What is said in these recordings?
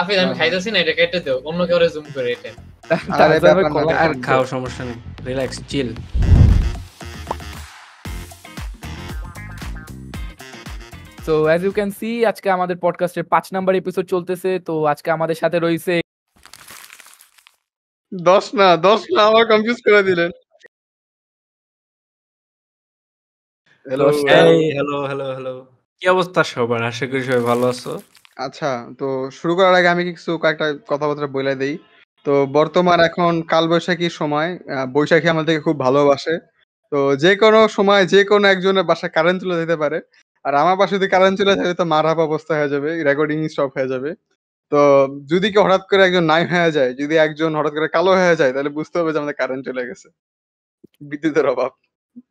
আমি হ্যাঁ, হ্যাঁ। খাইতেছি না এটা কেটে দাও অন্য করে এটা আর খাও সমস্যা নেই রিল্যাক্স চিল তো অ্যাজ ইউ ক্যান সি আজকে আমাদের পডকাস্টের পাঁচ নাম্বার এপিসোড চলতেছে তো আজকে আমাদের সাথে রয়েছে দশ না দশ না আমার কনফিউজ করে দিলেন হ্যালো হ্যালো হ্যালো হ্যালো কি অবস্থা সবার আশা করি সবাই ভালো আছো আচ্ছা, তো শুরু করার আগে আমি কিছু কয়েকটা কথাবার্তা বলে দিই তো বর্তমান এখন কালবৈশাখীর সময়। বৈশাখী আমাদেরকে খুব ভালোবাসে। তো যেকোনো সময় যেকোনো একজনের বাসায় কারেন্ট চলে যেতে পারে। আর আমার পাশে যদি কারেন্ট চলে যায় তো মারাপ অবস্থা হয়ে যাবে। রেকর্ডিং স্টপ হয়ে যাবে। তো যদি কেউ হঠাৎ করে একজন নাই হয়ে যায়, যদি একজন হঠাৎ করে কালো হয়ে যায় তাহলে বুঝতে হবে যে আমাদের কারেন্ট চলে গেছে। বিদ্যুতের অভাব।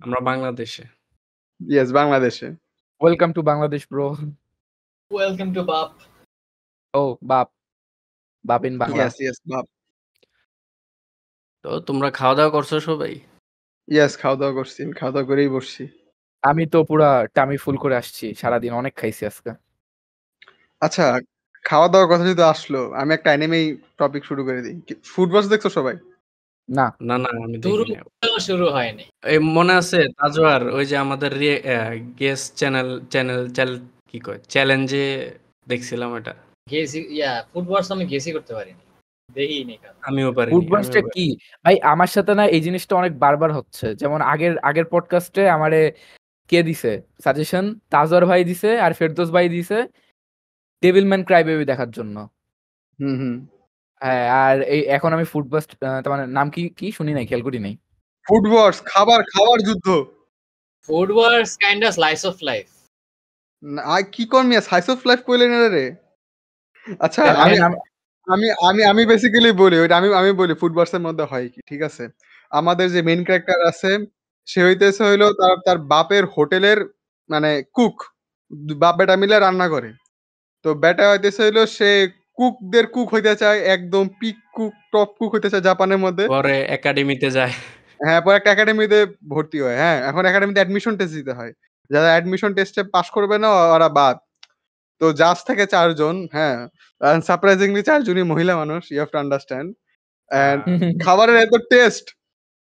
আমরা বাংলাদেশে। ইয়েস বাংলাদেশে। Welcome to Bangladesh bro. Welcome to BAP. Oh, BAP. BAP in Bangla. Yes, yes, BAP. তো তোমরা খাওয়া দাওয়া করছো সবাই ইয়েস খাওয়া দাওয়া করছি খাওয়া দাওয়া করেই বসছি আমি তো পুরো টামি ফুল করে আসছি সারাদিন অনেক খাইছি আজকে আচ্ছা খাওয়া দাওয়ার কথা যদি আসলো আমি একটা অ্যানিমেই টপিক শুরু করে দিই ফুড বাস দেখছো সবাই না না না আমি শুরু হয়নি এই মনে আছে তাজওয়ার ওই যে আমাদের গেস চ্যানেল চ্যানেল কি কয় চ্যালেঞ্জে দেখছিলাম এটা গেসি ইয়া ফুটবলস আমি গেসি করতে পারিনি আমিও পারি কি ভাই আমার সাথে না এই জিনিসটা অনেক বারবার হচ্ছে যেমন আগের আগের পডকাস্টে আমারে কে দিছে সাজেশন তাজর ভাই দিছে আর ফেরদোস ভাই দিছে ডেভিলম্যান ক্রাই বেবি দেখার জন্য হুম হুম হ্যাঁ আর এই এখন আমি ফুটবলস মানে নাম কি কি শুনি নাই খেয়াল করি নাই ফুটবলস খাবার খাবার যুদ্ধ food wars kind of life of life আই কি কর মিয়া সাইস অফ লাইফ না রে আচ্ছা আমি আমি আমি আমি বেসিক্যালি বলি ওটা আমি আমি বলি ফুটবলসের মধ্যে হয় কি ঠিক আছে আমাদের যে মেইন ক্যারেক্টার আছে সে হইতেছে হইলো তার তার বাপের হোটেলের মানে কুক বাপ বেটা মিলে রান্না করে তো বেটা হইতেছে হইলো সে কুকদের কুক হইতে চায় একদম পিক কুক টপ কুক হইতে চায় জাপানের মধ্যে পরে একাডেমিতে যায় হ্যাঁ পরে একটা একাডেমিতে ভর্তি হয় হ্যাঁ এখন একাডেমিতে অ্যাডমিশন টেস্ট দিতে হয় যারা অ্যাডমিশন টেস্টে পাস করবে না ওরা বাদ তো জাজ থেকে চারজন হ্যাঁ সারপ্রাইজিংলি চারজনই মহিলা মানুষ you have to understand and খাবারের এত টেস্ট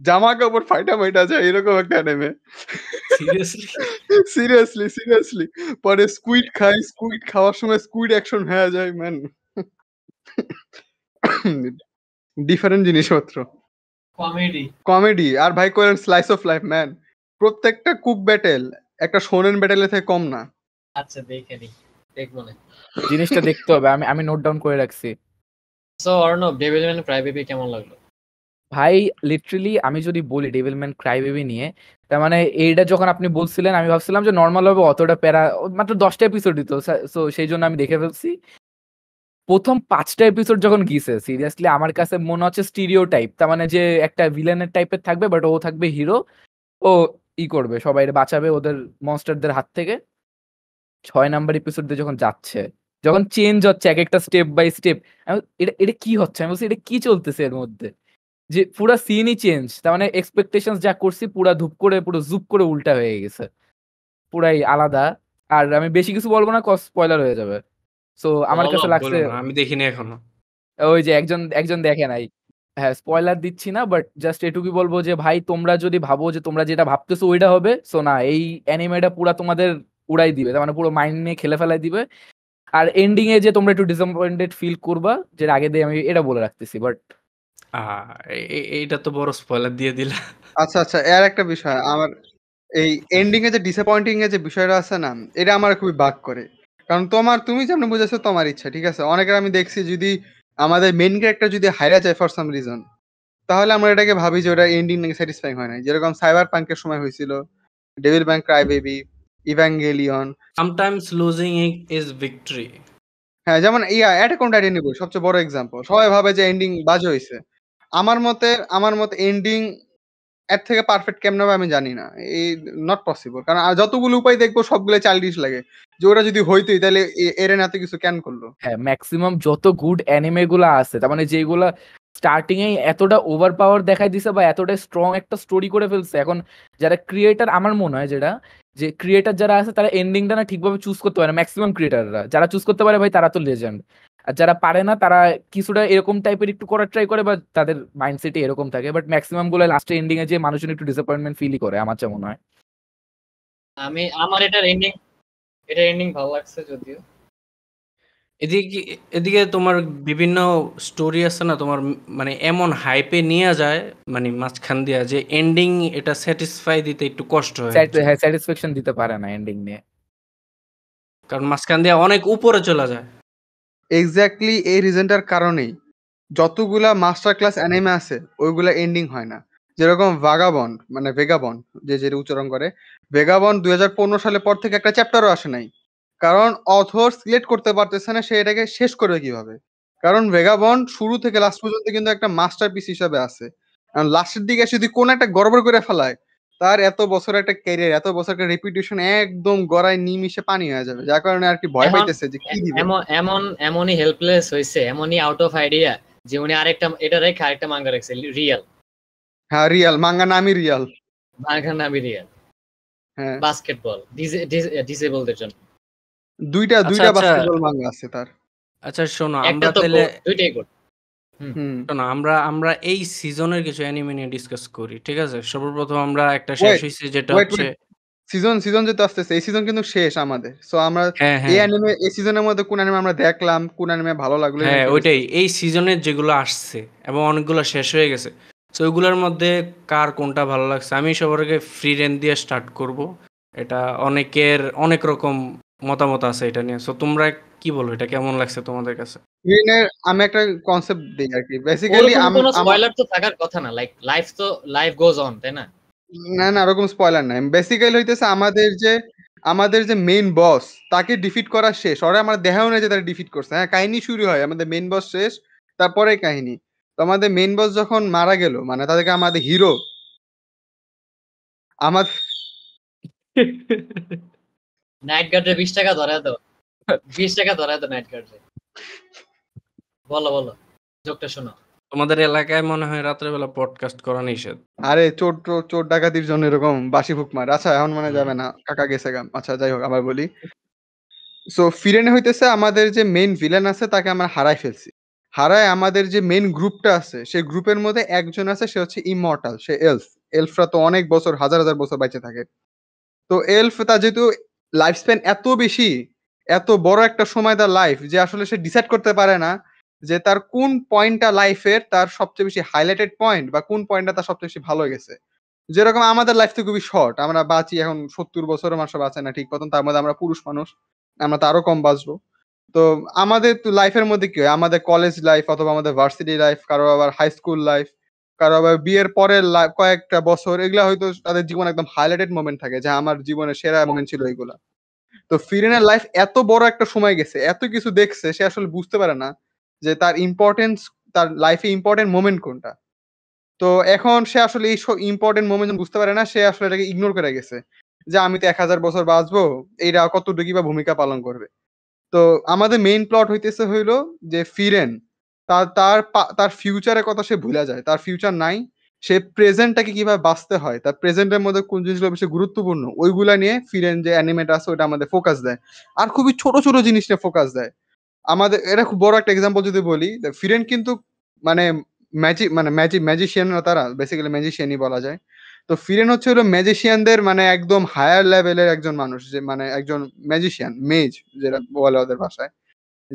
জামা কাপড় ফাইটা মাইটা যায় এরকম একটা নেমে সিরিয়াসলি সিরিয়াসলি পরে স্কুইড খাই স্কুইড খাওয়ার সময় স্কুইড অ্যাকশন হয়ে যায় ম্যান ডিফারেন্ট জিনিসপত্র কমেডি কমেডি আর ভাই কোয়েল স্লাইস অফ লাইফ ম্যান প্রত্যেকটা কুক ব্যাটেল একটা শোনেন ব্যাটেলের থেকে কম না আচ্ছা দেখে নি দেখবো না জিনিসটা দেখতে হবে আমি আমি নোট ডাউন করে রাখছি so Arnab Devilman Crybaby কেমন লাগলো ভাই লিটারলি আমি যদি বলি ডেভিলম্যান ক্রাই বেবি নিয়ে তার মানে এইটা যখন আপনি বলছিলেন আমি ভাবছিলাম যে নর্মাল হবে অতটা প্যারা মাত্র দশটা এপিসোড দিত সো সেই জন্য আমি দেখে ফেলছি প্রথম পাঁচটা এপিসোড যখন গিয়েছে সিরিয়াসলি আমার কাছে মনে হচ্ছে স্টিরিও টাইপ তার মানে যে একটা ভিলেনের টাইপের থাকবে বাট ও থাকবে হিরো ও ই করবে সবাই বাঁচাবে ওদের মনস্টারদের হাত থেকে ছয় নাম্বার এপিসোড দিয়ে যখন যাচ্ছে যখন চেঞ্জ হচ্ছে এক একটা স্টেপ বাই স্টেপ এটা এটা কি হচ্ছে আমি বলছি এটা কি চলতেছে এর মধ্যে যে পুরো সিনই চেঞ্জ তার মানে এক্সপেকটেশন যা করছি পুরা ধূপ করে পুরো জুপ করে উল্টা হয়ে গেছে পুরাই আলাদা আর আমি বেশি কিছু বলবো না কস স্পয়লার হয়ে যাবে সো আমার কাছে লাগছে আমি দেখিনি এখনো ওই যে একজন একজন দেখে নাই হ্যাঁ স্পয়লার দিচ্ছি না বাট জাস্ট এটুকুই বলবো যে ভাই তোমরা যদি ভাবো যে তোমরা যেটা ভাবতেছো ওইটা হবে সো না এই অ্যানিমেটা পুরো তোমাদের উড়াই দিবে মানে পুরো মাইন্ড নিয়ে খেলে ফেলাই দিবে আর এন্ডিং এ যে তোমরা একটু ডিসঅ্যাপয়েন্টেড ফিল করবা যে আগে দিয়ে আমি এটা বলে রাখতেছি বাট এইটা তো বড় স্পয়লার দিয়ে দিলা আচ্ছা আচ্ছা এর একটা বিষয় আমার এই এন্ডিং এ যে ডিসঅ্যাপয়েন্টিং এ যে বিষয়টা আছে না এটা আমার খুবই বাগ করে কারণ তোমার তুমি যেমন বুঝেছো তোমার ইচ্ছা ঠিক আছে অনেকের আমি দেখছি যদি আমাদের মেন ক্যারেক্টার যদি হাইরা যায় ফর সাম রিজন তাহলে আমরা এটাকে ভাবি যে ওটা এন্ডিং নাকি স্যাটিসফাই হয় না যেরকম সাইবার পাঙ্কের সময় হয়েছিল Devilman Crybaby Evangelion sometimes losing is victory হ্যাঁ যেমন ইয়া অ্যাটাক অন টাইটান নিবো সবচেয়ে বড় এক্সাম্পল সবাই ভাবে যে এন্ডিং বাজে হয়েছে আমার মতে আমার মতে এন্ডিং এর থেকে পারফেক্ট কেমন হবে আমি জানি না এই নট পসিবল কারণ যতগুলো উপায় দেখবো সবগুলো চাইল্ডিশ লাগে যে ওরা যদি হইতোই তাহলে এরেন এত কিছু ক্যান করলো হ্যাঁ ম্যাক্সিমাম যত গুড অ্যানিমে গুলো আছে তার মানে যেগুলা স্টার্টিং এ এতটা ওভার পাওয়ার দেখাই দিছে বা এতটা স্ট্রং একটা স্টোরি করে ফেলছে এখন যারা ক্রিয়েটার আমার মনে হয় যেটা যে ক্রিয়েটার যারা আছে তারা এন্ডিংটা না ঠিকভাবে চুজ করতে পারে ম্যাক্সিমাম ক্রিয়েটাররা যারা চুজ করতে পারে ভাই তারা তো লেজেন্ড আর যারা পারে না তারা কিছুটা এরকম টাইপের একটু করার ট্রাই করে বা তাদের মাইন্ডসেটে এরকম থাকে বাট ম্যাক্সিমাম গুলো লাস্টে এন্ডিং এ যে মানুষজন একটু ডিসঅ্যাপয়েন্টমেন্ট ফিলই করে আমার যেমন হয় আমি আমার এটার এন্ডিং এটা এন্ডিং ভালো লাগছে যদিও এদিকে এদিকে তোমার বিভিন্ন স্টোরি আছে না তোমার মানে এমন হাইপে নিয়ে যায় মানে মাঝখান দিয়া যে এন্ডিং এটা স্যাটিসফাই দিতে একটু কষ্ট হয় স্যাটিসফ্যাকশন দিতে পারে না এন্ডিং নিয়ে কারণ মাঝখান দিয়ে অনেক উপরে চলে যায় এক্স্যাক্টলি এই রিজনটার কারণেই যতগুলা মাস্টার ক্লাস অ্যানিমে আছে ওইগুলা এন্ডিং হয় না যেরকম ভাগাবন মানে ভেগাবন যে যে উচ্চারণ করে ভেগাবন দুই সালে পর থেকে একটা চ্যাপ্টারও আসে নাই কারণ অথর সিলেক্ট করতে পারতেছে না সে এটাকে শেষ করবে কিভাবে কারণ ভেগাবন শুরু থেকে লাস্ট পর্যন্ত কিন্তু একটা মাস্টারপিস হিসাবে আছে লাস্টের দিকে যদি কোন একটা গড়বড় করে ফেলায় তার এত বছর একটা ক্যারিয়ার এত বছর একটা রেপুটেশন একদম গড়ায় নিমিশে পানি হয়ে যাবে যার কারণে আর কি ভয় পাইতেছে যে কি দিবে এমন এমনই হেল্পলেস হইছে এমনই আউট অফ আইডিয়া যে উনি আরেকটা এটা রেখে আরেকটা মাঙ্গা রাখছে রিয়েল হ্যাঁ রিয়াল মাঙ্গা নামি রিয়াল মাঙ্গা নামই রিয়াল হ্যাঁ বাস্কেটবল ডিসেবলদের জন্য দুইটা আচ্ছা, দুইটা আচ্ছা। বাস্কেটবল মাঙ্গা আছে তার আচ্ছা শোনো আমরা তাহলে দুইটাই গুড শোনো আমরা আমরা এই সিজনের কিছু অ্যানিমে নিয়ে ডিসকাস করি ঠিক আছে সর্বপ্রথম আমরা একটা শেষ হইছে যেটা হচ্ছে সিজন সিজন যেটা আসতেছে এই সিজন কিন্তু শেষ আমাদের সো আমরা হ্যাঁ, হ্যাঁ। এই অ্যানিমে এই সিজনের মধ্যে কোন অ্যানিমে আমরা দেখলাম কোন অ্যানিমে ভালো লাগলো হ্যাঁ ওইটাই এই সিজনের যেগুলো আসছে এবং অনেকগুলো শেষ হয়ে গেছে সো এগুলোর মধ্যে কার কোনটা ভালো লাগছে আমি সবার আগে ফ্রি রেন দিয়ে স্টার্ট করব এটা অনেকের অনেক রকম মতামত আছে এটা নিয়ে সো তোমরা কি বলবো এটা কেমন লাগছে তোমাদের কাছে আমি একটা কনসেপ্ট দিই আর কি বেসিক্যালি স্পয়লার তো থাকার কথা না লাইক লাইফ তো লাইফ গোজ অন তাই না না না এরকম স্পয়লার না বেসিক্যালি হইতেছে আমাদের যে আমাদের যে মেইন বস তাকে ডিফিট করা শেষ ওরা আমার দেখাও না যে তারা ডিফিট করছে হ্যাঁ কাহিনী শুরু হয় আমাদের মেইন বস শেষ তারপরে কাহিনী তো আমাদের মেন বস যখন মারা গেল মানে তাদেরকে আমাদের হিরো আমার নাইট গার্ডে বিশ টাকা তো বিশ টাকা তো নাইট গার্ডে বলো বলো জোকটা শোনো তোমাদের এলাকায় মনে হয় রাত্রেবেলা পডকাস্ট করা নিষেধ আরে চোর চোর ডাকাতির জন্য এরকম বাসি ফুক মার আচ্ছা এখন মানে যাবে না কাকা গেছে আচ্ছা যাই হোক আবার বলি সো ফিরেনে হইতেছে আমাদের যে মেইন ভিলেন আছে তাকে আমরা হারাই ফেলছি হারায় আমাদের যে মেন গ্রুপটা আছে সেই গ্রুপের মধ্যে একজন আছে সে হচ্ছে ইমর্টাল সে এলফ এলফরা তো অনেক বছর হাজার হাজার বছর বেঁচে থাকে তো এলফ তা যেহেতু লাইফ স্প্যান এত বেশি এত বড় একটা সময় তার লাইফ যে আসলে সে ডিসাইড করতে পারে না যে তার কোন পয়েন্টটা লাইফের তার সবচেয়ে বেশি হাইলাইটেড পয়েন্ট বা কোন পয়েন্টটা তার সবচেয়ে বেশি ভালো গেছে যেরকম আমাদের লাইফ তো খুবই শর্ট আমরা বাঁচি এখন সত্তর বছরের মানুষ বাঁচে না ঠিক মতন তার মধ্যে আমরা পুরুষ মানুষ আমরা তারও কম বাঁচবো তো আমাদের তো লাইফের মধ্যে কি হয় আমাদের কলেজ লাইফ অথবা আমাদের ভার্সিটি লাইফ কারো আবার হাই স্কুল লাইফ কারো আবার বিয়ের পরের কয়েকটা বছর এগুলা হয়তো তাদের জীবন একদম হাইলাইটেড মোমেন্ট থাকে যে আমার জীবনের সেরা মোমেন্ট ছিল এগুলা তো ফিরেনের লাইফ এত বড় একটা সময় গেছে এত কিছু দেখছে সে আসলে বুঝতে পারে না যে তার ইম্পর্টেন্স তার লাইফে ইম্পর্টেন্ট মোমেন্ট কোনটা তো এখন সে আসলে এই ইম্পর্টেন্ট মোমেন্ট বুঝতে পারে না সে আসলে এটাকে ইগনোর করে গেছে যে আমি তো এক হাজার বছর বাঁচবো এইটা কতটুকু বা ভূমিকা পালন করবে তো আমাদের মেইন প্লট হইতেছে হইলো যে ফিরেন তার তার তার ফিউচারের কথা সে ভুলে যায় তার ফিউচার নাই সে প্রেজেন্টটাকে কিভাবে বাঁচতে হয় তার প্রেজেন্টের মধ্যে কোন জিনিসগুলো বেশি গুরুত্বপূর্ণ ওইগুলা নিয়ে ফিরেন যে অ্যানিমেটা আছে ওটা আমাদের ফোকাস দেয় আর খুবই ছোট ছোট জিনিস নিয়ে ফোকাস দেয় আমাদের এটা খুব বড় একটা এক্সাম্পল যদি বলি ফিরেন কিন্তু মানে ম্যাজিক মানে ম্যাজিক ম্যাজিশিয়ানরা তারা বেসিক্যালি ম্যাজিশিয়ানই বলা যায় তো ফিরেন হচ্ছে হলো ম্যাজিশিয়ানদের মানে একদম হায়ার লেভেলের একজন মানুষ যে মানে একজন ম্যাজিশিয়ান মেজ যেটা বলে ওদের ভাষায়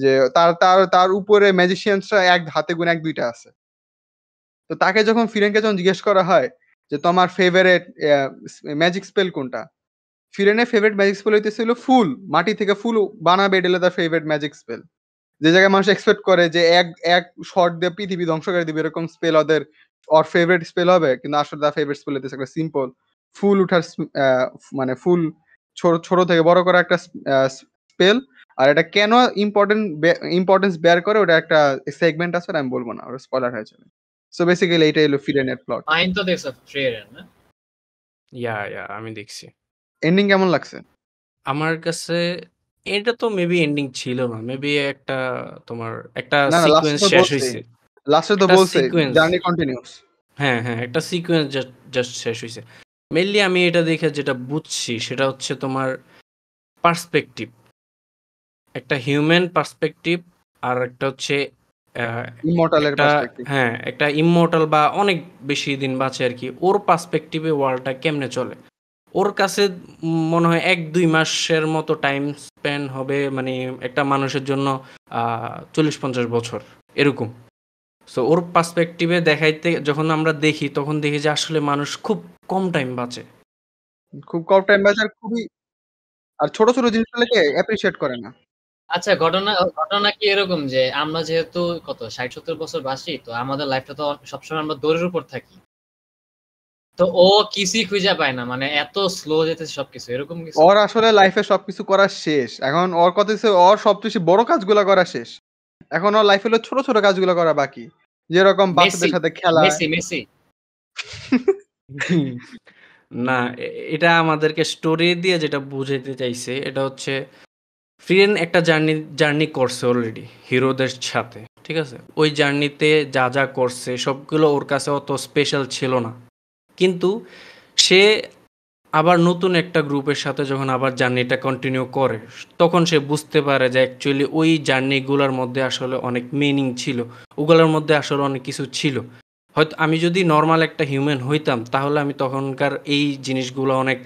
যে তার তার তার উপরে ম্যাজিশিয়ানসরা এক হাতে গুণ এক দুইটা আছে তো তাকে যখন ফিরেনকে যখন জিজ্ঞেস করা হয় যে তোমার ফেভারেট ম্যাজিক স্পেল কোনটা ফিরেনের ফেভারিট ম্যাজিক স্পেল ছিল ফুল মাটি থেকে ফুল বানাবে এটা তার ফেভারিট ম্যাজিক স্পেল যে জায়গায় মানুষ এক্সপেক্ট করে যে এক এক শর্ট দিয়ে পৃথিবী ধ্বংস করে দিবে এরকম স্পেল ওদের ওর ফেভারিট স্পেল হবে কিন্তু আসলে তার ফেভারিট স্পেল হতেছে একটা সিম্পল ফুল উঠার মানে ফুল ছোট থেকে বড় করা একটা স্পেল আর এটা কেন ইম্পর্টেন্ট ইম্পর্টেন্স বেয়ার করে ওটা একটা সেগমেন্ট আছে আমি বলবো না ওটা স্পয়লার হয়ে যাবে সো বেসিক্যালি এটা হলো নেট প্লট আইন তো দেখছ ট্রেলার না ইয়া ইয়া আমি দেখছি এন্ডিং কেমন লাগছে আমার কাছে এটা তো মেবি এন্ডিং ছিল না মেবি একটা তোমার একটা সিকোয়েন্স শেষ হইছে লাস্টে তো বলছে জার্নি কন্টিনিউস হ্যাঁ হ্যাঁ একটা সিকোয়েন্স জাস্ট শেষ হইছে মেইনলি আমি এটা দেখে যেটা বুঝছি সেটা হচ্ছে তোমার পার্সপেক্টিভ একটা হিউম্যান পার্সপেক্টিভ আর একটা হচ্ছে ইমমর্টালের হ্যাঁ একটা ইমোর্টাল বা অনেক বেশি দিন বাঁচে আর কি ওর পার্সপেক্টিভে ওয়ার্ল্ডটা কেমনে চলে ওর কাছে মনে হয় এক দুই মাসের মতো টাইম স্পেন্ড হবে মানে একটা মানুষের জন্য চল্লিশ পঞ্চাশ বছর এরকম সো ওর পার্সপেক্টিভে দেখাইতে যখন আমরা দেখি তখন দেখি যে আসলে মানুষ খুব কম টাইম বাঁচে খুব কম টাইম বাঁচে আর খুবই আর ছোট ছোট জিনিসগুলোকে অ্যাপ্রিশিয়েট করে না আচ্ছা ঘটনা ঘটনা কি এরকম যে আমরা যেহেতু কত ষাট সত্তর বছর বাসি তো আমাদের লাইফটা তো সবসময় আমরা দৌড়ের উপর থাকি তো ও কিছুই খুঁজে পায় না মানে এত স্লো যেতে সবকিছু এরকম কিছু ওর আসলে লাইফে সবকিছু করা শেষ এখন ওর কথা ওর সবচেয়ে বড় কাজগুলো করা শেষ এখনো লাইফে হলো ছোট ছোট কাজগুলো করা বাকি যেরকম বাচ্চাদের সাথে খেলা মেসি মেসি না এটা আমাদেরকে স্টোরি দিয়ে যেটা বুঝাইতে চাইছে এটা হচ্ছে ফ্রিন একটা জার্নি জার্নি করছে অলরেডি হিরোদের সাথে ঠিক আছে ওই জার্নিতে যা যা করছে সবগুলো ওর কাছে অত স্পেশাল ছিল না কিন্তু সে আবার নতুন একটা গ্রুপের সাথে যখন আবার জার্নিটা কন্টিনিউ করে তখন সে বুঝতে পারে যে অ্যাকচুয়ালি ওই জার্নিগুলোর মধ্যে আসলে অনেক মিনিং ছিল ওগুলোর মধ্যে আসলে অনেক কিছু ছিল হয়তো আমি যদি নর্মাল একটা হিউম্যান হইতাম তাহলে আমি তখনকার এই জিনিসগুলো অনেক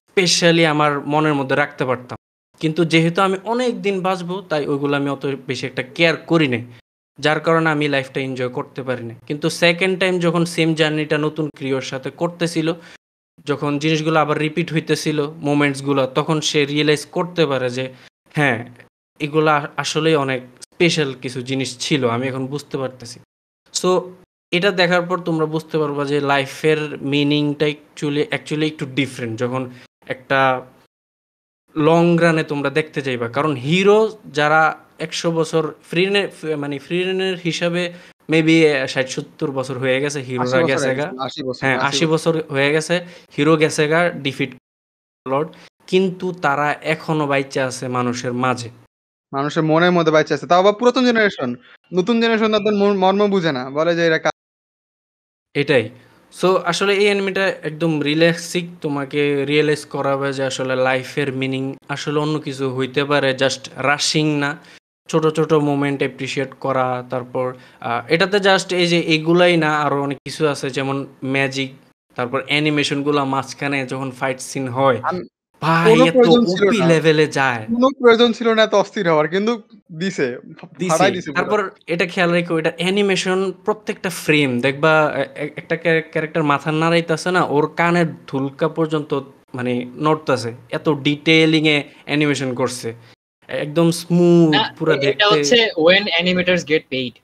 স্পেশালি আমার মনের মধ্যে রাখতে পারতাম কিন্তু যেহেতু আমি অনেক দিন বাঁচবো তাই ওইগুলো আমি অত বেশি একটা কেয়ার করি নাই যার কারণে আমি লাইফটা এনজয় করতে পারি কিন্তু সেকেন্ড টাইম যখন সেম জার্নিটা নতুন ক্রিয়র সাথে করতেছিল যখন জিনিসগুলো আবার রিপিট হইতেছিল মোমেন্টসগুলো তখন সে রিয়েলাইজ করতে পারে যে হ্যাঁ এগুলো আসলেই অনেক স্পেশাল কিছু জিনিস ছিল আমি এখন বুঝতে পারতেছি সো এটা দেখার পর তোমরা বুঝতে পারবা যে লাইফের মিনিংটা অ্যাকচুয়ালি অ্যাকচুয়ালি একটু ডিফারেন্ট যখন একটা লং রানে তোমরা দেখতে চাইবা কারণ হিরো যারা একশো বছর ফ্রিনে মানে ফ্রিনের হিসাবে মেবি uh, ষাট সত্তর বছর হয়ে গেছে হিরোরা গেছে হ্যাঁ আশি বছর হয়ে গেছে হিরো গেছে গা ডিফিট লর্ড কিন্তু তারা এখনো বাইচা আছে মানুষের মাঝে মানুষের মনের মধ্যে বাইচা আছে তাও আবার পুরাতন জেনারেশন নতুন জেনারেশন তাদের মর্ম বুঝে না বলে যে এরা এটাই সো আসলে এই অ্যানিমেটা একদম রিল্যাক্সিক তোমাকে রিয়েলাইজ করাবে যে আসলে লাইফের মিনিং আসলে অন্য কিছু হইতে পারে জাস্ট রাশিং না ছোট ছোট মোমেন্ট অ্যাপ্রিসিয়েট করা তারপর এটাতে জাস্ট এই যে এগুলাই না আরও অনেক কিছু আছে যেমন ম্যাজিক তারপর অ্যানিমেশনগুলো মাঝখানে যখন ফাইট সিন হয় ভাই এত ওপি লেভেলে যায় কোনো প্রয়োজন ছিল না এত অস্থির হওয়ার কিন্তু দিছে তারপর এটা খেয়াল রেখো এটা অ্যানিমেশন প্রত্যেকটা ফ্রেম দেখবা একটা ক্যারেক্টার মাথা নাড়াইতেছে না ওর কানের ধুলকা পর্যন্ত মানে নড়তেছে এত এ অ্যানিমেশন করছে একদম স্মুথ পুরো দেখতে এটা হচ্ছে when animators get paid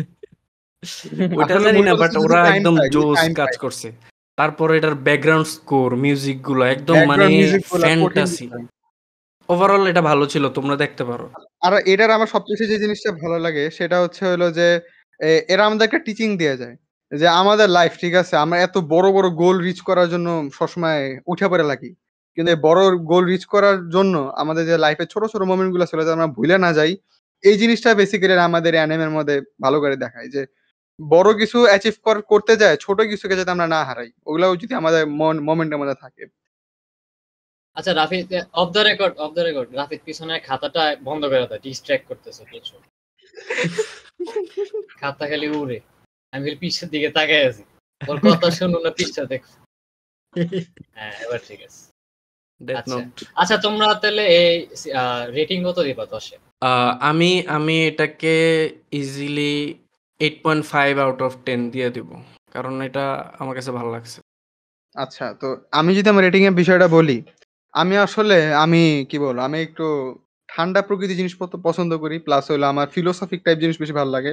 ওটা জানি না বাট ওরা একদম জোস কাজ করছে তারপর এটার ব্যাকগ্রাউন্ড স্কোর মিউজিক গুলো একদম মানে ফ্যান্টাসি ওভারঅল এটা ভালো ছিল তোমরা দেখতে পারো আর এটার আমার সবচেয়ে যে জিনিসটা ভালো লাগে সেটা হচ্ছে হলো যে এরা আমাদেরকে টিচিং দেওয়া যায় যে আমাদের লাইফ ঠিক আছে আমরা এত বড় বড় গোল রিচ করার জন্য সবসময় উঠে পড়ে লাগি কিন্তু বড় গোল রিচ করার জন্য আমাদের যে লাইফে ছোট ছোট মোমেন্ট গুলো ছিল আমরা ভুলে না যাই এই জিনিসটা বেসিক্যালি আমাদের অ্যানিমের মধ্যে ভালো করে দেখায় যে বড় কিছু অ্যাচিভ করতে যায় ছোট কিছুকে যাতে আমরা না হারাই ওগুলাও যদি আমাদের মন মোমেন্টের মধ্যে থাকে আচ্ছা Rafid off the record off the record রাফির পিছনে খাতাটা বন্ধ করে দাও ডিস্ট্র্যাক্ট করতেছে কিছু খাতা খালি উড়ে আমি খালি পিছের দিকে তাকাই আছি ওর কথা শুনুন না পিছটা দেখো হ্যাঁ এবার ঠিক আছে আচ্ছা।, আচ্ছা তোমরা তাহলে এই রেটিং কত দিবা 10 আমি আমি এটাকে ইজিলি 8.5 আউট অফ 10 দিয়ে দিব কারণ এটা আমার কাছে ভালো লাগছে আচ্ছা তো আমি যদি আমার রেটিং এর বিষয়টা বলি আমি আসলে আমি কি বলবো আমি একটু ঠান্ডা প্রকৃতি জিনিসপত্র পছন্দ করি প্লাস হলো আমার ফিলোসফিক টাইপ জিনিস বেশি ভালো লাগে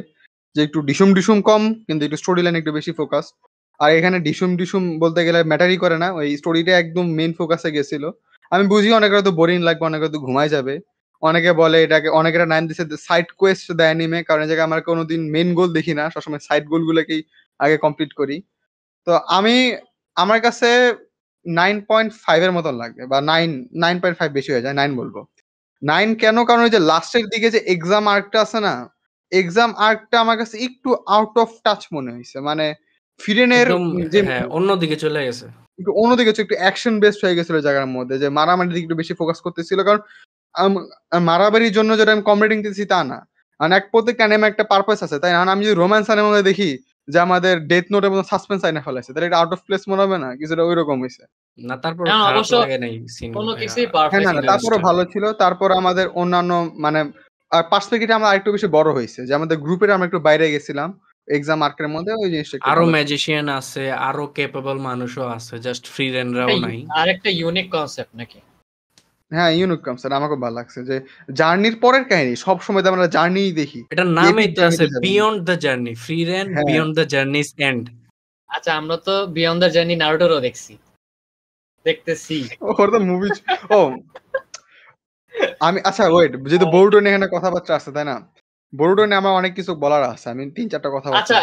যে একটু ডিসুম ডিসুম কম কিন্তু একটু স্টোরি লাইন একটু বেশি ফোকাস আর এখানে ডিসুম ডিসুম বলতে গেলে ম্যাটারই করে না ওই স্টোরিটা একদম মেন ফোকাসে গেছিল আমি বুঝি অনেকের হয়তো বোরিং লাগবে অনেকে হয়তো ঘুমায় যাবে অনেকে বলে এটাকে অনেকের নাইন দিচ্ছে সাইড কোয়েস্ট দেয় নিমে কারণ এই জায়গায় আমরা কোনোদিন মেন গোল দেখি না সবসময় সাইড গোলগুলোকেই আগে কমপ্লিট করি তো আমি আমার কাছে নাইন পয়েন্ট ফাইভের মতন লাগে বা নাইন নাইন পয়েন্ট ফাইভ বেশি হয়ে যায় নাইন বলবো নাইন কেন কারণ ওই যে লাস্টের দিকে যে এক্সাম আর্কটা আছে না এক্সাম আর্কটা আমার কাছে একটু আউট অফ টাচ মনে হয়েছে মানে ফিরেনের যে হ্যাঁ, অন্যদিকে চলে গেছে একটু অন্যদিকে একটু অ্যাকশন বেসড হয়ে গেছিল জায়গার মধ্যে যে মারামারির দিকে একটু বেশি ফোকাস করতেছিল কারণ মারামারির জন্য যেটা আমি কমরেডিং দিতেছি তা না কারণ এক প্রত্যেকটা নেমে একটা পারপাস আছে তাই না আমি যদি রোম্যান্স আনের মধ্যে দেখি যে আমাদের ডেথ নোট এবং সাসপেন্স আইনা ফেলাইছে তাহলে এটা আউট অফ প্লেস মনে হবে না কিছুটা ওই রকম হয়েছে না তারপর অবশ্য হ্যাঁ। হ্যাঁ, না তারপরে ভালো ছিল তারপর আমাদের অন্যান্য মানে পার্সপেক্টিভ আমরা আরেকটু বেশি বড় হয়েছে যে আমাদের গ্রুপের আমরা একটু বাইরে গেছিলাম এক্সাম মার্কের মধ্যে ওই জিনিসটা আরো ম্যাজিশিয়ান আছে আরো কেপেবল মানুষও আছে জাস্ট ফ্রি রেন্ডরাও নাই আরেকটা ইউনিক কনসেপ্ট নাকি হ্যাঁ ইউনিক কনসেপ্ট আমাকে ভালো লাগছে যে জার্নির পরের কাহিনী সব সময় তো আমরা জার্নি দেখি এটা নামই তো আছে beyond the journey Frieren beyond the journey's end আচ্ছা আমরা তো বিয়ন্ড দ্য জার্নি নারুটোরও দেখছি দেখতেছি ওর তো মুভি ও আমি আচ্ছা ওয়েট যেহেতু বোর্ডন এখানে কথাবার্তা আছে তাই না বরুডো নিয়ে আমার অনেক কিছু বলার আছে আমি তিন চারটা কথা আচ্ছা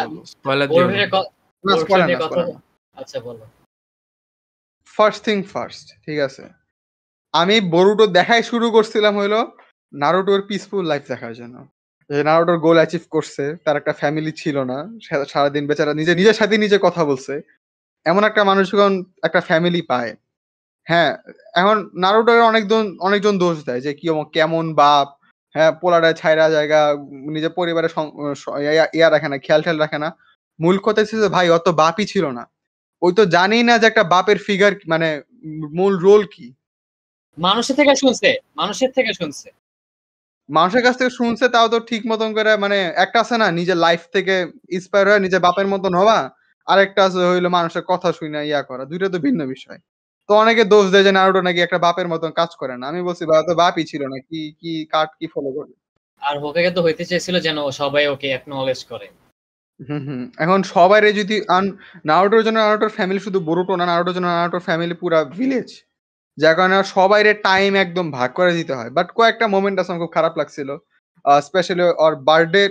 আচ্ছা বলো ফার্স্ট থিং ফার্স্ট ঠিক আছে আমি বরুডো দেখাই শুরু করছিলাম হইলো নারুটোর পিসফুল লাইফ দেখার জন্য যে নারুটোর গোল অ্যাচিভ করছে তার একটা ফ্যামিলি ছিল না সারাদিন বেচারা নিজে নিজের সাথে নিজে কথা বলছে এমন একটা মানুষ যখন একটা ফ্যামিলি পায় হ্যাঁ এখন নারুটোর অনেকজন অনেকজন দোষ দেয় যে কি কেমন বাপ হ্যাঁ পোলারে ছাইরা জায়গা নিজের পরিবারে ইয়া রাখে না খেয়াল ঠেল রাখে না মূল কথা ছিল ভাই অত বাপই ছিল না ওই তো জানেই না যে একটা বাপের ফিগার মানে মূল রোল কি মানুষের থেকে শুনছে মানুষের থেকে শুনছে মানুষের কাছ থেকে শুনছে তাও তো ঠিক মতন করে মানে একটা আছে না নিজের লাইফ থেকে ইন্সপায়ার হয়ে নিজের বাপের মতন হওয়া আরেকটা আছে হইলো মানুষের কথা শুনে ইয়া করা দুইটা তো ভিন্ন বিষয় তো অনেকে দোষ দেয় যে নারুটো নাকি একটা বাপের মতন কাজ করে না আমি বলছি বাবা তো বাপই ছিল না কি কি কাট কি ফলো করে আর হোকাগে তো হইতে চেয়েছিল যেন সবাই ওকে অ্যাকনলেজ করে এখন সবাইরে যদি নারুটোর জন্য নারুটোর ফ্যামিলি শুধু বড়টো না নারুটোর জন্য নারুটোর ফ্যামিলি পুরো ভিলেজ যার কারণে সবাইরে টাইম একদম ভাগ করে দিতে হয় বাট কয়েকটা মোমেন্ট আছে আমার খুব খারাপ লাগছিল স্পেশালি ওর বার্থডে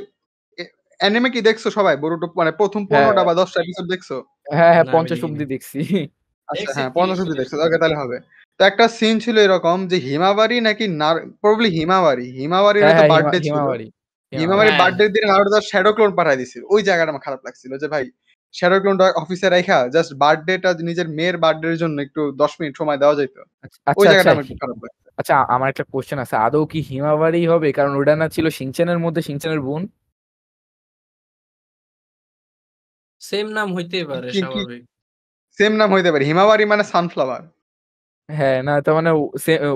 অ্যানিমে কি দেখছো সবাই বড়টো মানে প্রথম পনেরোটা হ্যাঁ। বা দশটা এপিসোড দেখছো হ্যাঁ হ্যাঁ পঞ্চাশ অব্দি দেখছি আচ্ছা হ্যাঁ দেখছি ১৫০০ দেখছি। ওকে তাহলে হবে। তো একটা সিন ছিল এরকম যে হিমাবারি নাকি নার প্রবাবলি হিমাবারি। হিমাবারির হ্যাঁ, বার্থডে হ্যাঁ, ছিল। হিমাবারি, হিমাবারি বার্থডে হ্যাঁ। দিন নারুতো তার শ্যাডো ক্লোন পাঠায় দিছিল। ওই জায়গাটা আমার খারাপ লাগছিল যে ভাই শ্যাডো ক্লোনটা অফিসে রাইখা জাস্ট বার্থডেটা নিজের মেয়ের বার্থডে এর জন্য একটু ১০ মিনিট সময় দেওয়া যাইত। আচ্ছা, আচ্ছা, ওই জায়গাটা আচ্ছা, আমার একটু খারাপ লাগছে। আচ্ছা আমার একটা কোশ্চেন আছে আদৌ কি হিমাবারি হবে কারণ ওটা না ছিল সিংচানের মধ্যে সিংচানের বোন সেম নাম হইতেই পারে কি স্বাভাবিক সেম নাম হইতে পারে হিমাবারি মানে সানফ্লাওয়ার হ্যাঁ না তার মানে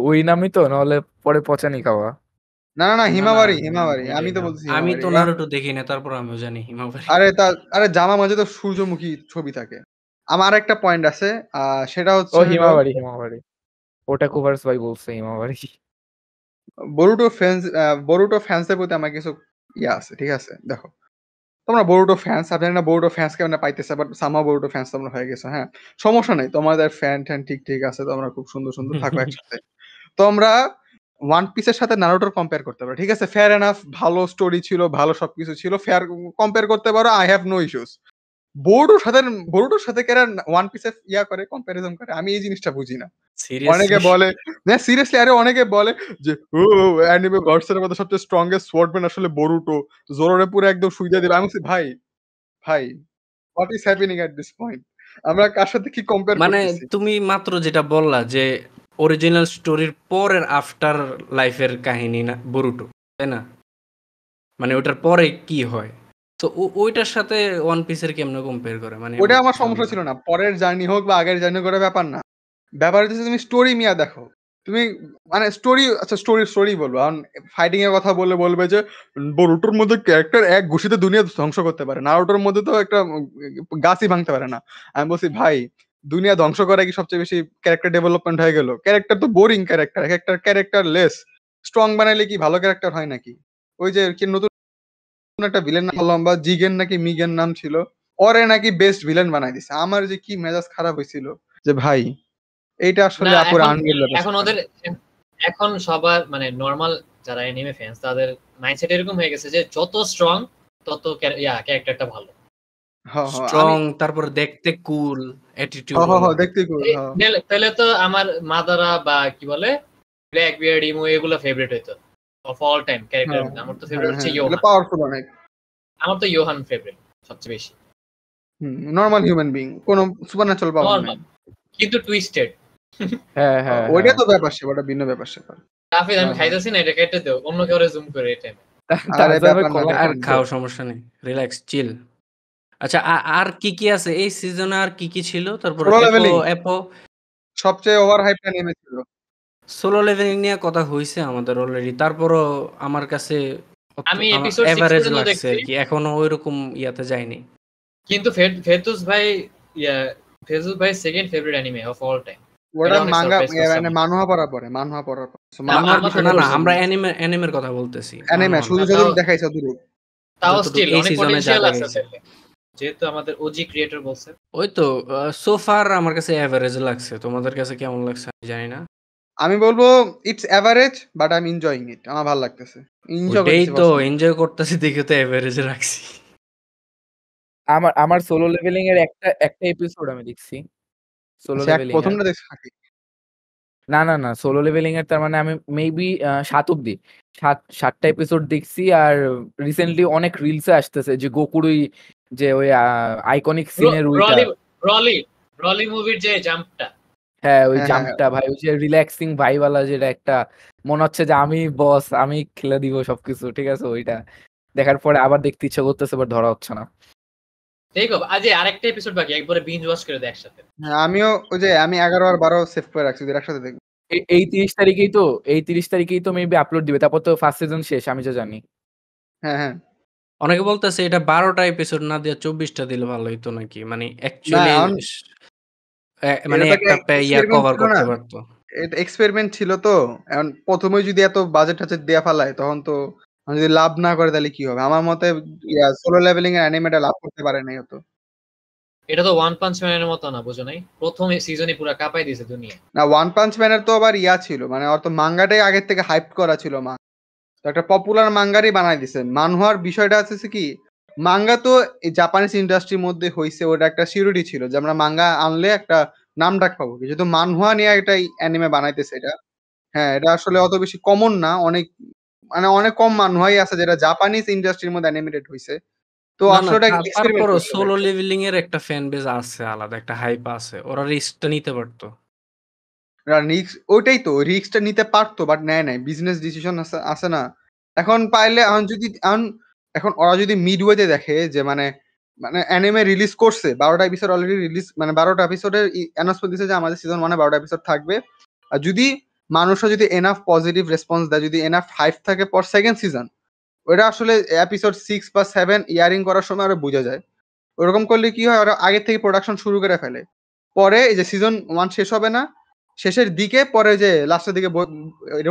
ওই নামই তো নাহলে পরে পচানি খাওয়া না না হিমাবারি হিমাবারি আমি তো বলছি আমি তো নারুটো দেখি না তারপর আমি জানি হিমাবারি আরে তা আরে জামা মাঝে তো সূর্যমুখী ছবি থাকে আমার একটা পয়েন্ট আছে সেটা হচ্ছে ও হিমাবারি হিমাবারি ওটা কুভার্স ভাই বলছে হিমাবারি বরুটো ফ্যান্স বরুটো ফ্যান্সের প্রতি আমার কিছু ইয়ে আছে ঠিক আছে দেখো তোমরা বড়োটো ফ্যান্স আপনারা বড়োটো ফ্যান্সকে আমরা পাইতেছে বাট সামা বড়োটো ফ্যান্স তোমরা হয়ে গেছো হ্যাঁ সমস্যা নেই তোমাদের ফ্যান ট্যান ঠিক ঠিক আছে তোমরা খুব সুন্দর সুন্দর থাকো একসাথে তোমরা ওয়ান পিসের সাথে নারোটোর কম্পেয়ার করতে পারো ঠিক আছে ফেয়ার এনাফ ভালো স্টোরি ছিল ভালো সবকিছু ছিল ফেয়ার কম্পেয়ার করতে পারো আই হ্যাভ নো ইস্যুস বোর্ডও সাথে বোর্ডও সাথে কেরা ওয়ান পিস পিসে ইয়া করে কম্প্যারিজন করে আমি এই জিনিসটা বুঝি না অনেকে বলে না সিরিয়াসলি আরে অনেকে বলে যে ও অ্যানিমে গডসের মধ্যে সবচেয়ে স্ট্রংগেস্ট সোয়ার্ডম্যান আসলে বরুটো জোরোরে পুরো একদম সুইদা দিবে আমি ভাই ভাই what is happening at this point আমরা কার সাথে কি কম্পেয়ার মানে তুমি মাত্র যেটা বললা যে অরিজিনাল স্টোরির পরের আফটার লাইফের কাহিনী না বরুটো তাই না মানে ওটার পরে কি হয় তো ওইটার সাথে ওয়ান পিসের কেমনে কম্পেয়ার করে মানে ওটা আমার সমস্যা ছিল না পরের জার্নি হোক বা আগের জার্নি করে ব্যাপার না ব্যাপার হচ্ছে তুমি স্টোরি মিয়া দেখো তুমি মানে স্টোরি আচ্ছা স্টোরি স্টোরি বলবো কারণ ফাইটিং এর কথা বলে বলবে যে বরুটোর মধ্যে ক্যারেক্টার এক ঘুষিতে দুনিয়া ধ্বংস করতে পারে নারুটোর মধ্যে তো একটা গাছই ভাঙতে পারে না আমি বলছি ভাই দুনিয়া ধ্বংস করা কি সবচেয়ে বেশি ক্যারেক্টার ডেভেলপমেন্ট হয়ে গেল ক্যারেক্টার তো boring character character character less strong বানাইলে কি ভালো ক্যারেক্টার হয় নাকি ওই যে নতুন একটা ভিলেন বা জিগেন নাকি মিগেন নাম ছিল ওরে নাকি বেস্ট ভিলেন বানাই দিছে আমার যে কি মেজাজ খারাপ হয়েছিল যে ভাই এইটা আসলে আপুর আনগেল এখন ওদের এখন সবার মানে নরমাল যারা এনিমে ফ্যান্স তাদের মাইন্ডসেট এরকম হয়ে গেছে যে যত স্ট্রং তত ইয়া ক্যারেক্টারটা ভালো স্ট্রং তারপর দেখতে কুল অ্যাটিটিউড হ্যাঁ হ্যাঁ দেখতে কুল তাহলে তো আমার মাদারা বা কি বলে ব্ল্যাক বিয়ার্ড ইমো এগুলো ফেভারিট হইতো অফ অল টাইম ক্যারেক্টার আমার তো ফেভারিট হ্যাঁ, হচ্ছে ইয়োহান হ্যাঁ, মানে পাওয়ারফুল অনেক আমার তো ইয়োহান ফেভারিট সবচেয়ে বেশি নরমাল হিউম্যান বিং কোন সুপারন্যাচারাল পাওয়ার কিন্তু টুইস্টেড হ্যাঁ হ্যাঁ ওইটা হ্যাঁ। তো ব্যাপার সে ওটা ভিন্ন ব্যাপার সে আমি খাইতেছি না এটা কেটে দাও অন্য কেউ জুম করে এটা আর খাও সমস্যা নেই রিল্যাক্স চিল আচ্ছা আর কি কি আছে এই সিজনে আর কি কি ছিল তারপর অ্যাপো সবচেয়ে ওভার হাইপ সোলো লেভেলিং নিয়ে কথা হইছে আমাদের অলরেডি তারপরও আমার কাছে আমি এপিসোড 6 পর্যন্ত দেখছি কি এখনো ওইরকম ইয়াতে যায়নি কিন্তু ফেতুস ভাই ফেতুস ভাই second favourite anime of all time ওটা মাঙ্গা মানে মানহা পড়া পড়ে মানহা পড়ার পরে না না আমরা অ্যানিমে অ্যানিমের কথা বলতেছি অ্যানিমে শুধু শুধু দেখাইছো দূর তাও স্টিল অনেক পটেনশিয়াল আছে যেহেতু আমাদের ওজি ক্রিয়েটর বলছে ওই তো সোফার আমার কাছে এভারেজ লাগছে তোমাদের কাছে কেমন লাগছে জানি না আমি বলবো it's average but I am enjoying it আমার ভালো লাগতেছে এনজয় এই তো এনজয় করতেছি দেখে তো এভারেজ রাখছি আমার আমার সোলো লেভেলিং এর একটা একটা এপিসোড আমি দেখছি সোলো লেভেলিং আচ্ছা, প্রথমটা দেখছি না না না সোলো লেভেলিং এর তার মানে আমি মেবি সাত অব্দি সাত সাতটা এপিসোড দেখছি আর রিসেন্টলি অনেক রিলসে আসতেছে যে গোকুরুই যে ওই আইকনিক সিনের রলি রলি রলি মুভির যে জাম্পটা হ্যাঁ ওই জাম্পটা হ্যাঁ, হ্যাঁ, হ্যাঁ। ভাই ওই যে রিল্যাক্সিং ভাইওয়ালা যেটা একটা মনে হচ্ছে যে আমি বস আমি খেলে দিব সবকিছু ঠিক আছে ওইটা দেখার পরে আবার দেখতে ইচ্ছে করতেছে বাট ধরা হচ্ছে না দেখো আজ আরেকটা এপিসোড বাকি একবারে বিঞ্জ ওয়াচ করে দে একসাথে আমিও ওই যে আমি 11 আর 12 সেভ করে রাখছি ওদের একসাথে দেখব এই 30 তারিখেই তো এই 30 তারিখেই তো মেবি আপলোড দিবে তারপর তো ফার্স্ট সিজন শেষ আমি যা জানি হ্যাঁ হ্যাঁ অনেকে বলতেছে এটা বারোটা এপিসোড না দিয়ে চব্বিশটা দিলে ভালো হতো নাকি মানে অ্যাকচুয়ালি মানে একটা পেয়া কভার করতে পারতো এটা এক্সপেরিমেন্ট ছিল তো এখন প্রথমে যদি এত বাজেট হচ্ছে দেয়া ফালায় তখন তো যদি লাভ না করে তাহলে কি হবে আমার মতে সোলো লেভেলিং এর অ্যানিমেটা লাভ করতে পারে নাই হতো এটা তো ওয়ান পাঞ্চ এর মতো না বুঝো নাই প্রথম সিজনে পুরো কাঁপাই দিয়েছে দুনিয়া না ওয়ান পাঞ্চ এর তো আবার ইয়া ছিল মানে অত মাঙ্গাটাই আগের থেকে হাইপ করা ছিল মা একটা পপুলার মাঙ্গারই বানাই দিছে মানহার বিষয়টা আছে কি মাঙ্গা তো জাপানিজ ইন্ডাস্ট্রির মধ্যে হয়েছে ওটা একটা সিউরিটি ছিল যে আমরা মাঙ্গা আনলে একটা নাম ডাক পাবো যেহেতু মানহুয়া নিয়ে একটা অ্যানিমে বানাইতেছে এটা হ্যাঁ এটা আসলে অত বেশি কমন না অনেক মানে অনেক কম মানহুয়াই আছে যেটা জাপানিজ ইন্ডাস্ট্রির মধ্যে অ্যানিমেটেড হইছে তো আসলে তারপরও সোলো লেভেলিং এর একটা ফ্যান বেজ আছে আলাদা একটা হাইপ আছে ওরা রিস্কটা নিতে পারতো রিক্স ওইটাই তো রিস্কটা নিতে পারতো বাট নেয় নাই বিজনেস ডিসিশন আছে আছে না এখন পাইলে আন যদি আন এখন ওরা যদি মিডওয়েতে দেখে যে মানে মানে অ্যানিমে রিলিজ করছে বারোটা এপিসোড অলরেডি রিলিজ মানে বারোটা এপিসোডের অ্যানাউন্সমেন্ট দিচ্ছে যে আমাদের সিজন ওয়ানে বারোটা এপিসোড থাকবে আর যদি মানুষরা যদি এনাফ পজিটিভ রেসপন্স দেয় যদি এনাফ হাইফ থাকে পর সেকেন্ড সিজন ওটা আসলে এপিসোড সিক্স বা সেভেন ইয়ারিং করার সময় আরো বোঝা যায় ওরকম করলে কি হয় ওরা আগের থেকে প্রোডাকশন শুরু করে ফেলে পরে এই যে সিজন ওয়ান শেষ হবে না শেষের দিকে পরে যে লাস্টের দিকে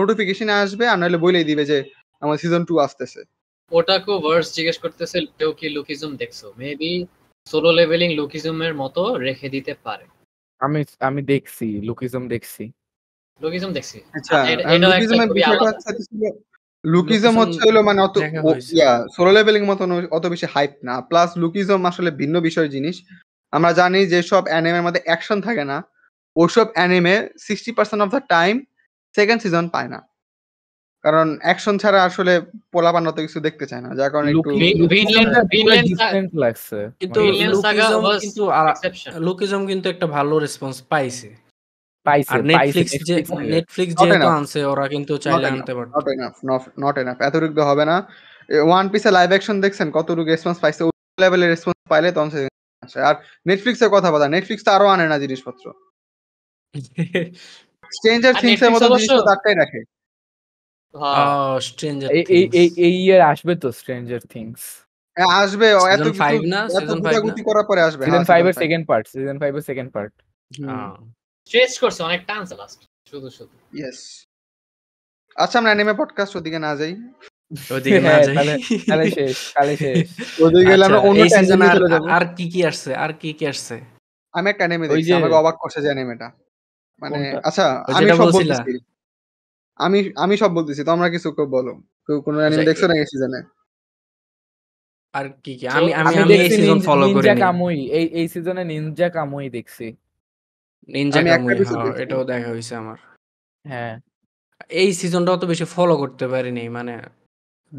নোটিফিকেশন আসবে আর নাহলে বলেই দিবে যে আমার সিজন টু আসতেছে ওটাকো ভার্স জিজ্ঞেস করতেছে কেউ কি লুকিজম দেখছো মেবি সোলো লেভেলিং লুকিজমের মতো রেখে দিতে পারে আমি আমি দেখছি লুকিজম দেখছি লুকিজম দেখছি আচ্ছা হচ্ছে লুকিজম হচ্ছে হলো মানে অত সোলো লেভেলিং মত অত বেশি হাইপ না প্লাস লুকিজম আসলে ভিন্ন বিষয় জিনিস আমরা জানি যে সব অ্যানিমের মধ্যে অ্যাকশন থাকে না ওসব anime sixty percent of the time second season পায় না কারণ অ্যাকশন ছাড়া আসলে পোলাপান অত কিছু দেখতে চায় না যার কারণে একটু কিন্তু লুকিজম কিন্তু একটা ভালো রেসপন্স পাইছে নেটফ্লিক্স হবে না ওয়ান লাইভ অ্যাকশন দেখছেন রেসপন্স পাইছে ওই রেসপন্স পাইলে আর নেটফ্লিক্সের কথা বলা নেটফ্লিক্স আরো আনে না জিনিসপত্র এর মতো রাখে হ্যাঁ। oh, এই ইয়ার আসবে তো স্ট্রেঞ্জার হ্যাঁ, থিংস আসবে এত কিছু না সিজন 5 করার পরে আসবে সিজন 5 হ্যাঁ, এর সেকেন্ড পার্ট সিজন 5 এর সেকেন্ড পার্ট স্ট্রেচ করছে অনেক লাস্ট শুধু শুধু আচ্ছা আমরা অ্যানিমে পডকাস্ট ওদিকে না যাই ওদিকে না যাই তাহলে শেষ তাহলে শেষ ওদিকে গেলে আমরা আচ্ছা, অন্য আর কি কি আসছে আর কি কি আসছে আমি একটা অ্যানিমে দেখছি আমাকে অবাক করছে যে অ্যানিমেটা মানে আচ্ছা আমি সব বলছি আমি আমি সব বলতেছি তোমরা কিছু কেউ বলো কেউ কোনো অ্যানিম আচ্ছা, দেখছো নাকি সিজনে আর কি কি আমি আমি আমি এই সিজন ফলো করি নিনজা কামুই এই এই সিজনে নিনজা কামুই দেখছি নিনজা কামুই হ্যাঁ, এটাও দেখা হইছে আমার হ্যাঁ এই সিজনটা অত বেশি ফলো করতে পারি নাই মানে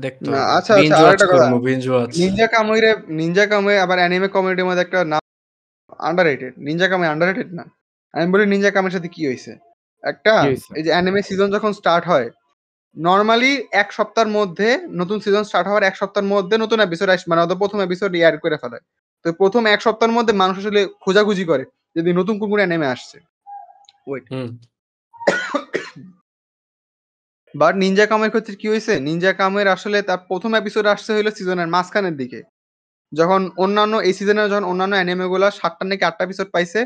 দেখতো না আচ্ছা আচ্ছা আরেকটা কথা বিঞ্জ ওয়াচ নিনজা কামুই রে নিনজা কামুই আবার অ্যানিমে কমিউনিটির মধ্যে একটা নাম আন্ডাররেটেড নিনজা কামুই আন্ডাররেটেড না আমি বলি নিনজা কামের সাথে কি হইছে একটা এই যে অ্যানিমে সিজন যখন স্টার্ট হয় নর্মালি এক সপ্তাহের মধ্যে নতুন সিজন স্টার্ট হওয়ার এক সপ্তাহের মধ্যে নতুন এপিসোড আসে মানে অথবা প্রথম এপিসোড ইয়ার করে ফেলে তো প্রথম এক সপ্তাহের মধ্যে মানুষ আসলে খোঁজাখুঁজি করে যদি নতুন কোন কোন অ্যানিমে আসছে ওয়েট বাট নিনজা কামের ক্ষেত্রে কি হয়েছে নিনজা কামের আসলে তার প্রথম এপিসোড আসছে হলো সিজনের মাঝখানের দিকে যখন অন্যান্য এই সিজনে যখন অন্যান্য অ্যানিমেগুলো সাতটা নাকি আটটা এপিসোড পাইছে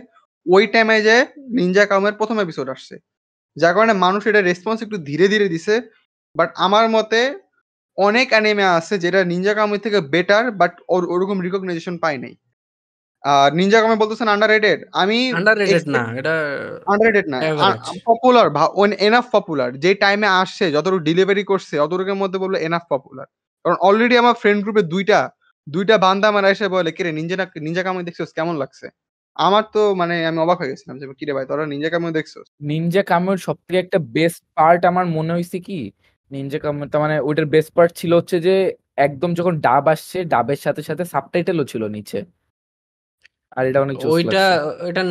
ওই টাইমে যে নিনজা কামের প্রথম এপিসোড আসছে যার কারণে মানুষ এটা রেসপন্স একটু ধীরে ধীরে দিছে বাট আমার মতে অনেক অ্যানিমে আছে যেটা নিনজা কামের থেকে বেটার বাট ওর ওরকম রিকগনাইজেশন পায় নাই আর নিনজা কামে বলতেছেন আন্ডাররেটেড আমি আন্ডাররেটেড না এটা আন্ডাররেটেড না পপুলার এনাফ পপুলার যে টাইমে আসছে যতটুকু ডেলিভারি করছে অতটুকুর মধ্যে বললো এনাফ পপুলার কারণ অলরেডি আমার ফ্রেন্ড গ্রুপে দুইটা দুইটা বান্দা আমার এসে বলে কিরে নিনজা নিনজা কামে দেখছিস কেমন লাগছে আমার তো মানে আমি অবাক হয়ে গেছিলাম যে কিরে ভাই তোরা নিনজা কামিও দেখছো নিনজা কামিওর সবথেকে একটা বেস্ট পার্ট আমার মনে হয়েছে কি নিনজা কামিও তার মানে ওইটার বেস্ট পার্ট ছিল হচ্ছে যে একদম যখন ডাব আসছে ডাবের সাথে সাথে সাবটাইটেলও ছিল নিচে আর এটা অনেক ওইটা ওইটা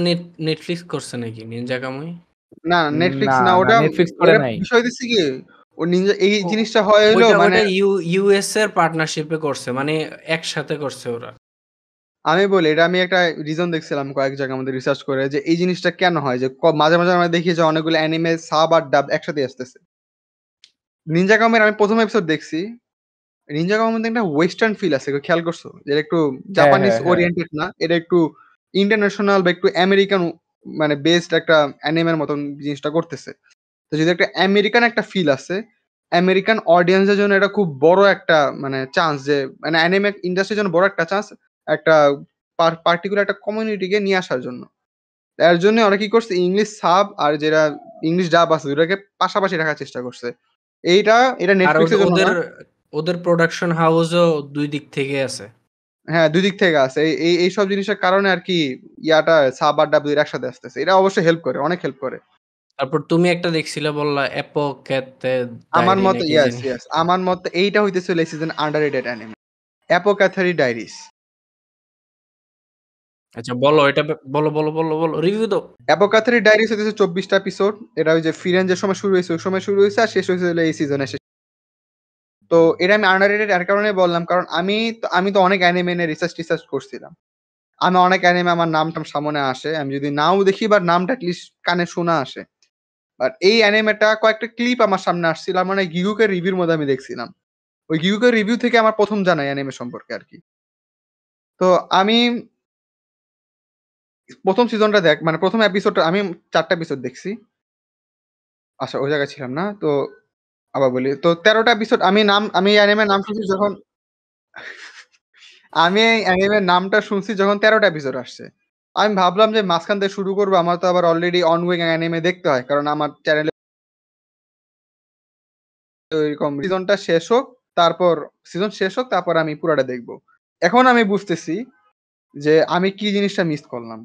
নেটফ্লিক্স করছে নাকি নিনজা কামিও না নেটফ্লিক্স না ওটা নেটফ্লিক্স করে নাই বিষয় দিছি কি ও নিনজা এই জিনিসটা হয় হলো মানে ইউএস এর পার্টনারশিপে করছে মানে একসাথে করছে ওরা আমি বলি এটা আমি একটা রিজন দেখছিলাম কয়েক জায়গায় আমাদের রিসার্চ করে যে এই জিনিসটা কেন হয় যে মাঝে মাঝে আমরা দেখি যে অনেকগুলো অ্যানিমে সাব আর ডাব একসাথে আসতেছে নিনজা কামের আমি প্রথম এপিসোড দেখছি নিনজা কামের একটা ওয়েস্টার্ন ফিল আছে খেয়াল করছো যেটা একটু জাপানিজ হ্যাঁ, হ্যাঁ, ওরিয়েন্টেড হ্যাঁ। না এটা একটু ইন্টারন্যাশনাল বা একটু আমেরিকান মানে বেসড একটা অ্যানিমের মতন জিনিসটা করতেছে তো যদি একটা আমেরিকান একটা ফিল আছে আমেরিকান অডিয়েন্সের জন্য এটা খুব বড় একটা মানে চান্স যে মানে অ্যানিমে ইন্ডাস্ট্রির জন্য বড় একটা চান্স একটা পার্টিকুলার একটা কমিউনিটিকে নিয়ে আসার জন্য এর জন্য ওরা কি করছে ইংলিশ সাব আর যেটা ইংলিশ ডাব আছে দুটাকে পাশাপাশি রাখার চেষ্টা করছে এইটা এটা নেটফ্লিক্সের জন্য ওদের প্রোডাকশন হাউসও দুই দিক থেকে আছে হ্যাঁ দুই দিক থেকে আছে এই এই সব জিনিসের কারণে আর কি ইয়াটা সাব আর ডাব দুই একসাথে আসতেছে এটা অবশ্যই হেল্প করে অনেক হেল্প করে তারপর তুমি একটা দেখছিলে বললা অ্যাপোক্যাথে আমার মতে ইয়েস ইয়েস আমার মতে এইটা হইতেছিল এই season underrated anime apothecary diaries আচ্ছা বলো এটা বলো বলো বলো বলো রিভিউ দাও অ্যাভোকাথরি ডায়েরিস হইতেছে চব্বিশটা এপিসোড এটা ওই যে ফিরেঞ্জের সময় শুরু হয়েছে ওই সময় শুরু হয়েছে আর শেষ হয়েছে এই সিজনে শেষ তো এটা আমি আন্ডারেটেড এর কারণে বললাম কারণ আমি আমি তো অনেক অ্যানিমে নিয়ে রিসার্চ টিসার্চ করছিলাম আমি অনেক অ্যানিমে আমার নামটাম সামনে আসে আমি যদি নাও দেখি বা নামটা লিস্ট কানে শোনা আসে বাট এই অ্যানিমেটা কয়েকটা ক্লিপ আমার সামনে আসছিল মানে গিগুকে রিভিউর মধ্যে আমি দেখছিলাম ওই গিগুকে রিভিউ থেকে আমার প্রথম জানাই অ্যানিমে সম্পর্কে আর কি তো আমি প্রথম সিজনটা দেখ মানে প্রথম এপিসোডটা আমি চারটা এপিসোড দেখছি আচ্ছা ওই জায়গায় ছিলাম না তো আবার বলি তো তেরোটা এপিসোড আমি নাম আমি অ্যানিমের নাম শুনছি যখন আমি অ্যানিমের নামটা শুনছি যখন তেরোটা এপিসোড আসছে আমি ভাবলাম যে মাঝখান থেকে শুরু করবো আমার তো আবার অলরেডি অন উইং অ্যানিমে দেখতে হয় কারণ আমার চ্যানেলে ওইরকম সিজনটা শেষ হোক তারপর সিজন শেষ হোক তারপর আমি পুরাটা দেখবো এখন আমি বুঝতেছি যে আমি কি জিনিসটা মিস করলাম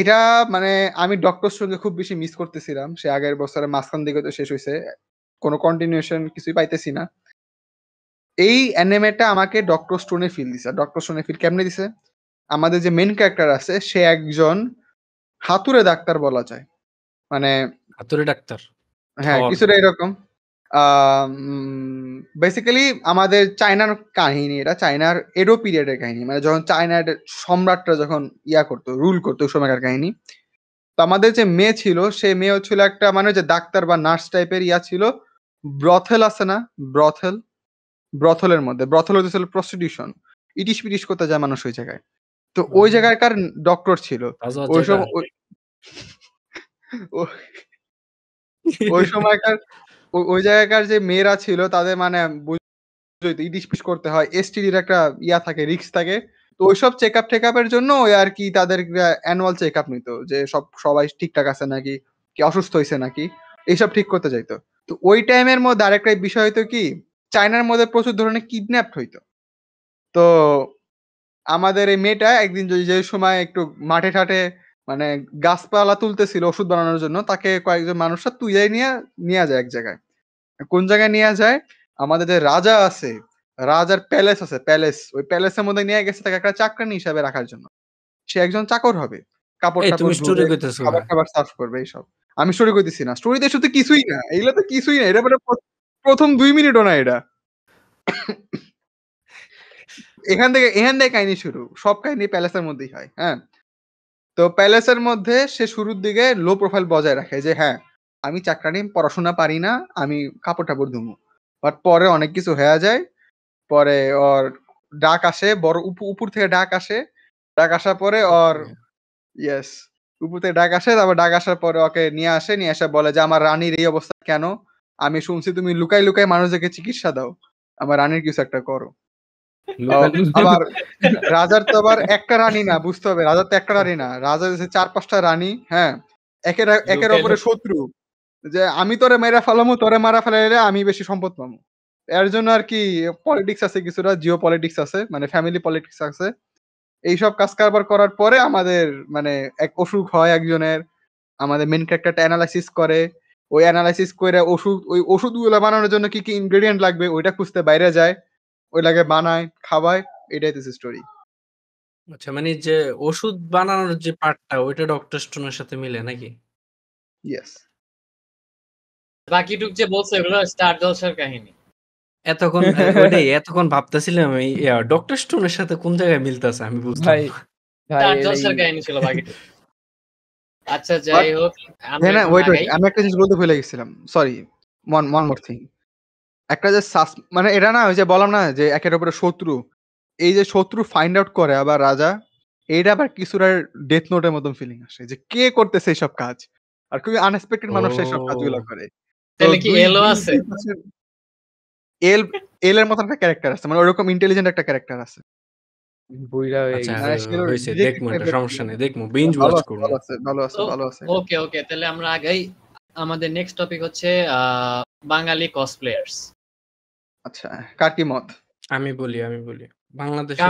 এটা মানে আমি ডক্টর সঙ্গে খুব বেশি মিস করতেছিলাম সে আগের বছরের মাঝখান দিকে তো শেষ হয়েছে কোনো কন্টিনিউশন কিছুই পাইতেছি না এই অ্যানিমেটা আমাকে ডক্টর স্টোনে ফিল দিছে ডক্টর স্টোনে ফিল কেমনে দিছে আমাদের যে মেন ক্যারেক্টার আছে সে একজন হাতুরে ডাক্তার বলা যায় মানে হাতুরে ডাক্তার হ্যাঁ কিছুটা এরকম বেসিক্যালি আমাদের চায়নার কাহিনী এটা চায়নার এডো পিরিয়ডের কাহিনী মানে যখন চায়নার সম্রাটরা যখন ইয়া করতো রুল করতো সময়কার কাহিনী তো আমাদের যে মেয়ে ছিল সে মেয়ে হচ্ছিল একটা মানে যে ডাক্তার বা নার্স টাইপের ইয়া ছিল ব্রথেল আছে না ব্রথেল ব্রথলের মধ্যে ব্রথল হচ্ছে প্রস্টিটিউশন ইটিশ পিটিশ করতে যায় মানুষ ওই জায়গায় তো ওই জায়গাকার ডক্টর ছিল ওই সময় ওই সময়কার ওই জায়গাকার যে মেয়েরা ছিল তাদের মানে ইডিশ পিস করতে হয় এসটিডির একটা ইয়া থাকে রিক্স থাকে তো ওইসব চেক আপ টেক আপের জন্য ওই আর কি তাদের অ্যানুয়াল চেক আপ নিত যে সব সবাই ঠিকঠাক আছে নাকি কি অসুস্থ হয়েছে নাকি এইসব ঠিক করতে চাইতো তো ওই টাইমের মধ্যে আরেকটা বিষয় হইতো কি চায়নার মধ্যে প্রচুর ধরনের কিডন্যাপ হইতো তো আমাদের এই মেয়েটা একদিন যে সময় একটু মাঠে ঠাটে মানে গাছপালা তুলতেছিল ওষুধ বানানোর জন্য তাকে কয়েকজন মানুষরা তুইয়াই নিয়ে নিয়ে যায় এক জায়গায় কোন জায়গায় নিয়ে যায় আমাদের যে রাজা আছে রাজার প্যালেস আছে প্যালেস ওই প্যালেসের মধ্যে নিয়ে গেছে তাকে একটা চাকরানি হিসাবে রাখার জন্য সে একজন চাকর হবে কাপড় খাবার খাবার হ্যাঁ। সার্ভ করবে এইসব আমি স্টোরি কইতেছি না স্টোরিতে শুধু কিছুই না এগুলো তো কিছুই না এটা মানে প্রথম দুই মিনিটও না এটা এখান থেকে এখান থেকে কাহিনী শুরু সব কাহিনী প্যালেসের মধ্যেই হয় হ্যাঁ তো প্যালেসের মধ্যে সে শুরুর দিকে লো প্রোফাইল বজায় রাখে যে হ্যাঁ আমি চাকরানি পড়াশোনা পারি না আমি কাপড় টাপড় ধুমু বাট পরে অনেক কিছু হয়ে যায় পরে ওর ডাক আসে বড় উপর থেকে ডাক আসে ডাক আসার পরে আচ্ছা। ওর ইয়েস উপর থেকে ডাক আসে তারপর ডাক আসার পরে ওকে নিয়ে আসে নিয়ে আসে বলে যে আমার রানীর এই অবস্থা কেন আমি শুনছি তুমি লুকাই লুকাই মানুষদেরকে চিকিৎসা দাও আমার রানীর কিছু একটা করো আবার রাজার তো আবার একটা রানী না বুঝতে হবে রাজার তো একটা রানী না রাজার চার পাঁচটা রানী হ্যাঁ একের একের ওপরে শত্রু যে আমি তোরে মেরা ফেলামু তোরে মারা ফেলাইলে আমি বেশি সম্পদ পাবো এর জন্য আর কি পলিটিক্স আছে কিছুটা জিও পলিটিক্স আছে মানে ফ্যামিলি পলিটিক্স আছে এইসব কাজ কারবার করার পরে আমাদের মানে এক অসুখ হয় একজনের আমাদের মেন ক্যারেক্টারটা অ্যানালাইসিস করে ওই অ্যানালাইসিস করে ওষুধ ওই ওষুধগুলো বানানোর জন্য কি কি ইনগ্রেডিয়েন্ট লাগবে ওইটা খুঁজতে বাইরে যায় ওই লাগে বানায় খাওয়ায় এটাই তো স্টোরি আচ্ছা মানে যে ওষুধ বানানোর যে পার্টটা ওইটা ডক্টর স্টোনের সাথে মিলে নাকি ইয়েস বাকিটুক যে বলছে এগুলো স্টার জলসার কাহিনী এতক্ষণ ওটাই এতক্ষণ ভাবতেছিলাম আমি ডক্টর স্টোনের সাথে কোন জায়গায় মিলতেছে আমি বুঝলাম স্টার জলসার কাহিনী ছিল বাকিটুক আচ্ছা যাই হোক আমি হ্যাঁ, না ওয়েট ওয়েট আমি একটা জিনিস বলতে ভুলে গেছিলাম সরি মন মন মোর থিং একটা যে মানে এটা না ওই যে বললাম না যে একের ওপরে শত্রু এই যে শত্রু ফাইন্ড আউট করে আবার রাজা এইটা আবার কিছুটার ডেথ নোটের মতন ফিলিং আসে যে কে করতেছে এইসব কাজ আর খুবই আনএক্সপেক্টেড মানুষ এইসব কাজগুলো করে এল এর একটা ক্যারেক্টার আছে মানে ওরকম ইন্টেলিজেন্ট একটা ক্যারেক্টার আছে আমরা আগেই আমাদের নেক্সট টপিক হচ্ছে বাঙালি আচ্ছা কার কি মত আমি বলি আমি বলি বাংলাদেশে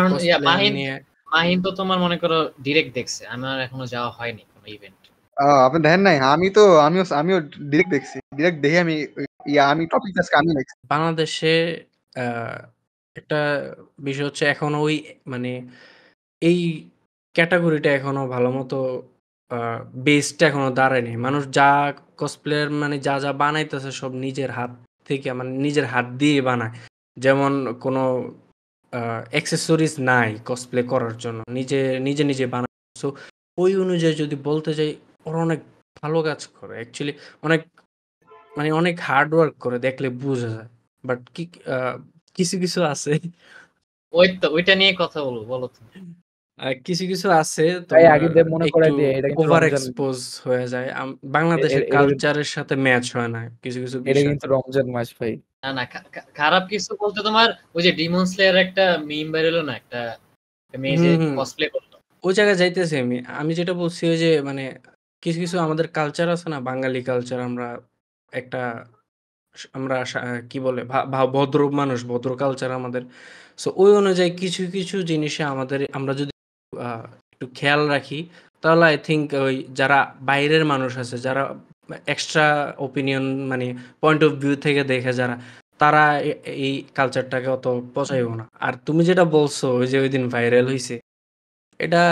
মাহিন তো তোমার মনে করো ডিরেক্ট দেখছে আমার এখনো যাওয়া হয়নি কোনো ইভেন্ট আপনি দেখেন নাই আমি তো আমিও আমিও ডিরেক্ট দেখছি ডিরেক্ট দেখে আমি ইয়া আমি টপিক আজকে আমি দেখছি বাংলাদেশে একটা বিষয় হচ্ছে এখনো ওই মানে এই ক্যাটাগরিটা এখনো ভালো মতো বেসটা এখনো দাঁড়ায়নি মানুষ যা কসপ্লেয়ার মানে যা যা বানাইতেছে সব নিজের হাত থেকে মানে নিজের হাত দিয়ে বানায় যেমন কোনো অ্যাক্সেসরিজ নাই কসপ্লে করার জন্য নিজে নিজে নিজে বানায় সো ওই অনুযায়ী যদি বলতে যাই ওরা অনেক ভালো কাজ করে অ্যাকচুয়ালি অনেক মানে অনেক হার্ড ওয়ার্ক করে দেখলে বুঝা যায় বাট কি কিছু কিছু আছে ওই তো ওইটা নিয়ে কথা বলবো বলো তো কিছু কিছু আছে তাই আগে দেব মনে করে দিয়ে এটা ওভার এক্সপোজ হয়ে যায় বাংলাদেশের কালচারের সাথে ম্যাচ হয় না কিছু কিছু এটা কিন্তু রমজান মাস ভাই না না খারাপ কিছু বলতে তোমার ওই যে ডিমন স্লেয়ার একটা মিম বের না একটা মেয়ে যে কসপ্লে করলো ওই জায়গায় যাইতেছে আমি আমি যেটা বলছি ওই যে মানে কিছু, কিছু আমাদের কালচার আছে না? বাঙালি কালচার আমরা একটা আমরা সা কি বলে? ভা ভদ্র মানুষ, ভদ্র কালচার আমাদের। সো ওই অনুযায়ী কিছু, কিছু জিনিসে আমাদের আমরা যদি একটু খেয়াল রাখি, তাহলে আই থিংক ওই যারা বাইরের মানুষ আছে, যারা এক্সট্রা ওপিনিয়ন মানে পয়েন্ট অফ ভিউ থেকে দেখে যারা, তারা এই কালচারটাকে অত পচাইব না। আর তুমি যেটা বলছো, ওই যে ওই দিন ভাইরাল হয়েছে এটা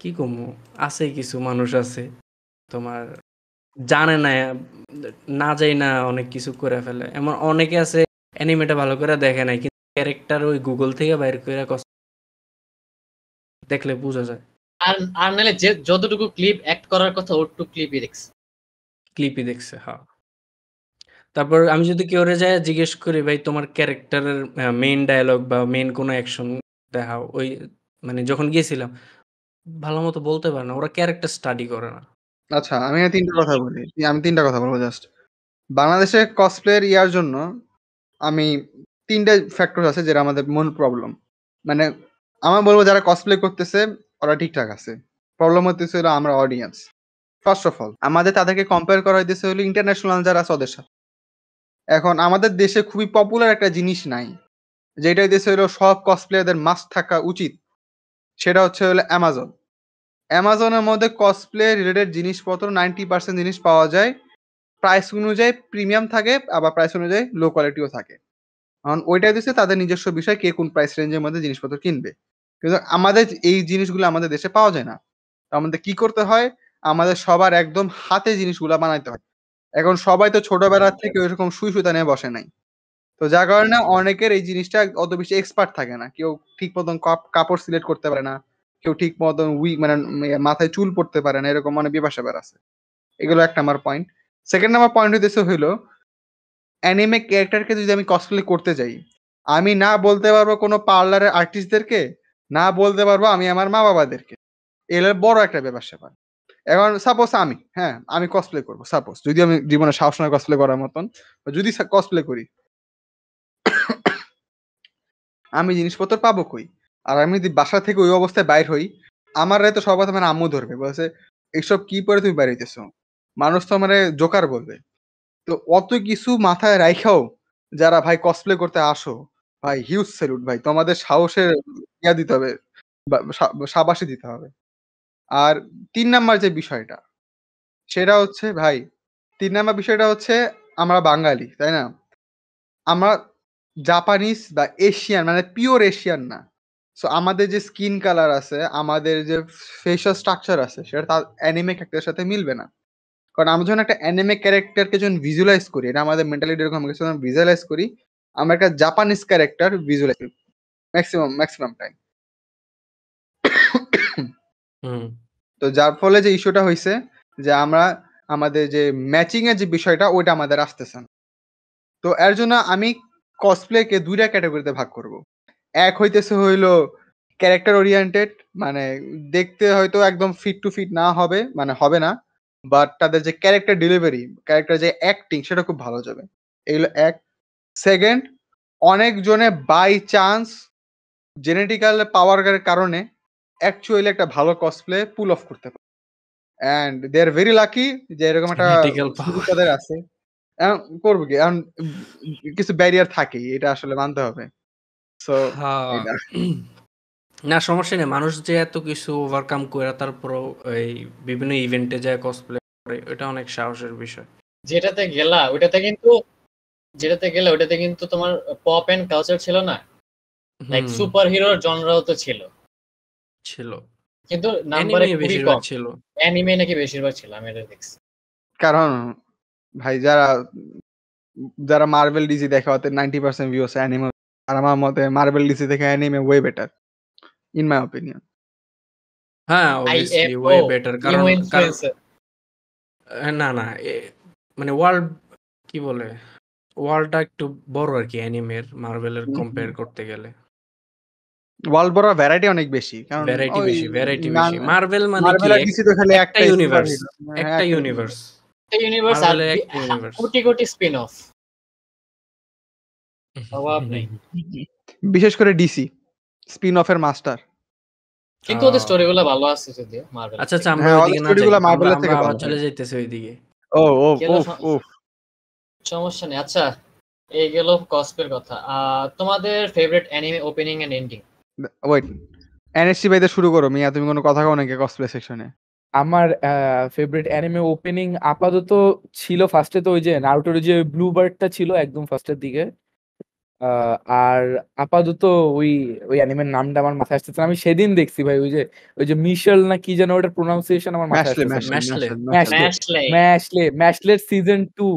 কি কম আছে কিছু মানুষ আছে তোমার জানে না না যাই না অনেক কিছু করে ফেলে এমন অনেকে আছে অ্যানিমেটা ভালো করে দেখে নাই কিন্তু ক্যারেক্টার ওই গুগল থেকে বাইর করে দেখলে বোঝা যায় আর আর নালে যে যতটুকু ক্লিপ অ্যাক্ট করার কথা ওটু ক্লিপই দেখছে ক্লিপই দেখছে হ্যাঁ তারপর আমি যদি কেউ যায় জিজ্ঞেস করি ভাই তোমার ক্যারেক্টারের মেইন ডায়লগ বা মেইন কোনো অ্যাকশন দেখাও ওই মানে যখন গিয়েছিলাম ভালো মতো বলতে পারে না ওরা ক্যারেক্টার স্টাডি করে না আচ্ছা আমি তিনটা কথা বলি আমি তিনটা কথা বলবো জাস্ট বাংলাদেশে কসপ্লের ইয়ার জন্য আমি তিনটা ফ্যাক্টর আছে যেটা আমাদের মূল প্রবলেম মানে আমার বলবো যারা কসপ্লে করতেছে ওরা ঠিকঠাক আছে প্রবলেম হতেছে হলো আমরা অডিয়েন্স ফার্স্ট অফ অল আমাদের তাদেরকে কম্পেয়ার করা হইতেছে হলো ইন্টারন্যাশনাল যারা আছে ওদের সাথে এখন আমাদের দেশে খুবই পপুলার একটা জিনিস নাই যেটা হইতেছে হলো সব কসপ্লেয়ারদের মাস্ক থাকা উচিত সেটা হচ্ছে হলো অ্যামাজন অ্যামাজনের মধ্যে কসপ্লে রিলেটেড জিনিসপত্র নাইনটি পার্সেন্ট জিনিস পাওয়া যায় প্রাইস অনুযায়ী প্রিমিয়াম থাকে আবার প্রাইস অনুযায়ী লো কোয়ালিটিও থাকে কারণ ওইটাই দিচ্ছে তাদের নিজস্ব বিষয় কে কোন প্রাইস রেঞ্জের মধ্যে জিনিসপত্র কিনবে কিন্তু আমাদের এই জিনিসগুলো আমাদের দেশে পাওয়া যায় না আমাদের কি করতে হয় আমাদের সবার একদম হাতে জিনিসগুলো বানাইতে হয় এখন সবাই তো ছোটবেলার থেকে ওইরকম সুই সুতা নিয়ে বসে নাই তো যার কারণে অনেকের এই জিনিসটা অত বেশি এক্সপার্ট থাকে না কেউ ঠিক মতন কাপড় সিলেক্ট করতে পারে না কেউ ঠিক মতন উই মানে মাথায় চুল পড়তে পারে না এরকম মানে বিপাশা আছে এগুলো একটা আমার পয়েন্ট সেকেন্ড আমার পয়েন্ট হইতেছে হইল অ্যানিমে ক্যারেক্টারকে যদি আমি কসপ্লে করতে যাই আমি না বলতে পারবো কোনো পার্লারের আর্টিস্টদেরকে না বলতে পারবো আমি আমার মা বাবাদেরকে এলে বড় একটা ব্যাপার স্যাপার এখন সাপোজ আমি হ্যাঁ আমি কসপ্লে করবো সাপোজ যদি আমি জীবনে সাহস না কসপ্লে করার মতন যদি কসপ্লে করি আমি জিনিসপত্র পাবো কই আর আমি যদি বাসা থেকে ওই অবস্থায় বাইর হই আমার তো সবার কথা মানে আম্মু ধরবে বলছে এইসব কি পরে তুমি বাইরে হইতেছো মানুষ তো আমার জোকার বলবে তো অত কিছু মাথায় রাইখাও যারা ভাই কসপ্লে করতে আসো ভাই হিউজ সেলুট ভাই তোমাদের সাহসের ইয়া দিতে হবে সাবাসে দিতে হবে আর তিন নাম্বার যে বিষয়টা সেটা হচ্ছে ভাই তিন নাম্বার বিষয়টা হচ্ছে আমরা বাঙালি তাই না আমরা জাপানিজ বা এশিয়ান মানে পিওর এশিয়ান না সো আমাদের যে স্কিন কালার আছে আমাদের যে ফেশিয়াল স্ট্রাকচার আছে সেটা তার অ্যানিমে ক্যারেক্টারের সাথে মিলবে না কারণ আমরা যখন একটা অ্যানিমে ক্যারেক্টারকে যখন ভিজুয়ালাইজ করি এটা আমাদের মেন্টালিটি এরকম কিছু ভিজুয়ালাইজ করি আমরা একটা জাপানিজ ক্যারেক্টার ভিজুয়ালাইজ করি ম্যাক্সিমাম ম্যাক্সিমাম টাইম তো যার ফলে যে ইস্যুটা হয়েছে যে আমরা আমাদের যে ম্যাচিং এর যে বিষয়টা ওইটা আমাদের আসতেছে না তো এর জন্য আমি কসপ্লেকে দুইটা ক্যাটাগরিতে ভাগ করব এক হইতেছে হইল ক্যারেক্টার ওরিয়েন্টেড মানে দেখতে হয়তো একদম ফিট টু ফিট না হবে মানে হবে না বাট তাদের যে ক্যারেক্টার ডেলিভারি ক্যারেক্টার যে অ্যাক্টিং সেটা খুব ভালো যাবে এগুলো এক সেকেন্ড অনেকজনে বাই চান্স জেনেটিক্যাল পাওয়ার কারণে অ্যাকচুয়ালি একটা ভালো কসপ্লে পুল অফ করতে পারে and they are very lucky যে এরকম একটা তাদের আছে হ্যাঁ, করবো কি কিছু ব্যারিয়ার থাকে এটা আসলে মানতে হবে হ্যাঁ। না সমস্যা নেই মানুষ যে এত কিছু ওভারকাম করে তারপর এই বিভিন্ন ইভেন্টে যায় কসপ্লে করে ওটা অনেক সাহসের বিষয় যেটাতে গেলা ওটাতে কিন্তু যেটাতে গেলা ওটাতে কিন্তু তোমার পপ এন্ড কালচার ছিল না লাইক সুপার হিরোর জনরাও তো ছিল ছিল কিন্তু নাম্বারে খুবই ছিল অ্যানিমে নাকি বেশিরভাগ ছিল আমি এটা দেখছি কারণ ভাই যারা যারা Marvel DC ninety percent 90% views anime আর আমার মতে মার্বেল ডিসি থেকে anime way better in my opinion হ্যাঁ অবভিয়াসলি ওয়ে বেটার কারণ না না মানে ওয়ার্ল্ড কি বলে ওয়ার্ল্ডটা একটু বড় আর কি অ্যানিমের মার্বেলের কম্পেয়ার করতে গেলে ওয়ার্ল্ড বড় ভ্যারাইটি অনেক বেশি কারণ ভ্যারাইটি বেশি ভ্যারাইটি বেশি মার্বেল মানে ডিসি তো খালি একটা ইউনিভার্স একটা ইউনিভার্স হ্যাঁ, ইউনিভার্স আর কোটি কোটি স্পিন অফ নেই বিশেষ করে ডিসি স্পিন অফ এর মাস্টার কিন্তু ওদের স্টোরিগুলো ভালো আছে যদি মার্বেল আচ্ছা আচ্ছা আমরা হ্যাঁ, ওইদিকে না গুলো মার্বেল থেকে ভালো চলে যাইতেছে ওইদিকে ও ও ও সমস্যা নেই আচ্ছা এই গেল কসপের কথা তোমাদের favourite anime opening and ending wait এনএসসি বাইতে শুরু করো মিয়া তুমি কোনো কথা কও নাকি কসপ্লে সেকশনে আমার ফেভারিট অ্যানিমে ওপেনিং আপাতত ছিল ফার্স্টে তো ওই যে নারুটোর যে ব্লু বার্ডটা ছিল একদম ফার্স্টের দিকে আর আপাতত ওই, ওই অ্যানিমের নামটা আমার মাথায় আসতেছে আমি সেদিন দেখছি ভাই ওই যে, ওই যে মিশেল না কি যেন ওটার প্রোনাউন্সিয়েশন আমার মাথায় আসছে ম্যাশলে, ম্যাশলে, ম্যাশলে, সিজন 2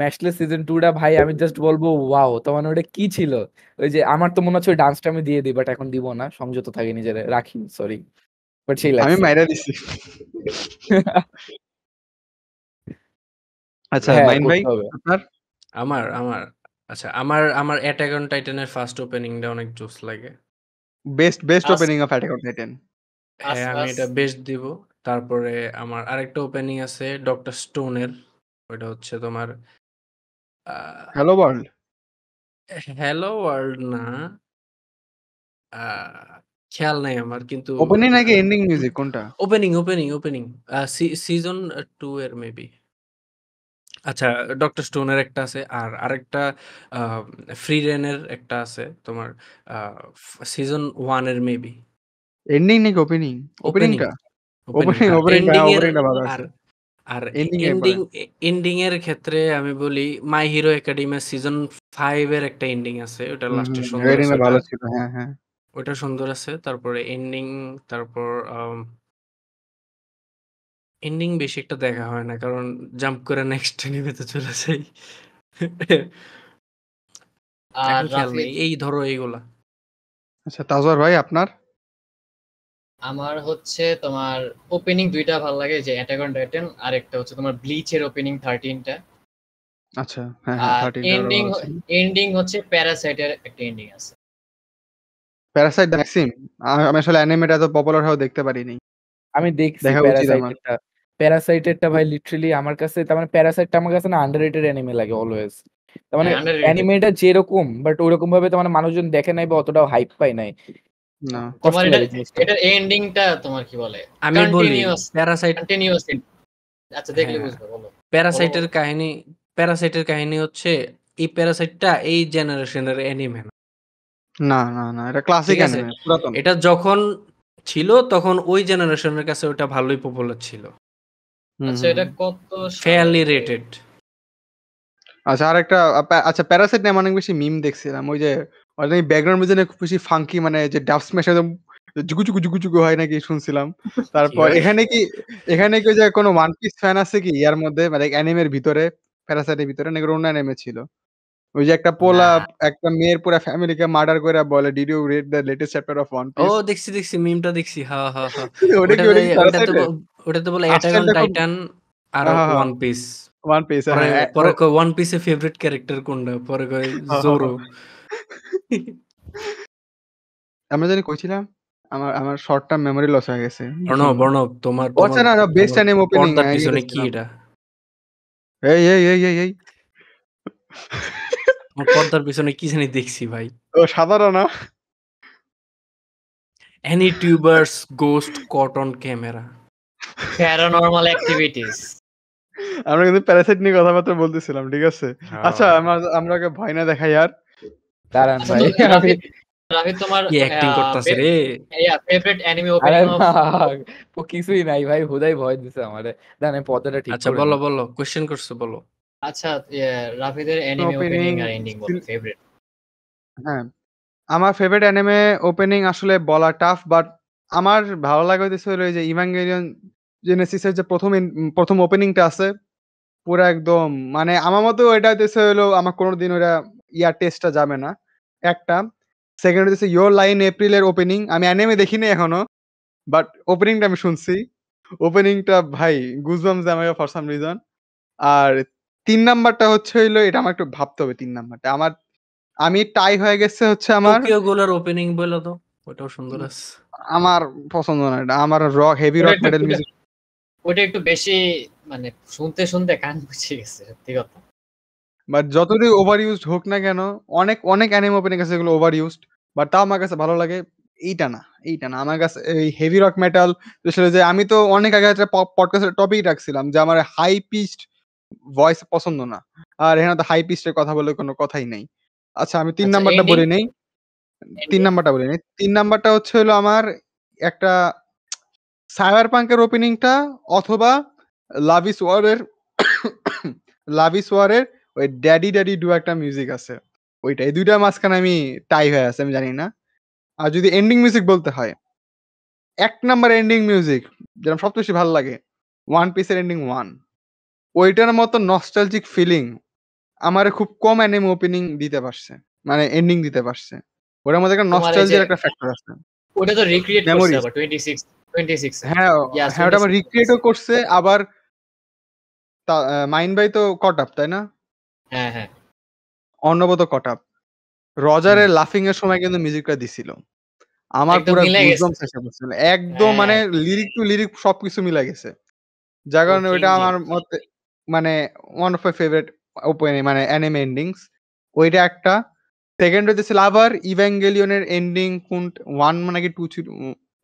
ম্যাশলে সিজন 2 টা ভাই আমি জাস্ট বলবো ওয়াও! তো মানে ওটা কি ছিল? ওই যে আমার তো মনে হচ্ছে ওই ডান্সটা আমি দিয়ে দেই বাট এখন দিব না। সংযত থাকি নিজের রাখি সরি। বাট সেই আমি মাইরা দিছি। আচ্ছা, হ্যাঁ, মাইন ভাই আপনার? আমার, আমার। আচ্ছা আমার আমার অ্যাটাক অন টাইটানের ফার্স্ট ওপেনিংটা অনেক জোস লাগে best best opening of attack on Titan হ্যাঁ আমি এটা বেস্ট দিব তারপরে আমার আরেকটা ওপেনিং আছে ডক্টর স্টোনের ওটা হচ্ছে তোমার হ্যালো ওয়ার্ল্ড হ্যালো ওয়ার্ল্ড না খেয়াল নাই আমার কিন্তু ওপেনিং নাকি এন্ডিং মিউজিক কোনটা opening opening opening season two এর মেবি আচ্ছা ডক্টর স্টোনের একটা আছে আর আরেকটা ফ্রি রেনের একটা আছে তোমার সিজন ওয়ান এর মেবি এন্ডিং নাকি ওপেনিং ওপেনিং আছে আর এন্ডিং এন্ডিং এর ক্ষেত্রে আমি বলি মাই হিরো একাডেমি সিজন 5 এর একটা এন্ডিং আছে ওটা লাস্টে সুন্দর ছিল হ্যাঁ হ্যাঁ ওটা সুন্দর আছে তারপরে এন্ডিং তারপর এন্ডিং বেশি একটা দেখা হয় না কারণ জাম্প করে নেক্সট এনিমেতে চলে যাই আর এই ধরো এইগুলা আচ্ছা তাজওয়ার ভাই আপনার আমার হচ্ছে তোমার ওপেনিং দুইটা ভালো লাগে যে অ্যাটাক অন টাইটান আর একটা হচ্ছে তোমার ব্লিচের ওপেনিং 13টা আচ্ছা হ্যাঁ এন্ডিং হ্যাঁ, এন্ডিং হচ্ছে প্যারাসাইটের একটা এন্ডিং আছে প্যারাসাইট দেখছি আমি আসলে অ্যানিমেটা এত পপুলার হয়েও দেখতে পারিনি আমি দেখছি প্যারাসাইটটা প্যারাসাইটেরটা ভাই লিটারালি আমার কাছে তার মানে প্যারাসাইটটা আমার কাছে না আন্ডাররেটেড অ্যানিমে লাগে অলওয়েজ তার মানে অ্যানিমেটা যেরকম বাট ওরকম ভাবে তার মানে মানুষজন দেখে নাই বা অতটাও হাইপ পায় নাই প্যারাসাইট প্যারাসাইটের প্যারাসাইটের হচ্ছে এই প্যারাসাইটটা এই জেনারেশনের না না না এটা ক্লাসিক এটা যখন ছিল তখন ওই জেনারেশনের কাছে ওটা ভালোই পপুলার ছিল আচ্ছা এটা কত ফেয়ারলি রেটেড আচ্ছা আচ্ছা প্যারাসাইট নিয়ে অনেক বেশি মিম দেখছিলাম ওই যে অনেক ব্যাকগ্রাউন্ড মিউজিক খুব বেশি ফাঙ্কি মানে যে ডাব স্ম্যাশ একদম হয় নাকি শুনছিলাম তারপর এখানে কি এখানে কি যে কোনো ওয়ান পিস ফ্যান আছে কি ইয়ার মধ্যে মানে অ্যানিমের ভিতরে প্যারাসাইটের ভিতরে নাকি অন্য অ্যানিমে ছিল ওই যে একটা পোলা একটা মেয়ের পুরো ফ্যামিলিকে মার্ডার করে বলে did you read the latest chapter of One Piece ও দেখছি দেখছি মিমটা দেখছি হ্যাঁ হ্যাঁ হ্যাঁ ওটা কি ওটা তো ওটা তো বলে অ্যাটাক অন টাইটান আর ওয়ান পিস ওয়ান পিস পরে কো ওয়ান এর ফেভারিট ক্যারেক্টার কোনটা পরে কো জোরো আমরা জানি কইছিলাম আমার আমার শর্ট টার্ম মেমরি লস হয়ে গেছে বর্ণ বর্ণ তোমার আচ্ছা না বেস্ট অ্যানিম ওপেনিং পিছনে কি এটা এই এই এই এই পর্দার পিছনে কি জানি দেখছি ভাই ও সাধারণ any tubers ghost caught on camera paranormal activities আমরা কিন্তু প্যারাসাইট নিয়ে কথাবার্তা বলতেছিলাম ঠিক আছে হ্যাঁ। আচ্ছা আমরা আমরাকে ভয় না দেখাই আর দাঁড়ান আচ্ছা, ভাই আমি রাফি তোমার কি অ্যাক্টিং করতেছে রে ফেভারিট অ্যানিমে ওপেনিং ও কিছুই নাই ভাই হুদাই ভয় দিছে আমারে দাঁড়ান পর্দাটা ঠিক আচ্ছা বলো বলো কোশ্চেন করছো বলো আচ্ছা ইয়ে, রাফিদের অ্যানিমে ওপেনিং আর এন্ডিং বলো ফেভারিট হ্যাঁ আমার ফেভারিট অ্যানিমে ওপেনিং আসলে বলা টাফ বাট আমার ভালো লাগে হইতেছে হলো যে ইভাঙ্গেরিয়ন জেনেসিসের যে প্রথম প্রথম ওপেনিংটা আছে পুরো একদম মানে আমার মতে এটা হইতেছে হলো আমার কোনোদিন ওরা ইয়ার টেস্টটা যাবে না একটা সেকেন্ড হইতেছে ইয়োর লাইন এপ্রিলের ওপেনিং আমি অ্যানিমে দেখিনি এখনো বাট ওপেনিংটা আমি শুনছি ওপেনিংটা ভাই গুজবাম জামাইয়া ফর সাম রিজন আর তিন নাম্বারটা হচ্ছে হইল এটা আমার একটু ভাবতে হবে তিন নাম্বারটা। আমার আমি টাই হয়ে গেছে হচ্ছে আমার টোকিও গোলার ওপেনিং বলো তো ওটাও সুন্দর আছে। আমার পছন্দ না এটা। আমার rock heavy rock metal music ওটা একটু বেশি মানে শুনতে শুনতে কান বুঝে গেছে সত্যি কথা। বাট যতই ওভার ইউজড হোক না কেন অনেক অনেক অ্যানিমে ওপেনিং আছে যেগুলো ওভার ইউজড বাট তাও আমার কাছে ভালো লাগে এইটা না এইটা না আমার কাছে এই হেভি রক মেটাল স্পেশালি যে আমি তো অনেক আগে একটা পডকাস্টের টপিক রাখছিলাম যে আমার হাই পিচড ভয়েস পছন্দ না আর এখানে তো হাই পিস্টের কথা বলে কোনো কথাই নেই আচ্ছা আমি তিন আচ্ছা, নাম্বারটা বলে নেই তিন নাম্বারটা বলে নেই তিন নাম্বারটা হচ্ছে হলো আমার একটা সাইবার পাঙ্কের ওপেনিংটা অথবা লাভিস ওয়ারের লাভিস ওয়ারের ওই ড্যাডি ড্যাডি ডু একটা মিউজিক আছে ওইটা এই দুইটার মাঝখানে আমি টাই হয়ে আছে আমি জানি না আর যদি এন্ডিং মিউজিক বলতে হয় এক নাম্বার এন্ডিং মিউজিক যেরকম সবচেয়ে বেশি ভালো লাগে ওয়ান পিসের এন্ডিং ওয়ান ওইটার মতো নস্টালজিক ফিলিং আমার খুব কম অ্যানিমে ওপেনিং দিতে পারছে মানে এন্ডিং দিতে পারছে ওটার মধ্যে একটা নস্টালজির একটা ফ্যাক্টর আছে ওটা তো রিক্রিয়েট করছে আবার 26 26 হ্যাঁ হ্যাঁ ওটা আবার রিক্রিয়েটও করছে আবার মাইন্ড বাই তো কট আপ তাই না হ্যাঁ হ্যাঁ অন্নবত কট আপ রজারের লাফিং এর সময় কিন্তু মিউজিকটা দিছিল আমার পুরো একদম শেষে বসছিল একদম হ্যাঁ। মানে লিরিক টু লিরিক সবকিছু মিলা গেছে যার কারণে ওইটা আমার মতে মানে one of my favourite open মানে অ্যানিম এন্ডিংস ওইটা একটা সেকেন্ড হচ্ছে আবার ইভ্যাঙ্গেলিয়নের এন্ডিং কোন ওয়ান মানে কি টু ছিল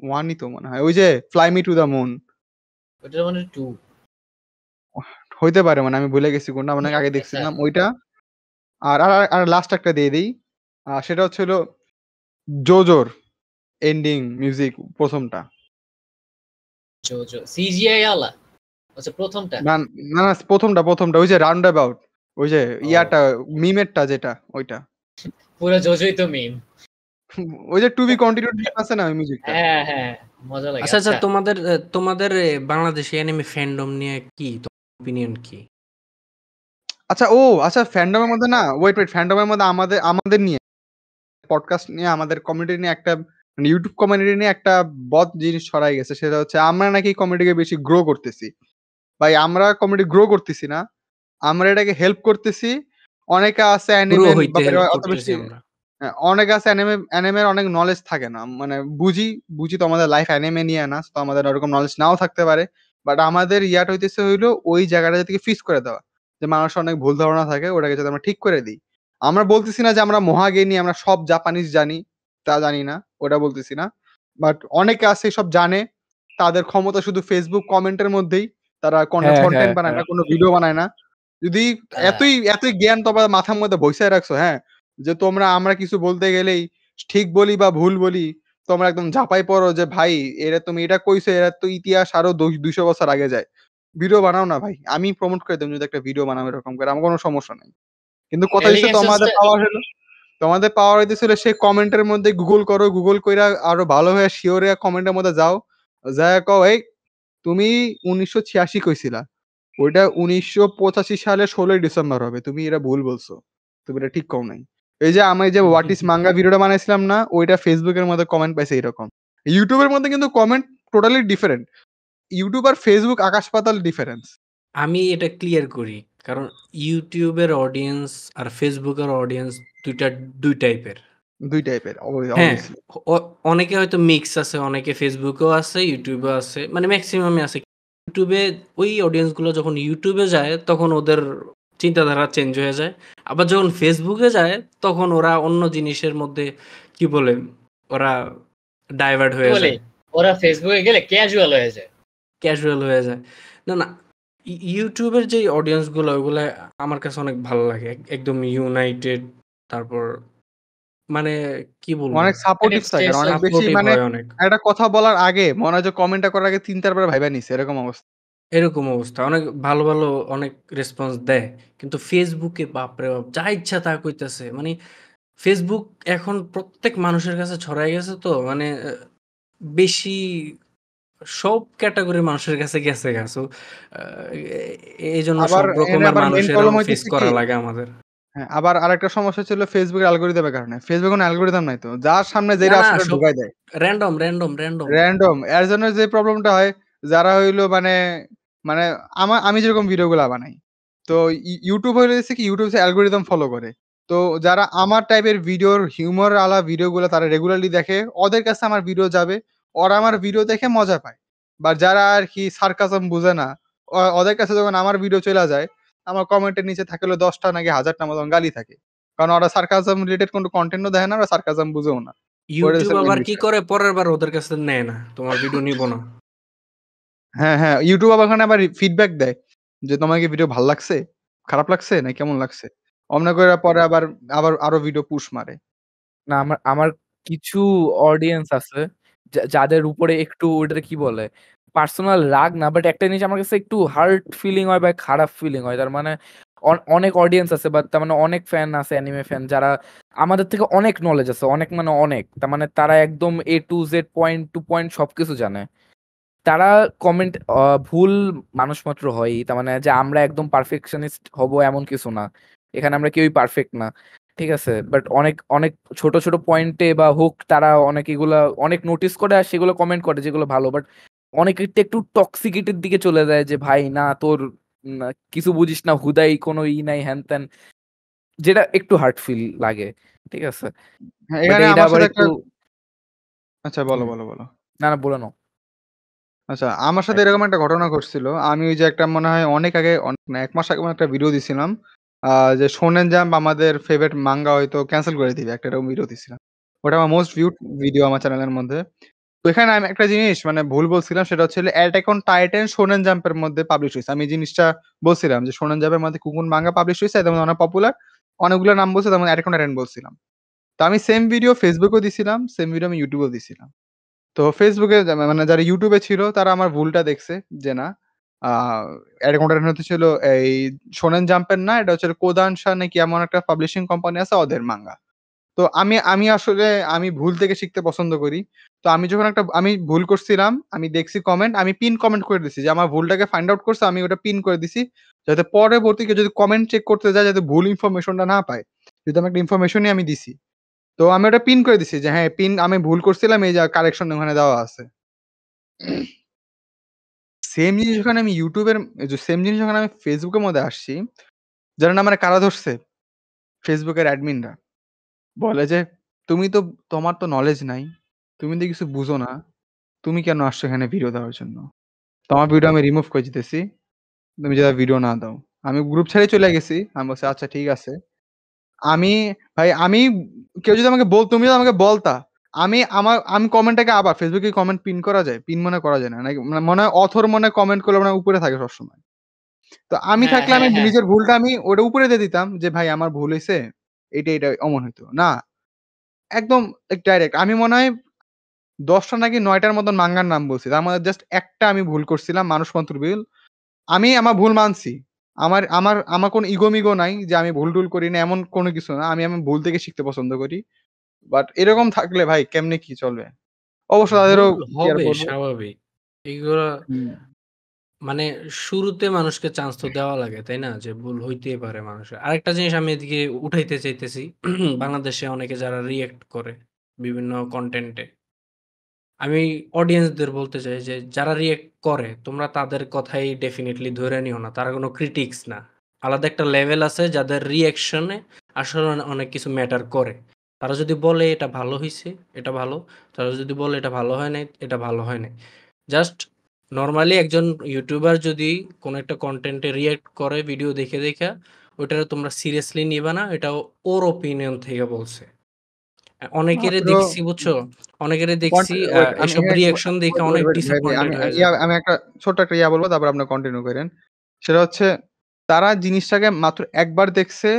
ওয়ানই তো মনে হয় ওই যে fly me to the moon মানে টু হইতে পারে মানে আমি ভুলে গেছি কোনটা মানে আগে আচ্ছা। দেখছিলাম ওইটা আর আর আর লাস্ট একটা দিয়ে দিই সেটা হচ্ছে জোজোর এন্ডিং মিউজিক প্রথমটা জোজো সিজিআই আলা আচ্ছা, প্রথমটা না না প্রথমটা প্রথমটা ওই যে রাউন্ড অ্যাবাউট ওই যে ইয়াটা মিমেরটা যেটা ওইটা পুরো জজই তো মিম ওই যে টু বি আছে না মিউজিকটা হ্যাঁ হ্যাঁ মজা লাগে আচ্ছা আচ্ছা, আচ্ছা। তোমাদের তোমাদের বাংলাদেশি অ্যানিমে ফ্যান্ডম নিয়ে কি কি আচ্ছা ও আচ্ছা ফ্যান্ডমের মধ্যে না ওয়েট ওয়েট ফ্যান্ডমের মধ্যে আমাদের আমাদের নিয়ে পডকাস্ট নিয়ে আমাদের কমিউনিটি নিয়ে একটা ইউটিউব কমিউনিটি নিয়ে একটা বদ জিনিস ছড়াই গেছে সেটা হচ্ছে আমরা নাকি কমিউনিটিকে বেশি গ্রো করতেছি ভাই আমরা কমেডি গ্রো করতেছি না আমরা এটাকে হেল্প করতেছি অনেকে আছে অনেক হ্যাঁ, অনেকে আছে অ্যানিমে অ্যানিমের অনেক নলেজ থাকে না মানে বুঝি বুঝি তো আমাদের লাইফ অ্যানিমে নিয়ে না তো আমাদের ওরকম নলেজ নাও থাকতে পারে বাট আমাদের ইয়াট হইতেছে হইলো ওই জায়গাটা যাতে ফিক্স করে দেওয়া যে মানুষ অনেক ভুল ধারণা থাকে ওটাকে যাতে আমরা ঠিক করে দিই আমরা বলতেছি না যে আমরা মহাগেনি আমরা সব জাপানিজ জানি তা জানি না ওটা বলতেছি না বাট অনেকে আছে সব জানে তাদের ক্ষমতা শুধু ফেসবুক কমেন্টের মধ্যেই তারা কন্টেন্ট হ্যাঁ, হ্যাঁ, বানায় না হ্যাঁ। কোনো ভিডিও বানায় না যদি এতই এতই জ্ঞান তোমার মাথার মধ্যে বইসায় রাখছো হ্যাঁ যে তোমরা আমরা কিছু বলতে গেলেই ঠিক বলি বা ভুল বলি তোমরা একদম ঝাপাই পড়ো যে ভাই এরা তুমি এটা কইছো এরা তো ইতিহাস আরো দুইশো বছর আগে যায় ভিডিও বানাও না ভাই আমি প্রমোট করে দেবো যদি একটা ভিডিও বানাও এরকম করে আমার কোনো সমস্যা নাই কিন্তু কথা হচ্ছে তোমাদের পাওয়ার হলো তোমাদের পাওয়ার হইতেছিল সেই কমেন্টের মধ্যে গুগল করো গুগল কইরা আরো ভালো হয়ে শিওর কমেন্টের মধ্যে যাও যা কও এই তুমি উনিশশো ছিয়াশি কইছিলা ওইটা উনিশশো পঁচাশি সালে ষোলোই ডিসেম্বর হবে তুমি এটা ভুল বলছো তুমি এটা ঠিক কম নাই এই যে আমি যে হোয়াট ইস মাঙ্গা ভিডিওটা বানাইছিলাম না ওইটা ফেসবুকের মধ্যে কমেন্ট পাইছে এরকম ইউটিউবের মধ্যে কিন্তু কমেন্ট টোটালি ডিফারেন্ট ইউটিউব আর ফেসবুক আকাশ পাতাল ডিফারেন্স আমি এটা ক্লিয়ার করি কারণ ইউটিউবের অডিয়েন্স আর ফেসবুকের অডিয়েন্স দুইটা দুই টাইপের হ্যাঁ, অনেকে হয়তো মিক্স আছে অনেকে ফেসবুকেও আছে ইউটিউবেও আছে মানে ম্যাক্সিমামই আছে ইউটিউবে ওই অডিয়েন্সগুলো যখন ইউটিউবে যায় তখন ওদের চিন্তাধারা চেঞ্জ হয়ে যায় আবার যখন ফেসবুকে যায় তখন ওরা অন্য জিনিসের মধ্যে কি বলে ওরা ডাইভার্ট হয়ে যায় ওরা ফেসবুকে গেলে ক্যাজুয়াল হয়ে যায় ক্যাজুয়াল হয়ে যায় না না ইউটিউবের যে অডিয়েন্সগুলো ওগুলো আমার কাছে অনেক ভালো লাগে একদম ইউনাইটেড তারপর মানে কি বলবো অনেক সাপোর্টিভ থাকে অনেক বেশি মানে একটা কথা বলার আগে মনে হয় কমেন্টটা করার আগে তিন চারবার ভাইবা নিছে এরকম অবস্থা এরকম অবস্থা অনেক ভালো ভালো অনেক রেসপন্স দেয় কিন্তু ফেসবুকে বাপরে বাপ যা ইচ্ছা তা কইতেছে মানে ফেসবুক এখন প্রত্যেক মানুষের কাছে ছড়াই গেছে তো মানে বেশি সব ক্যাটাগরির মানুষের কাছে গেছে গেছে এই জন্য সব রকমের মানুষের ফেস করা লাগে আমাদের হ্যাঁ আবার আরেকটা সমস্যা ছিল ফেসবুকের অ্যালগরিদমের কারণে ফেসবুক কোনো অ্যালগরিদম নাই তো যার সামনে যেটা আসলে ঢুকাই দেয় র্যান্ডম র্যান্ডম র্যান্ডম র্যান্ডম এর জন্য যে প্রবলেমটা হয় যারা হইলো মানে মানে আমার আমি যেরকম ভিডিওগুলো বানাই তো ইউটিউব হইলো কি ইউটিউব অ্যালগরিদম ফলো করে তো যারা আমার টাইপের ভিডিওর হিউমার আলা ভিডিওগুলো তারা রেগুলারলি দেখে ওদের কাছে আমার ভিডিও যাবে ওরা আমার ভিডিও দেখে মজা পায় বা যারা আর কি সার্কাসম বুঝে না ওদের কাছে যখন আমার ভিডিও চলে যায় আমার কমেন্টের নিচে থাকলে দশটা নাকি হাজারটা মতন গালি থাকে কারণ ওরা সার্কাজম রিলেটেড কোনো কন্টেন্টও দেয় না ওরা সার্কাজম বুঝেও না ইউটিউব আবার কি করে পরের বার ওদের কাছে নেয় না তোমার ভিডিও নিব না হ্যাঁ হ্যাঁ ইউটিউব আবার ওখানে আবার ফিডব্যাক দেয় যে তোমাকে ভিডিও ভালো লাগছে খারাপ লাগছে না কেমন লাগছে অমনা করে পরে আবার আবার আরো ভিডিও পুশ মারে না আমার আমার কিছু অডিয়েন্স আছে যাদের উপরে একটু ওইটা কি বলে পার্সোনাল রাগ না বাট একটা জিনিস আমার কাছে একটু হার্ট ফিলিং হয় বা খারাপ ফিলিং হয় তার মানে অনেক অডিয়েন্স আছে বা তার মানে অনেক ফ্যান আছে অ্যানিমে ফ্যান যারা আমাদের থেকে অনেক নলেজ আছে অনেক মানে অনেক তার মানে তারা একদম A to Z point to point সব কিছু জানে তারা কমেন্ট ভুল মানুষ মাত্র হয়ই তার মানে যে আমরা একদম পারফেকশনিস্ট হব এমন কিছু না এখানে আমরা কেউই পারফেক্ট না ঠিক আছে বাট অনেক অনেক ছোট ছোট পয়েন্টে বা হুক তারা অনেক এগুলো অনেক নোটিস করে আর সেগুলো কমেন্ট করে যেগুলো ভালো বাট অনেকেরটা একটু টক্সিকিটির দিকে চলে যায় যে ভাই না তোর কিছু বুঝিস না হুদাই কোনো ই নাই হ্যান ত্যান যেটা একটু হার্টফিল লাগে ঠিক আছে হ্যাঁ, আচ্ছা বলো বলো বলো না না বলে নাও আচ্ছা আমার সাথে এরকম একটা ঘটনা ঘটছিল আমি ওই যে একটা মনে হয় অনেক আগে মানে এক মাস আগে একটা ভিডিও দিছিলাম যে সোনেন জাম্প আমাদের ফেভারিট মাঙ্গা হয়তো ক্যান্সেল করে দিবে একটা এরকম ভিডিও দিছিলাম ওটা আমার মোস্ট ভিউড ভিডিও আমার চ্যানেলের মধ্যে তো এখানে আমি একটা জিনিস মানে ভুল বলছিলাম সেটা হচ্ছে অ্যাটাক অন টাইটেন সোনেন জাম্পের মধ্যে পাবলিশ হয়েছে আমি জিনিসটা বলছিলাম যে সোনেন জাম্পের মধ্যে কুকুন মাঙ্গা পাবলিশ হয়েছে তেমন অনেক পপুলার অনেকগুলো নাম বলছে তেমন অ্যাটাক অন টাইটেন বলছিলাম তো আমি সেম ভিডিও ফেসবুকেও দিছিলাম সেম ভিডিও আমি ইউটিউবেও দিছিলাম তো ফেসবুকে মানে যারা ইউটিউবে ছিল তারা আমার ভুলটা দেখছে যে না অ্যাটাক অন টাইটেন এই সোনেন জাম্পের না এটা হচ্ছে কোদানশা নাকি এমন একটা পাবলিশিং কোম্পানি আছে ওদের মাঙ্গা তো আমি আমি আসলে আমি ভুল থেকে শিখতে পছন্দ করি তো আমি যখন একটা আমি ভুল করছিলাম আমি দেখছি কমেন্ট আমি পিন কমেন্ট করে দিছি যে আমার ভুলটাকে ফাইন্ড আউট করছে আমি ওটা পিন করে দিছি যাতে পরবর্তী যদি কমেন্ট চেক করতে যায় যাতে ভুল ইনফরমেশনটা না পায় যদি আমি একটা ইনফরমেশনই আমি দিছি তো আমি ওটা পিন করে দিছি যে হ্যাঁ পিন আমি ভুল করছিলাম এই যা কারেকশন ওখানে দেওয়া আছে সেম জিনিস ওখানে আমি ইউটিউবের সেম জিনিস ওখানে আমি ফেসবুকের মধ্যে আসছি যারা না আমার কারা ধরছে ফেসবুকের অ্যাডমিনরা বলে যে, "তুমি তো তোমার তো নলেজ নাই। তুমি তো কিছু বুঝো না। তুমি কেন আসছো এখানে ভিডিও দেওয়ার জন্য? তোমার ভিডিও আমি রিমুভ করে দিতেছি। তুমি যদি ভিডিও না দাও।" আমি গ্রুপ ছেড়ে চলে গেছি। আমি বলছি, "আচ্ছা ঠিক আছে।" আমি ভাই আমি কেউ যদি আমাকে বল তুমি যদি আমাকে বলতা, আমি আমার আমি কমেন্টটাকে আবার ফেসবুকে কমেন্ট পিন করা যায়? পিন মনে করা যায় না। নাকি মানে মনে হয় অথর মনে হয় কমেন্ট করলে মানে উপরে থাকে সবসময়। তো আমি হ্যাঁ, থাকলে হ্যাঁ, আমি হ্যাঁ। নিজের ভুলটা আমি ওটা উপরে দিয়ে দিতাম যে, "ভাই আমার ভুল হয়েছে এটা এটা অমন হইতো না একদম ডাইরেক্ট আমি মনে হয় দশটা নাকি নয়টার মতন মাঙ্গার নাম বলছি তার মধ্যে জাস্ট একটা আমি ভুল করছিলাম মানুষ মন্ত্র বিল আমি আমার ভুল মানছি আমার আমার আমার কোনো ইগো মিগো নাই যে আমি ভুল টুল করি না এমন কোনো কিছু না আমি আমি ভুল থেকে শিখতে পছন্দ করি বাট এরকম থাকলে ভাই কেমনে কি চলবে অবশ্য তাদেরও স্বাভাবিক এগুলো মানে শুরুতে মানুষকে চান্স তো দেওয়া লাগে তাই না যে ভুল হইতেই পারে মানুষের আরেকটা জিনিস আমি এদিকে উঠাইতে চাইতেছি বাংলাদেশে অনেকে যারা রিয়েক্ট করে বিভিন্ন কন্টেন্টে আমি অডিয়েন্সদের বলতে চাই যে যারা রিয়েক্ট করে তোমরা তাদের কথাই ডেফিনেটলি ধরে নিও না তারা কোনো ক্রিটিক্স না আলাদা একটা লেভেল আছে যাদের রিয়েকশনে আসলে অনেক কিছু ম্যাটার করে তারা যদি বলে এটা ভালো হয়েছে এটা ভালো তারা যদি বলে এটা ভালো হয় নাই এটা ভালো হয় নাই জাস্ট নর্মালি একজন ইউটিউবার যদি কোনো একটা কন্টেন্টে রিয়েক্ট করে ভিডিও দেখে দেখে ওটা তোমরা সিরিয়াসলি নিবা না এটা ওর ওপিনিয়ন থেকে বলছে অনেকেরে দেখছি বুঝছো অনেকেরে দেখছি এসব রিয়াকশন দেখে অনেক ডিসঅ্যাপয়েন্টেড হয়ে আমি একটা ছোট একটা ইয়া বলবো তারপর আপনারা কন্টিনিউ করেন সেটা হচ্ছে তারা জিনিসটাকে মাত্র একবার দেখছে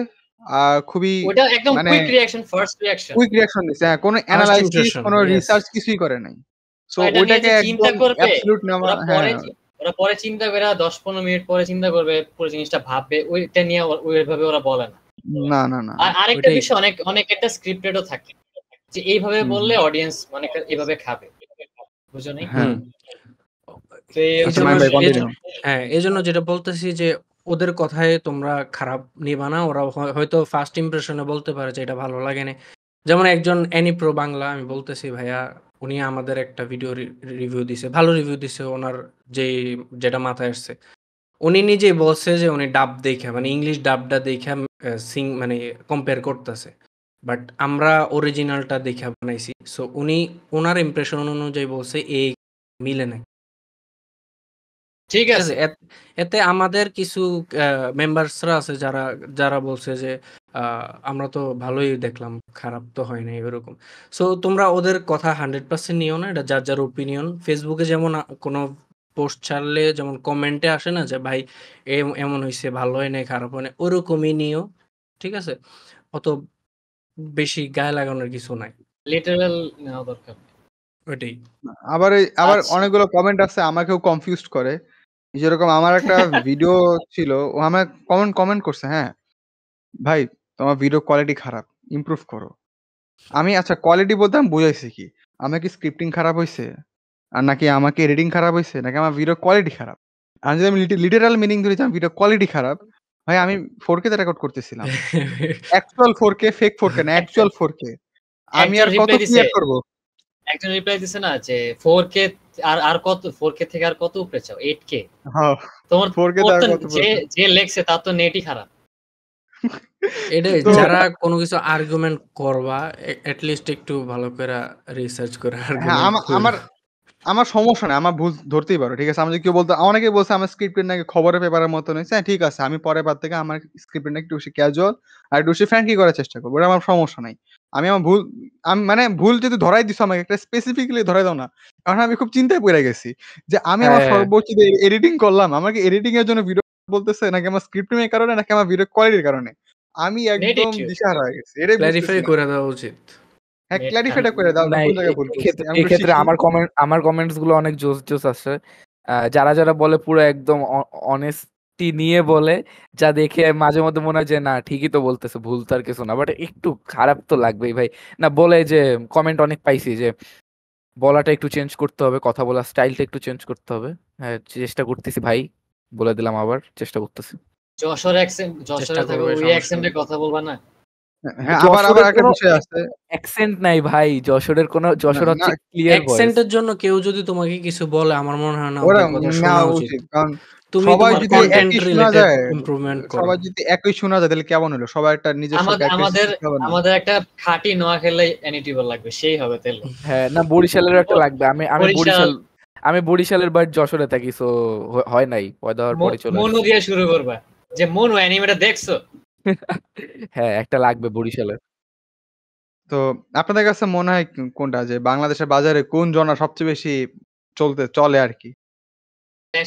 খুবই মানে quick reaction first reaction quick reaction দিছে হ্যাঁ কোনো অ্যানালাইসিস কোনো রিসার্চ কিছুই করে নাই সো ওটাকে চিন্তা করবে ওরা পরে চিন্তা হ্যাঁ। করে দশ পনেরো মিনিট পরে চিন্তা করবে পুরো জিনিসটা ভাববে ওইটা নিয়ে ওইভাবে ওরা বলে না না না না আর আরেকটা বিষয় অনেক অনেক একটা স্ক্রিপ্টেডও থাকে যে এইভাবে বললে অডিয়েন্স মানে এইভাবে খাবে বুঝো নাই হ্যাঁ।, আচ্ছা, হ্যাঁ এই জন্য যেটা বলতেছি যে ওদের কথায় তোমরা খারাপ নিবা না ওরা হয়তো ফার্স্ট ইমপ্রেশনে বলতে পারে যে এটা ভালো লাগে না যেমন একজন অ্যানি প্রো বাংলা আমি বলতেছি ভাইয়া উনি আমাদের একটা ভিডিও রিভিউ দিছে ভালো রিভিউ দিছে ওনার যে যেটা মাথায় আসছে উনি নিজেই বলছে যে উনি ডাব দেখে মানে ইংলিশ ডাবটা দেখে সিং মানে কম্পেয়ার করতেছে বাট আমরা অরিজিনালটা দেখে বানাইছি সো উনি ওনার ইমপ্রেশন অনুযায়ী বলছে এই মিলে নাকি ঠিক আছে এতে আমাদের কিছু মেম্বার্সরা আছে যারা যারা বলছে যে আমরা তো ভালোই দেখলাম খারাপ তো হয় নাই এরকম সো তোমরা ওদের কথা হান্ড্রেড পার্সেন্ট নিও না এটা যার যার ওপিনিয়ন ফেসবুকে যেমন কোনো পোস্ট ছাড়লে যেমন কমেন্টে আসে না যে ভাই এমন হয়েছে ভালো হয় নাই খারাপ হয় নাই ওরকমই নিও ঠিক আছে অত বেশি গায়ে লাগানোর কিছু নাই লিটারাল নেওয়া দরকার ওইটাই আবার আবার আচ্ছা। অনেকগুলো কমেন্ট আছে আমাকেও কনফিউজড করে যেরকম আমার একটা ভিডিও ছিল, ও আমার কমেন্ট কমেন্ট করছে, হ্যাঁ? "ভাই, তোমার ভিডিও কোয়ালিটি খারাপ। ইমপ্রুভ করো।" আমি আচ্ছা কোয়ালিটি বলতে আমি বুঝাইছি কি? আমার কি স্ক্রিপ্টিং খারাপ হয়েছে আর নাকি আমাকে এডিটিং খারাপ হয়েছে নাকি আমার ভিডিও কোয়ালিটি খারাপ? আমি যদি আমি লিটারাল মিনিং ধরে যাই আমার ভিডিও কোয়ালিটি খারাপ, ভাই আমি 4K তে রেকর্ড করতেছিলাম। অ্যাকচুয়াল 4K ফেক 4K না, অ্যাকচুয়াল 4K। আমি আর কত ক্লিয়ার করবো করব? একজন রিপ্লাই দিছে না যে 4K আর আর কত 4K থেকে আর কত উপরে চাও 8K হ্যাঁ তোমার 4K তার কত যে যে লেখছে তার তো নেটই খারাপ এটা যারা কোনো কিছু আর্গুমেন্ট করবা অ্যাট লিস্ট একটু ভালো করে রিসার্চ হ্যাঁ, করে আমার আমার সমস্যা নাই। আমার ভুল ধরতেই পারো। ঠিক আছে? আমি যদি কেউ বলতো অনেকে বলছে আমার স্ক্রিপ্টের নাকি খবরের পেপারের মতন নেই হ্যাঁ, ঠিক আছে। আমি পরের বার থেকে আমার স্ক্রিপ্টের নাকি একটু বেশি ক্যাজুয়াল আর একটু বেশি ফ্র্যাঙ্কি করার চেষ্টা করবো ওটা আমার সমস্যা নাই। আমি আমার ভুল আমি মানে ভুল যদি ধরাই দিস আমাকে একটা স্পেসিফিকলি ধরাই দাও না। কারণ আমি খুব চিন্তায় পড়ে গেছি। যে আমি আমার হ্যাঁ। সর্বোচ্চ এডিটিং করলাম। আমাকে এডিটিং এর জন্য ভিডিও বলতেছে নাকি আমার স্ক্রিপ্টিং এর কারণে নাকি আমার ভিডিও কোয়ালিটির কারণে। আমি একদম দিশা হয়ে গেছি। এটাই ক্লারিফাই করে দেওয়া উচিত। হ্যাঁ ক্ল্যারিফাইটা করে দাও কোন এই ক্ষেত্রে আমার কমেন্ট আমার কমেন্টস গুলো অনেক জোস জোস আসে যারা যারা বলে পুরো একদম অনেস্টি নিয়ে বলে যা দেখে মাঝে মধ্যে মনে হয় যে না ঠিকই তো বলতেছে ভুল তো আর কিছু না বাট একটু খারাপ তো লাগবেই ভাই না বলে যে কমেন্ট অনেক পাইছি যে বলাটা একটু চেঞ্জ করতে হবে কথা বলার স্টাইলটা একটু চেঞ্জ করতে হবে হ্যাঁ চেষ্টা করতেছি ভাই বলে দিলাম আবার চেষ্টা করতেছি যশোর অ্যাকসেন্ট যশোরে থাকো ওই অ্যাকসেন্টে কথা বলবা না হ্যাঁ, নাই ভাই যশোরের যশোর জন্য কেউ যদি তোমাকে কিছু বলে আমার মনে হয় না উচিত তুমি একই শোনা তাহলে কেমন হলো সবাই একটা আমাদের একটা নোয়া খেলে লাগবে সেই হ্যাঁ না বরিশালের একটা লাগবে আমি আমি বরিশাল আমি বরিশালের বাড়ি যশোরে থাকি হয় নাই দিয়ে শুরু করবা যে মনু অ্যানিমেটা দেখছো হ্যাঁ, একটা লাগবে বরিশালে তো আপনাদের কাছে মনে হয় কোনটা যে বাংলাদেশের বাজারে কোন জনরা সবচেয়ে বেশি চলতে চলে আরকি?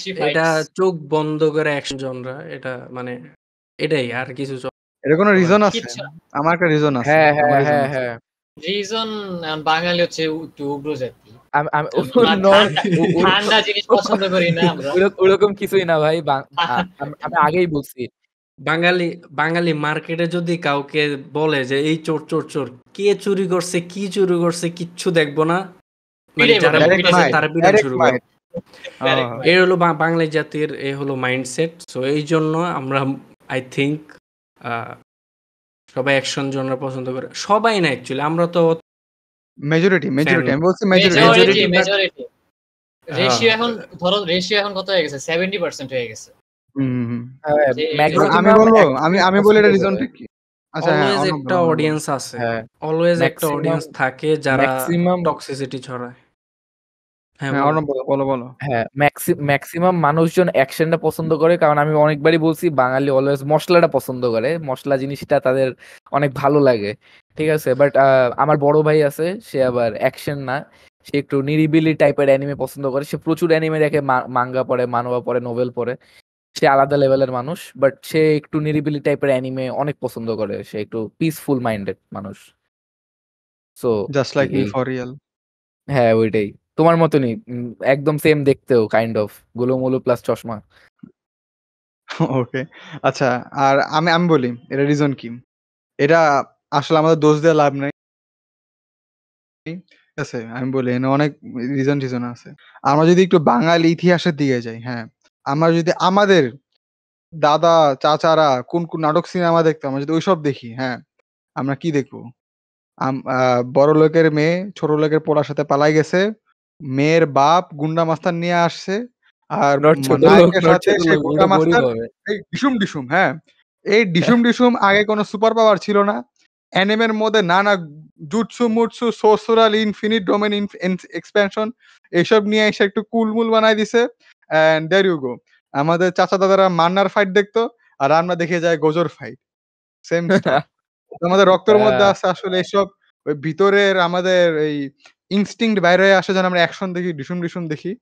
কি এটা চোখ বন্ধ করে অ্যাকশন জনরা এটা মানে এটাই আর কিছু এর কোনো রিজন আছে? আমার একটা রিজন আছে। হ্যাঁ, হ্যাঁ আমার হ্যাঁ, রিজন হ্যাঁ, আছে। হ্যাঁ। রিজন বাঙালি হচ্ছে একটু উগ্র জাতি। আমি ঠান্ডা জিনিস পছন্দ করি না ওরকম কিছুই না ভাই। আমি আগেই বলছি। বাঙালি বাঙালি মার্কেটে যদি কাউকে বলে যে এই চোর চোর চোর কে চুরি করছে কি চুরি করছে কিচ্ছু দেখবো না মানে এই হলো বাঙালি জাতির এই হলো মাইন্ডসেট সো এই জন্য আমরা আই থিঙ্ক সবাই অ্যাকশন জনরা পছন্দ করে সবাই না অ্যাকচুয়ালি আমরা তো মেজরিটি মেজরিটি আমি বলছি মেজরিটি মেজরিটি রেশিও এখন ধরো রেশিও এখন কত হয়ে গেছে 70% হয়ে গেছে হ্যাঁ, হ্যাঁ, আমি বলবো আমি আমি বলি এটা রিজনটা কি আচ্ছা, হ্যাঁ, অলওয়েজ একটা অডিয়েন্স আছে অলওয়েজ একটা অডিয়েন্স থাকে যারা ম্যাক্সিমাম টক্সিসিটি ছড়ায় হ্যাঁ ম্যাক্সিমাম মানুষজন অ্যাকশনটা পছন্দ করে কারণ আমি অনেকবারই বলছি বাঙালি অলওয়েজ মশলাটা পছন্দ করে মশলা জিনিসটা তাদের অনেক ভালো লাগে ঠিক আছে বাট আমার বড় ভাই আছে সে আবার অ্যাকশন না সে একটু নিরিবিলি টাইপের অ্যানিমে পছন্দ করে সে প্রচুর অ্যানিমে দেখে মাঙ্গা পড়ে মানবা পড়ে নোভেল পড়ে সে আলাদা লেভেলের মানুষ বাট সে একটু নিরিবিলি টাইপের অ্যানিমে অনেক পছন্দ করে সে একটু পিসফুল মাইন্ডেড মানুষ so just like me for real হ্যাঁ ওইটাই তোমার মতনই একদম সেম দেখতেও কাইন্ড অফ মুলু প্লাস চশমা ওকে আচ্ছা আর আমি আমি বলি এটা রিজন কি এটা আসলে আমাদের দোষ দেওয়া লাভ নাই ঠিক আছে আমি বলি এখানে অনেক রিজন টিজন আছে আমরা যদি একটু বাঙালি ইতিহাসের দিকে যাই হ্যাঁ আমরা যদি আমাদের দাদা চাচারা কোন কোন নাটক সিনেমা দেখতো আমরা যদি ওইসব দেখি হ্যাঁ আমরা কি দেখবো বড় লোকের মেয়ে ছোট লোকের পড়ার সাথে পালাই গেছে মেয়ের বাপ গুন্ডা মাস্তান নিয়ে আসছে আর এই ডিসুম ডিসুম হ্যাঁ এই ডিসুম ডিসুম আগে কোনো সুপার পাওয়ার ছিল না অ্যানিমের মধ্যে নানা জুটসু মুটসু সোসুরাল ইনফিনিট ডোমেন এক্সপ্যানশন এসব নিয়ে এসে একটু কুলমুল বানাই দিছে অ্যান্ড দেয়ার ইউ গো আমাদের চাচা দাদারা মান্নার ফাইট দেখতো আর আমরা দেখে যাই গোজর ফাইট সেম আমাদের রক্তের মধ্যে আছে আসলে এসব ওই ভিতরের আমাদের এই ইনস্টিংক্ট বাইরে আসে যেন আমরা অ্যাকশন দেখি ডিসুম ডিসুম দেখি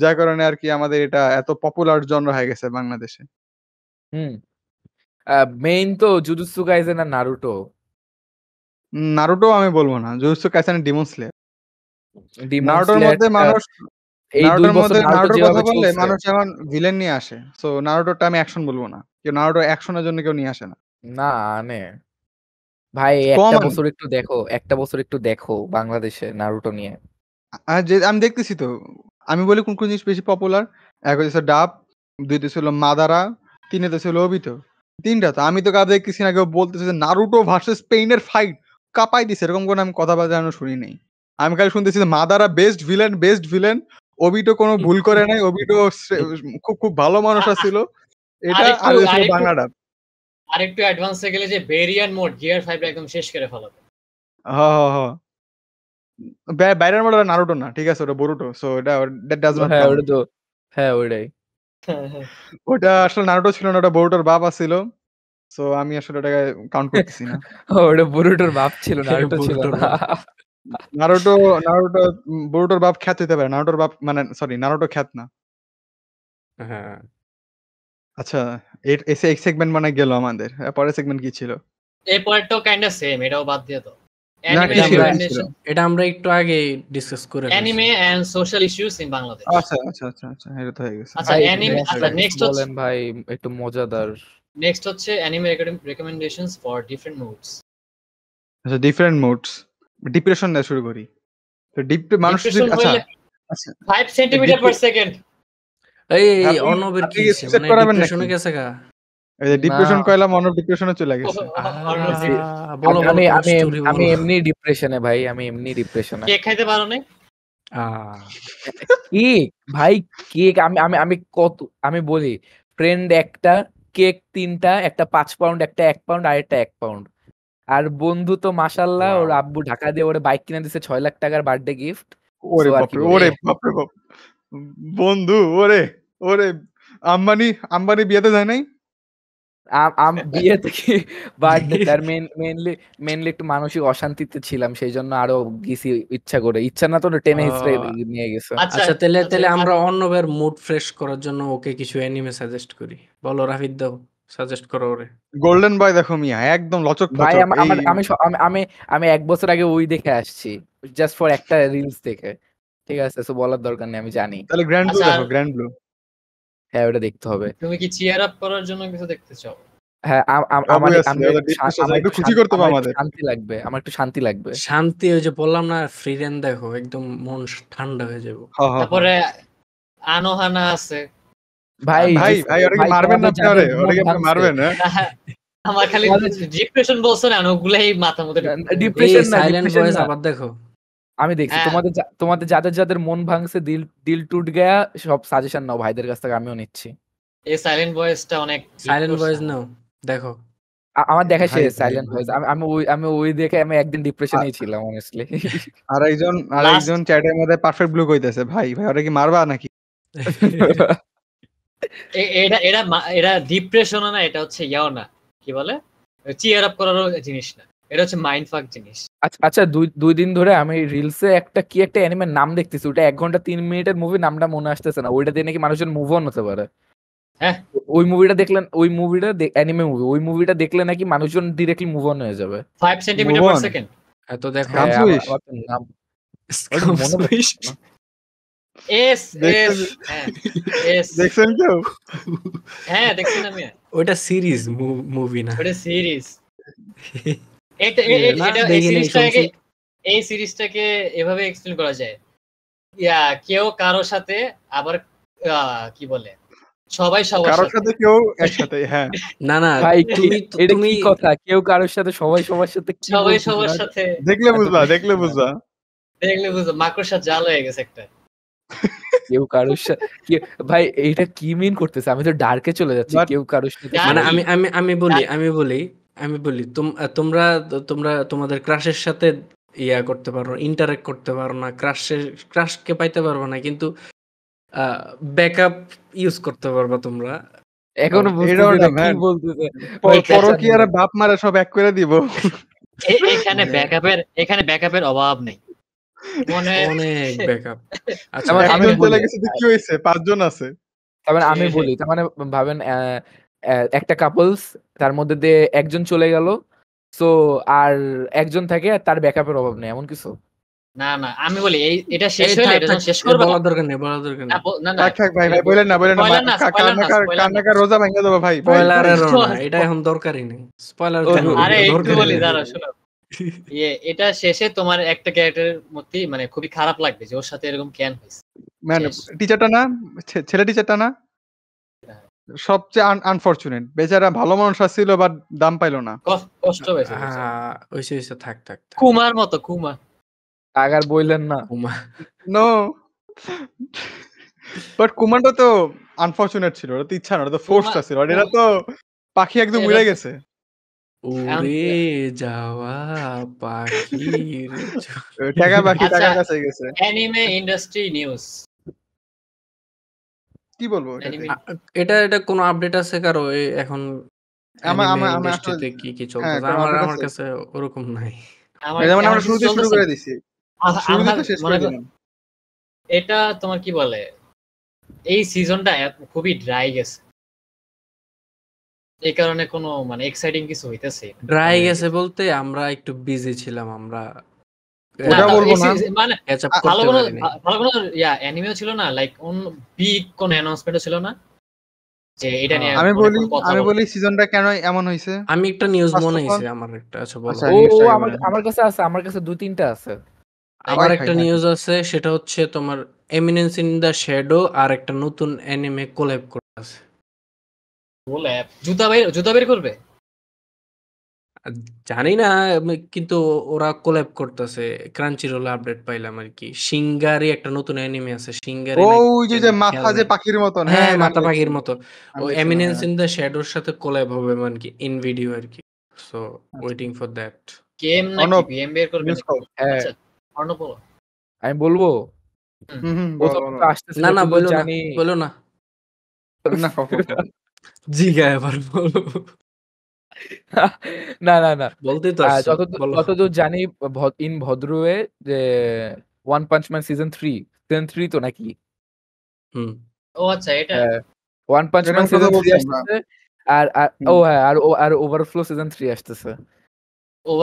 যার কারণে আর কি আমাদের এটা এত পপুলার জনরা হয়ে গেছে বাংলাদেশে হুম মেইন তো জুজুৎসু কাইসেন আর নারুটো নারুটো আমি বলবো না জুজুৎসু কাইসেন ডিমন স্লেয়ার নারুটোর মধ্যে মানুষ এই দুই বছর নারুটোর কথা বললে মানুষ এখন ভিলেন নিয়ে আসে সো নারুটোরটা আমি অ্যাকশন বলবো না কেউ নারুটো অ্যাকশনের জন্য কেউ নিয়ে আসে না না আনে ভাই একটা বছর একটু দেখো একটা বছর একটু দেখো বাংলাদেশে নারুটো নিয়ে আমি দেখতেছি তো আমি বলি কোন কোন জিনিস বেশি পপুলার এক হচ্ছে ডাব দুইতে ছিল মাদারা তিনে তো ছিল অবিত তিনটা তো আমি তো কাপ দেখতেছি না কেউ বলতেছে যে নারুটো ভার্সেস স্পেনের ফাইট কাপাই দিছে এরকম কোনো আমি কথা আমি শুনি নাই আমি কাল শুনতেছি Madara best villain best villain Obito কোনো ভুল করে নাই ওবিটো খুব খুব ভালো মানুষ ছিল এটা আর বাংলা ডাব আর একটু হয়ে গেলে যে বেরিয়ান মোড গিয়ার 5 একদম শেষ করে ফেলা হ্যাঁ হ্যাঁ হ্যাঁ বাইরের মোড নারুটো না ঠিক আছে ওটা বরুটো সো এটা দ্যাট ডাজ নট হ্যাঁ ওটা তো হ্যাঁ ওইটাই হ্যাঁ, হ্যাঁ। ওটা আসলে নারুটো ছিল না ওটা বরুটোর বাপ ছিল সো আমি আসলে ওটাকে কাউন্ট করতেছি না ওটা বরুটোর বাপ ছিল নারুটো ছিল না নারুটো নারুটো বরুটোর বাপ খ্যাত হইতে পারে নারুটোর বাপ মানে সরি নারুটো খ্যাত না হ্যাঁ আচ্ছা এসে এক সেগমেন্ট মানে গেল আমাদের পরের সেগমেন্ট কি ছিল এই তো কাইন্ড অফ সেম এটাও বাদ দিয়ে তো এটা আমরা একটু আগে ডিসকাস করে anime and social issues in Bangladesh আচ্ছা আচ্ছা আচ্ছা আচ্ছা এটা তো হয়ে গেছে আচ্ছা অ্যানিমে আচ্ছা নেক্সট বলেন ভাই একটু মজাদার নেক্সট হচ্ছে anime recommendations for different moods আচ্ছা ডিফারেন্ট মুডস ডিপ্রেশন না শুরু করি তো ডিপ মানুষ আচ্ছা আচ্ছা 5 সেন্টিমিটার পার সেকেন্ড এই অনবের কি সেট মানে করাবেন না শুনে গেছে গা এই ডিপ্রেশন কইলাম অনব ডিপ্রেশনে চলে গেছে বলো আমি আমি আমি এমনি ডিপ্রেশনে ভাই আমি এমনি ডিপ্রেশনে কে খাইতে পারো না কেক ভাই কেক আমি আমি আমি কত আমি বলি ফ্রেন্ড একটা কেক তিনটা একটা পাঁচ পাউন্ড একটা এক পাউন্ড আর একটা এক পাউন্ড আর বন্ধু তো মাসাল্লাহ ওর আব্বু ঢাকা দিয়ে ওরে বাইক কিনে দিছে ছয় লাখ টাকার বার্থডে গিফট ওরে বাপরে ওরে বাপরে বাপ বন্ধু ওরে ওরে আম্বানি আম্বানি বিয়েতে যায় নাই আম বিয়ে থেকে বার্থডে তার মেনলি মেনলি একটু মানসিক অশান্তিতে ছিলাম সেই জন্য আরো গেছি ইচ্ছা করে ইচ্ছা না তো টেনে হিস্ট্রে নিয়ে গেছে আচ্ছা, আচ্ছা তাহলে তাহলে আমরা অন্যবের মুড ফ্রেশ করার জন্য ওকে কিছু অ্যানিমে সাজেস্ট করি বলো রাফিদ দাও সাজেস্ট করো রে গোল্ডেন বয় দেখো মিয়া একদম লচক ভাই আমি আমি আমি এক বছর আগে ওই দেখে আসছি জাস্ট ফর একটা রিলস দেখে ঠিক আছে সো বলার দরকার নেই আমি জানি তাহলে গ্র্যান্ড আচ্ছা, ব্লু দেখো গ্র্যান্ড ব্লু হ্যাঁ ওটা দেখতে হবে তুমি কি চিয়ার আপ করার জন্য কিছু দেখতে চাও হ্যাঁ আমার শান্তি লাগবে আমার একটু শান্তি লাগবে শান্তি ওই যে বললাম না ফ্রিডেন দেখো একদম মন ঠান্ডা হয়ে যাবো হ্যাঁ, হ্যাঁ, হ্যাঁ। তারপরে আনোহানা আছে ভাই ভাই ভাই ওরে মারবেন না আপনি ওরে আপনি মারবেন হ্যাঁ আমার খালি ডিপ্রেশন বলছেন না ওগুলাই মাথার মধ্যে ডিপ্রেশন না সাইলেন্ট ভয়েস আবার দেখো আমি দেখছি হ্যাঁ। তোমাদের তোমাদের যাদের যাদের মন ভাঙছে দিল দিল টুট গয়া সব সাজেশন নাও ভাইদের কাছ থেকে আমিও নিচ্ছি এই সাইলেন্ট ভয়েসটা অনেক সাইলেন্ট ভয়েস নাও দেখো আমার দেখা শেষ সাইলেন্ট ভয়েস আমি ওই আমি ওই দেখে আমি একদিন ডিপ্রেশনেই ছিলাম অনেস্টলি আর একজন আর একজন চ্যাটের মধ্যে পারফেক্ট ব্লু কইতেছে ভাই ভাই ওরা কি মারবা নাকি এটা এরা এটা ডিপ্রেশনও না এটা হচ্ছে ইয়াও না কি বলে চিয়ার আপ করার জিনিস না এটা হচ্ছে মাইন্ড ফাক জিনিস আচ্ছা আচ্ছা দুই দুই দিন ধরে আমি রিলসে একটা কি একটা অ্যানিমের নাম দেখতেছি ওটা এক ঘন্টা তিন মিনিটের মুভি নামটা মনে আসতেছে না ওইটা দিয়ে নাকি মানুষের মুভ অন হতে পারে হ্যাঁ ওই মুভিটা দেখলেন ওই মুভিটা অ্যানিমে মুভি ওই মুভিটা দেখলে নাকি মানুষজন ডিরেক্টলি মুভ অন হয়ে যাবে ফাইভ সেন্টিমিটার পার সেকেন্ড এত নাম এস এস এস দেখছেন কেউ হ্যাঁ, হ্যাঁ দেখছেন আমি ওটা সিরিজ মুভি না ওটা সিরিজ এই সিরিজটাকে এভাবে এক্সপ্লেন করা যায় ইয়া কেউ কারোর সাথে আবার কি বলে সবাই সবার কারোর সাথে কেউ একসাথে হ্যাঁ না না ভাই তুমি তুমি কথা কেউ কারোর সাথে সবাই সবার সাথে সবাই সবার সাথে দেখলে বুঝলা দেখলে বুঝলা দেখলে বুঝলা মাকড়সা জাল হয়ে গেছে একটা কেউ কারোর সাথে ভাই এটা কি মিন করতেছে আমি তো ডার্কে চলে যাচ্ছি কেউ কারোর সাথে মানে আমি আমি আমি বলি আমি বলি আমি বলি তোমরা তোমরা তোমাদের ক্রাশের সাথে ইয়া করতে পারো ইন্টারেক্ট করতে পারো না ক্রাশের ক্রাশকে পাইতে পারবো না কিন্তু ব্যাকআপ ইউজ করতে পারবা তোমরা এখনো বাপ মারা সব এক করে দিব এখানে ব্যাকআপের এখানে ব্যাকআপের অভাব নেই আচ্ছা, আমি তার বলি তার মানে হ্যাঁ, হ্যাঁ। ভাবেন একটা কাপলস তার মধ্যে দিয়ে একজন চলে গেল সো আর একজন থাকে আর তার ব্যাকআপের অভাব নেই এমন কিছু না না আমি বলি এটা শেষ হলে শেষ করব বলার দরকার নেই বলার দরকার নেই রোজা দেবো ভাই দরকারই নেই স্পয়লার আরে একটু বলি দাঁড়া শোনো ইয়ে এটা শেষে তোমার একটা ক্যারেক্টারের মধ্যে মানে খুবই খারাপ লাগবে যে ওর সাথে এরকম কেন হয়েছে মানে টিচারটা না ছেলে টিচারটা না সবচেয়ে আনফরচুনেট বেচারা ভালো মানুষ আসছিল বাট দাম পাইলো না কষ্ট পেয়েছে ওই ওইসে থাক থাক কুমার মতো কুমার আগার বইলেন না কুমার নো বাট কুমারটা তো আনফরচুনেট ছিল ওটা তো ইচ্ছা না ওটা তো ফোর্স ছিল আর এটা তো পাখি একদম উড়ে গেছে উড়ে যাওয়া টাকা পাখি আচ্ছা, কাছে গেছে অ্যানিমে ইন্ডাস্ট্রি নিউজ কি বলবো এটা এটা কোনো আপডেট আছে কারো এখন আমার আমার হ্যাঁ, কাছে ওরকম নাই এটা তোমার কি বলে এই সিজনটা খুবই ড্রাই গেছে এই কারণে কোনো মানে এক্সাইটিং কিছু হইতেছে ড্রাই গেছে মানে বলতে আমরা একটু বিজি ছিলাম আমরা এমন আমি একটা নিউজ মনে আমার একটা আচ্ছা আচ্ছা, আমার কাছে আছে আমার কাছে তিনটা আছে আমার একটা নিউজ আছে সেটা হচ্ছে তোমার এমিনেন্স ইন দা শ্যাডো আর একটা নতুন অ্যানিমে আছে জুতা বের জুতা বের করবে জানি না কিন্তু ওরা কোল্যাব করতেছে ক্রাঞ্চি রোল আপডেট পাইলাম আর কি সিঙ্গারি একটা নতুন অ্যানিমে আছে সিঙ্গারি ওই যে যে মাথা যে পাখির মতো হ্যাঁ, হ্যাঁ মাথা পাখির মতো ও এমিনেন্স ইন দা শ্যাডোর সাথে কোল্যাব হবে মানে কি ইন ভিডিও আর কি so waiting for that game নাকি গেম বের করবে হ্যাঁ। আচ্ছা অর্ণব আমি বলবো না না বলো না বলো না না জি এবার বলো না না না বলতে তো যতদূর জানি ইন ভদ্রুয়ে যে One punch man season three season three তো নাকি ও আচ্ছা এটা One punch man season three আসতেছে আর ও হ্যাঁ আর আর ওভারফ্লো সিজন থ্রি আসতেছে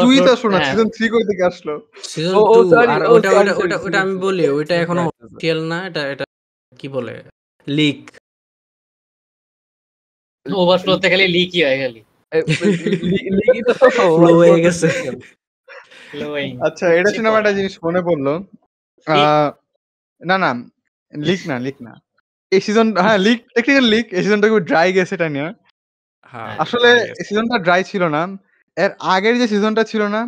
তুই তো শোনা সিজন হ্যাঁ। কই থেকে আসলো সিজন আর ওটা ওটা ওটা আমি বলি ওইটা এখনো না এটা এটা কি বলে লিক ওভারফ্লোতে খালি লিকই লিকই তো ফ্লো হয়ে গেছে আচ্ছা এটা একটা জিনিস মনে পড়লো না না লিক না লিক না এই সিজন হ্যাঁ লিক টেকনিক্যাল লিক এই সিজনটা খুব ড্রাই গেছে এটা নিয়ে হ্যাঁ, আচ্ছা, আসলে সিজনটা ড্রাই ছিল না এর আগের যে সিজনটা ছিল না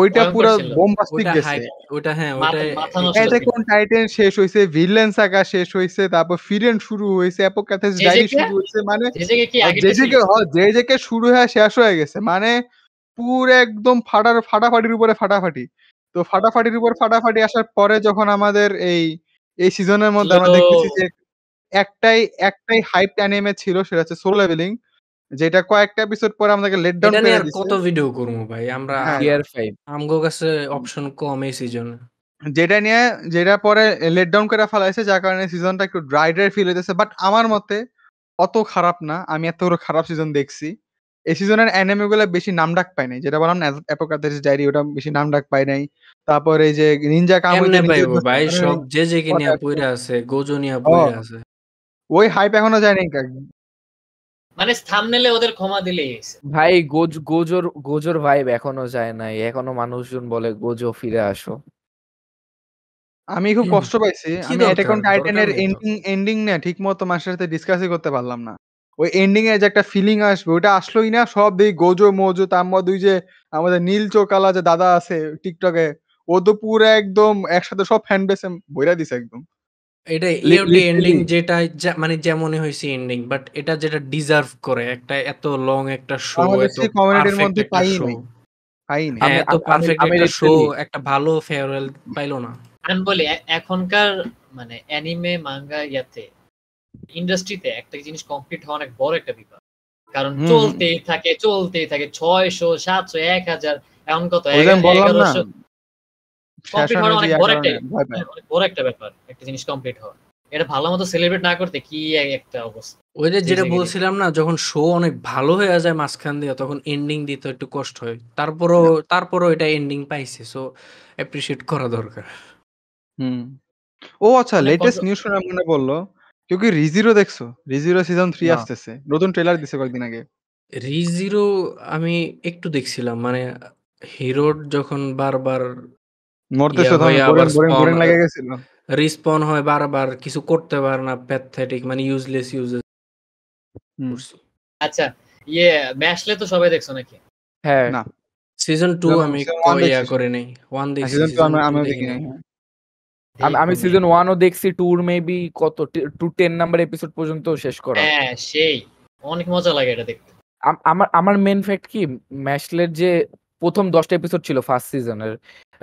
ওইটা পুরো বোমবাস্টিক গেছে ওটা হ্যাঁ ওটা এটা কোন টাইটেন শেষ হইছে ভিলেন সাগা শেষ হইছে তারপর ফিরেন শুরু হইছে অ্যাপোক্যাথেস ডাইরি শুরু হইছে মানে জেজেকে জেজেকে হ্যাঁ, শুরু হয়ে শেষ হয়ে গেছে মানে পুরো একদম ফাটার ফাটাফাটির উপরে ফাটাফাটি তো ফাটাফাটির উপর ফাটাফাটি আসার পরে যখন আমাদের এই এই সিজনের মধ্যে আমরা দেখতেছি যে একটাই একটাই হাইপ অ্যানিমে ছিল সেটা হচ্ছে সোল লেভেলিং যেটা কয়েকটা এপিসোড পরে আমাদেরকে লেট ডাউন করে দিয়েছে কত ভিডিও করব ভাই আমরা ইয়ার হ্যাঁ। 5 আমগো কাছে অপশন কম এই সিজন যেটা নিয়ে যেটা পরে লেট ডাউন করে ফেলাইছে যার কারণে সিজনটা একটু ড্রাই ড্রাই ফিল হইতেছে বাট আমার মতে অত খারাপ না আমি এত বড় খারাপ সিজন দেখছি এই সিজনের অ্যানিমে গুলো বেশি নাম ডাক পায় নাই যেটা বললাম না অ্যাপোকাদের ডায়েরি ওটা বেশি নাম ডাক পায় নাই তারপরে এই যে নিনজা কামুই ভাই সব যে যে কিনিয়া পড়ে আছে গোজো নিয়া পড়ে আছে ওই হাইপ এখনো যায় নাই মানে থাম্বনেলে ওদের ক্ষমা দিলেই হয়েছে ভাই গোজ গোজর গোজর ভাইব এখনো যায় নাই এখনো মানুষজন বলে গোজো ফিরে আসো আমি খুব কষ্ট পাইছি আমি অ্যাটাক অন টাইটানের এন্ডিং এন্ডিং না ঠিকমতো মাসের সাথে ডিসকাসই করতে পারলাম না ওই এন্ডিং এ যে একটা ফিলিং আসবে ওটা আসলোই না সব দেই গোজো মোজো তার মধ্যে ওই যে আমাদের নীল চোকালা যে দাদা আছে টিকটকে ও তো পুরো একদম একসাথে সব ফ্যান বেসে বইরা দিছে একদম এটা ইওটি এন্ডিং যেটা মানে যেমনই হয়েছে এন্ডিং বাট এটা যেটা ডিজার্ভ করে একটা এত লং একটা শো এত পারফেক্ট একটা শো হ্যাঁ, একটা ভালো ফেয়ারওয়েল পাইলো না আমি বলি এখনকার মানে অ্যানিমে মাঙ্গা ইয়াতে ইন্ডাস্ট্রিতে একটা জিনিস কমপ্লিট হওয়া অনেক বড় একটা ব্যাপার কারণ চলতেই থাকে চলতেই থাকে ছয়শো সাতশো এক হাজার এখন কত বড় একটা ব্যাপার একটা জিনিস কমপ্লিট এটা ভালো মতো সেলিব্রেট না করতে কি একটা অবস্থা যেটা বলছিলাম না যখন শো অনেক ভালো হয়ে যায় মাঝখান দিয়ে তখন এন্ডিং একটু কষ্ট হয় তারপরও তারপরও এটা এন্ডিং পাইছে করা দরকার ও আচ্ছা লেটেস্ট মানে মনে কি দেখছো সিজন আসতেছে নতুন ট্রেলার দিছে কয়েকদিন আগে রিজিরো আমি একটু দেখছিলাম মানে হিরোর যখন বারবার মরতেছে রিসপন হয় বারবার কিছু করতে পারে না প্যাথেটিক মানে ইউজলেস ইউজেস আচ্ছা ইয়ে ম্যাশলে তো সবাই দেখছো নাকি হ্যাঁ না সিজন 2 আমি কোয়া করে নাই 1 দেখি সিজন 2 আমি আমি হ্যাঁ, দেখি নাই আমি সিজন 1 ও দেখছি ট্যুর মেবি কত টু 10 নাম্বার এপিসোড পর্যন্ত শেষ করা হ্যাঁ সেই অনেক মজা লাগে এটা দেখতে আমার আমার মেন ফ্যাক্ট কি ম্যাশলের যে প্রথম দশটা এপিসোড ছিল ফার্স্ট সিজনের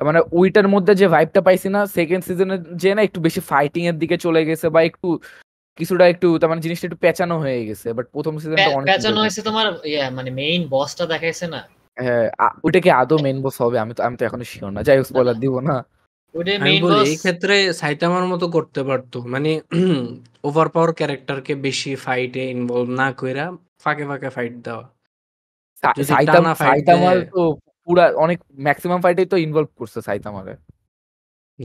মানে উইটার মধ্যে যে ভাইবটা পাইছি না সেকেন্ড সিজনে যে না একটু বেশি ফাইটিং এর দিকে চলে গেছে বা একটু কিছুটা একটু তার মানে জিনিসটা একটু পেঁচানো হয়ে গেছে বাট প্রথম সিজনটা অনেক পেঁচানো হয়েছে তোমার মানে মেইন বসটা দেখাইছে না হ্যাঁ ওইটা কি আদৌ মেইন বস হবে আমি তো আমি তো এখনো শিওর না যাই হোক স্পয়লার দিব না এই ক্ষেত্রে সাইতামার মতো করতে পারতো মানে ওভার পাওয়ার ক্যারেক্টারকে বেশি ফাইটে ইনভলভ না কইরা ফাঁকে ফাঁকে ফাইট দেওয়া সাইতামার তো পুরা অনেক ম্যাক্সিমাম ফাইটে তো ইনভলভ করছে সাইতামারে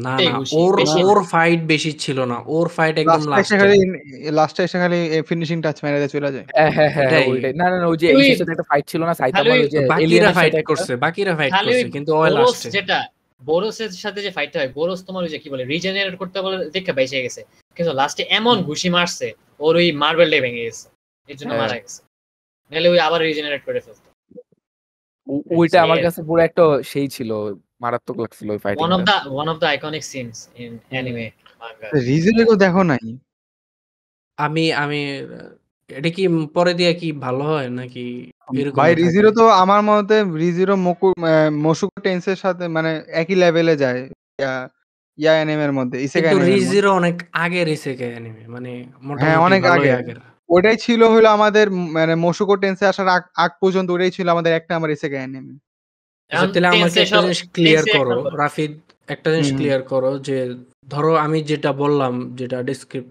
না না ওর ওর ফাইট বেশি ছিল না ওর ফাইট একদম লাস্টে খালি লাস্টে এসে খালি ফিনিশিং টাচ মেরে দিয়ে চলে যায় হ্যাঁ হ্যাঁ, হ্যাঁ না না ওই যে এর সাথে একটা ফাইট ছিল না সাইতামা ওই যে বাকিরা ফাইট করছে বাকিরা ফাইট করছে কিন্তু ওই লাস্টে যেটা বোরোসের সাথে যে ফাইটটা হয় বোরোস তোমার ওই যে কি বলে রিজেনারেট করতে বলে দেখে বেঁচে গেছে কিন্তু লাস্টে এমন ঘুষি মারছে ওর ওই মার্বেলটাই ভেঙে গেছে এর জন্য হ্যাঁ। মারা গেছে নাহলে ওই আবার রিজেনারেট করে ফেলছে ওইটা আমার কাছে পুরো একটা সেই ছিল মারাত্মক লাগছিল ওই fighting one of the one of the iconic scenes in anime manga রিজেলেগো দেখো নাই আমি আমি এটা কি পরে দিয়ে কি ভালো হয় নাকি ভাই রিজিরো তো আমার মতে রিজিরো মকু মসুকো টেন্সের সাথে মানে একই লেভেলে যায় ইয়া অ্যানিমের মধ্যে ইসেকাই রিজিরো অনেক আগের ইসেকাই অ্যানিমে মানে হ্যাঁ, মোটামুটি অনেক আগে আগের ওটাই ছিল হলো আমাদের মানে মশুকো টেন্সে আসার আগ আগ পর্যন্ত ওটাই ছিল আমাদের এক নাম্বার এসে গায়ে নেমে আচ্ছা, তাহলে আমাকে একটা জিনিস ক্লিয়ার করো রাফিদ একটা জিনিস ক্লিয়ার করো যে ধরো আমি যেটা বললাম যেটা ডিসক্রিপ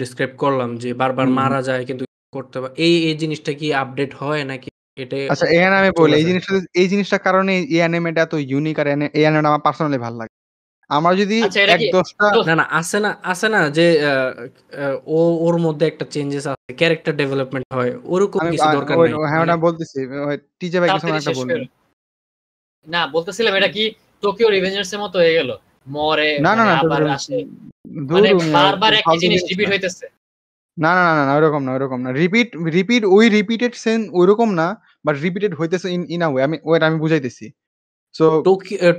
ডিসক্রাইব করলাম যে বারবার মারা যায় কিন্তু করতে পারে এই এই জিনিসটা কি আপডেট হয় নাকি এটা আচ্ছা এই আমি বলি এই জিনিসটা এই জিনিসটা কারণে এই অ্যানিমেটা তো ইউনিক আর এই অ্যানিমেটা আমার পার্সোনালি ভালো লাগে আমরা যদি আচ্ছা, এক দশটা না না আছে না আছে না যে ও ওর মধ্যে একটা চেঞ্জেস আছে ক্যারেক্টার ডেভেলপমেন্ট হয় ওরকম কিছু দরকার নাই হ্যাঁ ওটা বলতেছি টিজে ভাই কিছু একটা বলবেন না বলতেছিলাম এটা কি টোকিও রিভেঞ্জার্স এর মতো হয়ে গেল মরে না না না আবার আসে মানে বারবার একই জিনিস রিপিট হইতেছে না না না না ওরকম না ওরকম না রিপিট রিপিট ওই রিপিটেড সেন ওইরকম না বাট রিপিটেড হইতেছে ইন ইন আ ওয়ে আমি ওয়েট আমি বুঝাইতেছি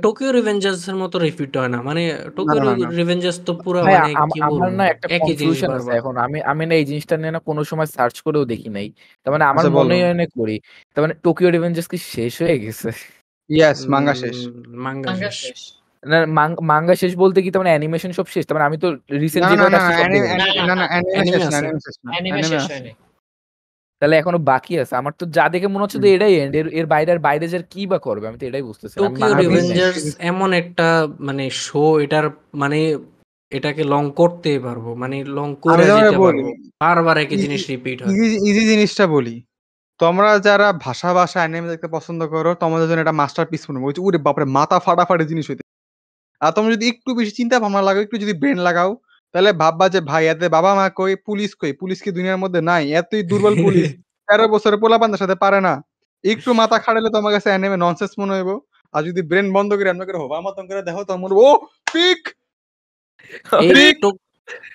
টোকিও রিভেঞ্জার্স uh, এর মতো রিপিট হয় না মানে টোকিও রিভেঞ্জার্স তো পুরো মানে আমার না একটা কনফিউশন আছে এখন আমি আমি না এই জিনিসটা নিয়ে না কোনো সময় সার্চ করেও দেখি নাই তার মানে আমার আচ্ছা, মনে হয় না করি তার মানে টোকিও রিভেঞ্জার্স কি শেষ হয়ে গেছে ইয়েস মাঙ্গা শেষ মাঙ্গা শেষ না মাঙ্গা শেষ বলতে কি তার মানে অ্যানিমেশন সব শেষ তার মানে আমি তো রিসেন্টলি না না না না না না তাহলে এখনো বাকি আছে আমার তো যা দেখে মনে হচ্ছে যে এটাই এন্ড এর বাইরে আর বাইরে যার কি বা করবে আমি তো এটাই বুঝতেছি টোকিও রিভেঞ্জার্স এমন একটা মানে শো এটার মানে এটাকে লং করতে পারবো মানে লং করে যেতে পারবো বারবার একই জিনিস রিপিট হয় ইজি জিনিসটা বলি তোমরা যারা ভাষা ভাষা অ্যানিমে দেখতে পছন্দ করো তোমাদের জন্য একটা মাস্টারপিস মনে হয় ওরে বাপরে মাথা ফাটাফাটি জিনিস হইতে আর তোমরা যদি একটু বেশি চিন্তা ভাবনা লাগাও একটু যদি ব্রেন লাগাও তাহলে ভাববা যে ভাই এতে বাবা মা কই পুলিশ কই পুলিশ কি দুনিয়ার মধ্যে নাই এতই দুর্বল পুলিশ তেরো বছরে পোলাপানদের সাথে পারে না একটু মাথা খাড়ালে তোমার কাছে অ্যানিমে ননসেন্স মনে হইব আর যদি ব্রেন বন্ধ করে আপনাকে হবা মতন করে দেখো তো মনে ও পিক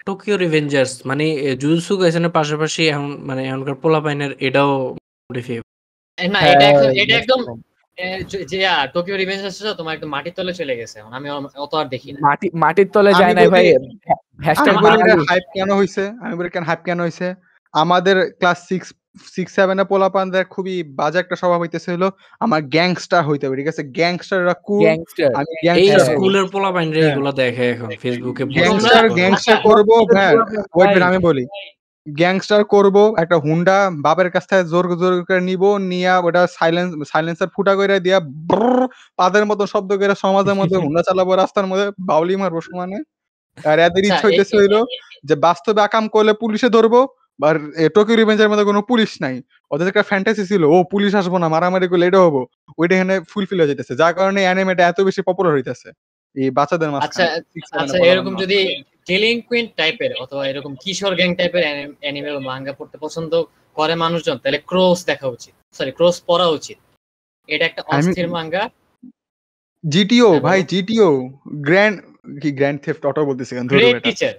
টোকিও রিভেঞ্জার্স মানে জুজুসু গাইসেনের পাশাপাশি এখন মানে এখনকার পাইনের এটাও না হ্যাঁ, এটা এটা একদম যে টোকিও রিভেঞ্জার্স তোমার একদম মাটির তলে চলে গেছে আমি অত আর দেখি না মাটি মাটির তলে যায় না ভাই হাইপ কেন হইছে আমি বলি কেন হাইপ কেন হইছে আমাদের ক্লাস খুবই বাজে একটা স্বভাব হইতেছে হলো আমার গ্যাংস্টার হইতে হবে ঠিক আছে গ্যাংস্টাররা কুল আমি গ্যাংস্টার স্কুলের হ্যাঁ। এগুলো দেখে এখন ফেসবুকে গ্যাংস্টার গ্যাংস্টার করব হ্যাঁ। আমি বলি গ্যাংস্টার করব একটা হুন্ডা বাপের কাছ থেকে জোর জোর করে নিব নিয়া ওটা সাইলেন্স সাইলেন্সার ফুটা করে দিয়া পাদের মতো শব্দ করে সমাজের মধ্যে হুন্ডা চালাবো রাস্তার মধ্যে বাউলি মারবো সমানে আর এদের আচ্ছা, ইচ্ছা হইতেছে হইলো যে বাস্তবে আকাম করলে পুলিশে ধরবো আর টোকিও রিভেঞ্জের মধ্যে কোনো পুলিশ নাই ওদের একটা ফ্যান্টাসি ছিল ও পুলিশ আসবো না মারামারি করলে এটা হবো ওইটা এখানে ফুলফিল হয়ে যেতেছে যার কারণে অ্যানিমেটা এত বেশি পপুলার হইতেছে এই বাচ্চাদের আচ্ছা, আচ্ছা এরকম যদি ডেলিংকুইন্ট টাইপের অথবা এরকম কিশোর গ্যাং টাইপের অ্যানিমে বা মাঙ্গা পড়তে পছন্দ করে মানুষজন তাহলে ক্রস দেখা উচিত সরি ক্রস পড়া উচিত এটা একটা অস্থির মাঙ্গা হ্যাঁ, জিটিও ভাই জিটিও গ্র্যান্ড কি গ্র্যান্ড থেফট অটো বলতেছি কেন great teacher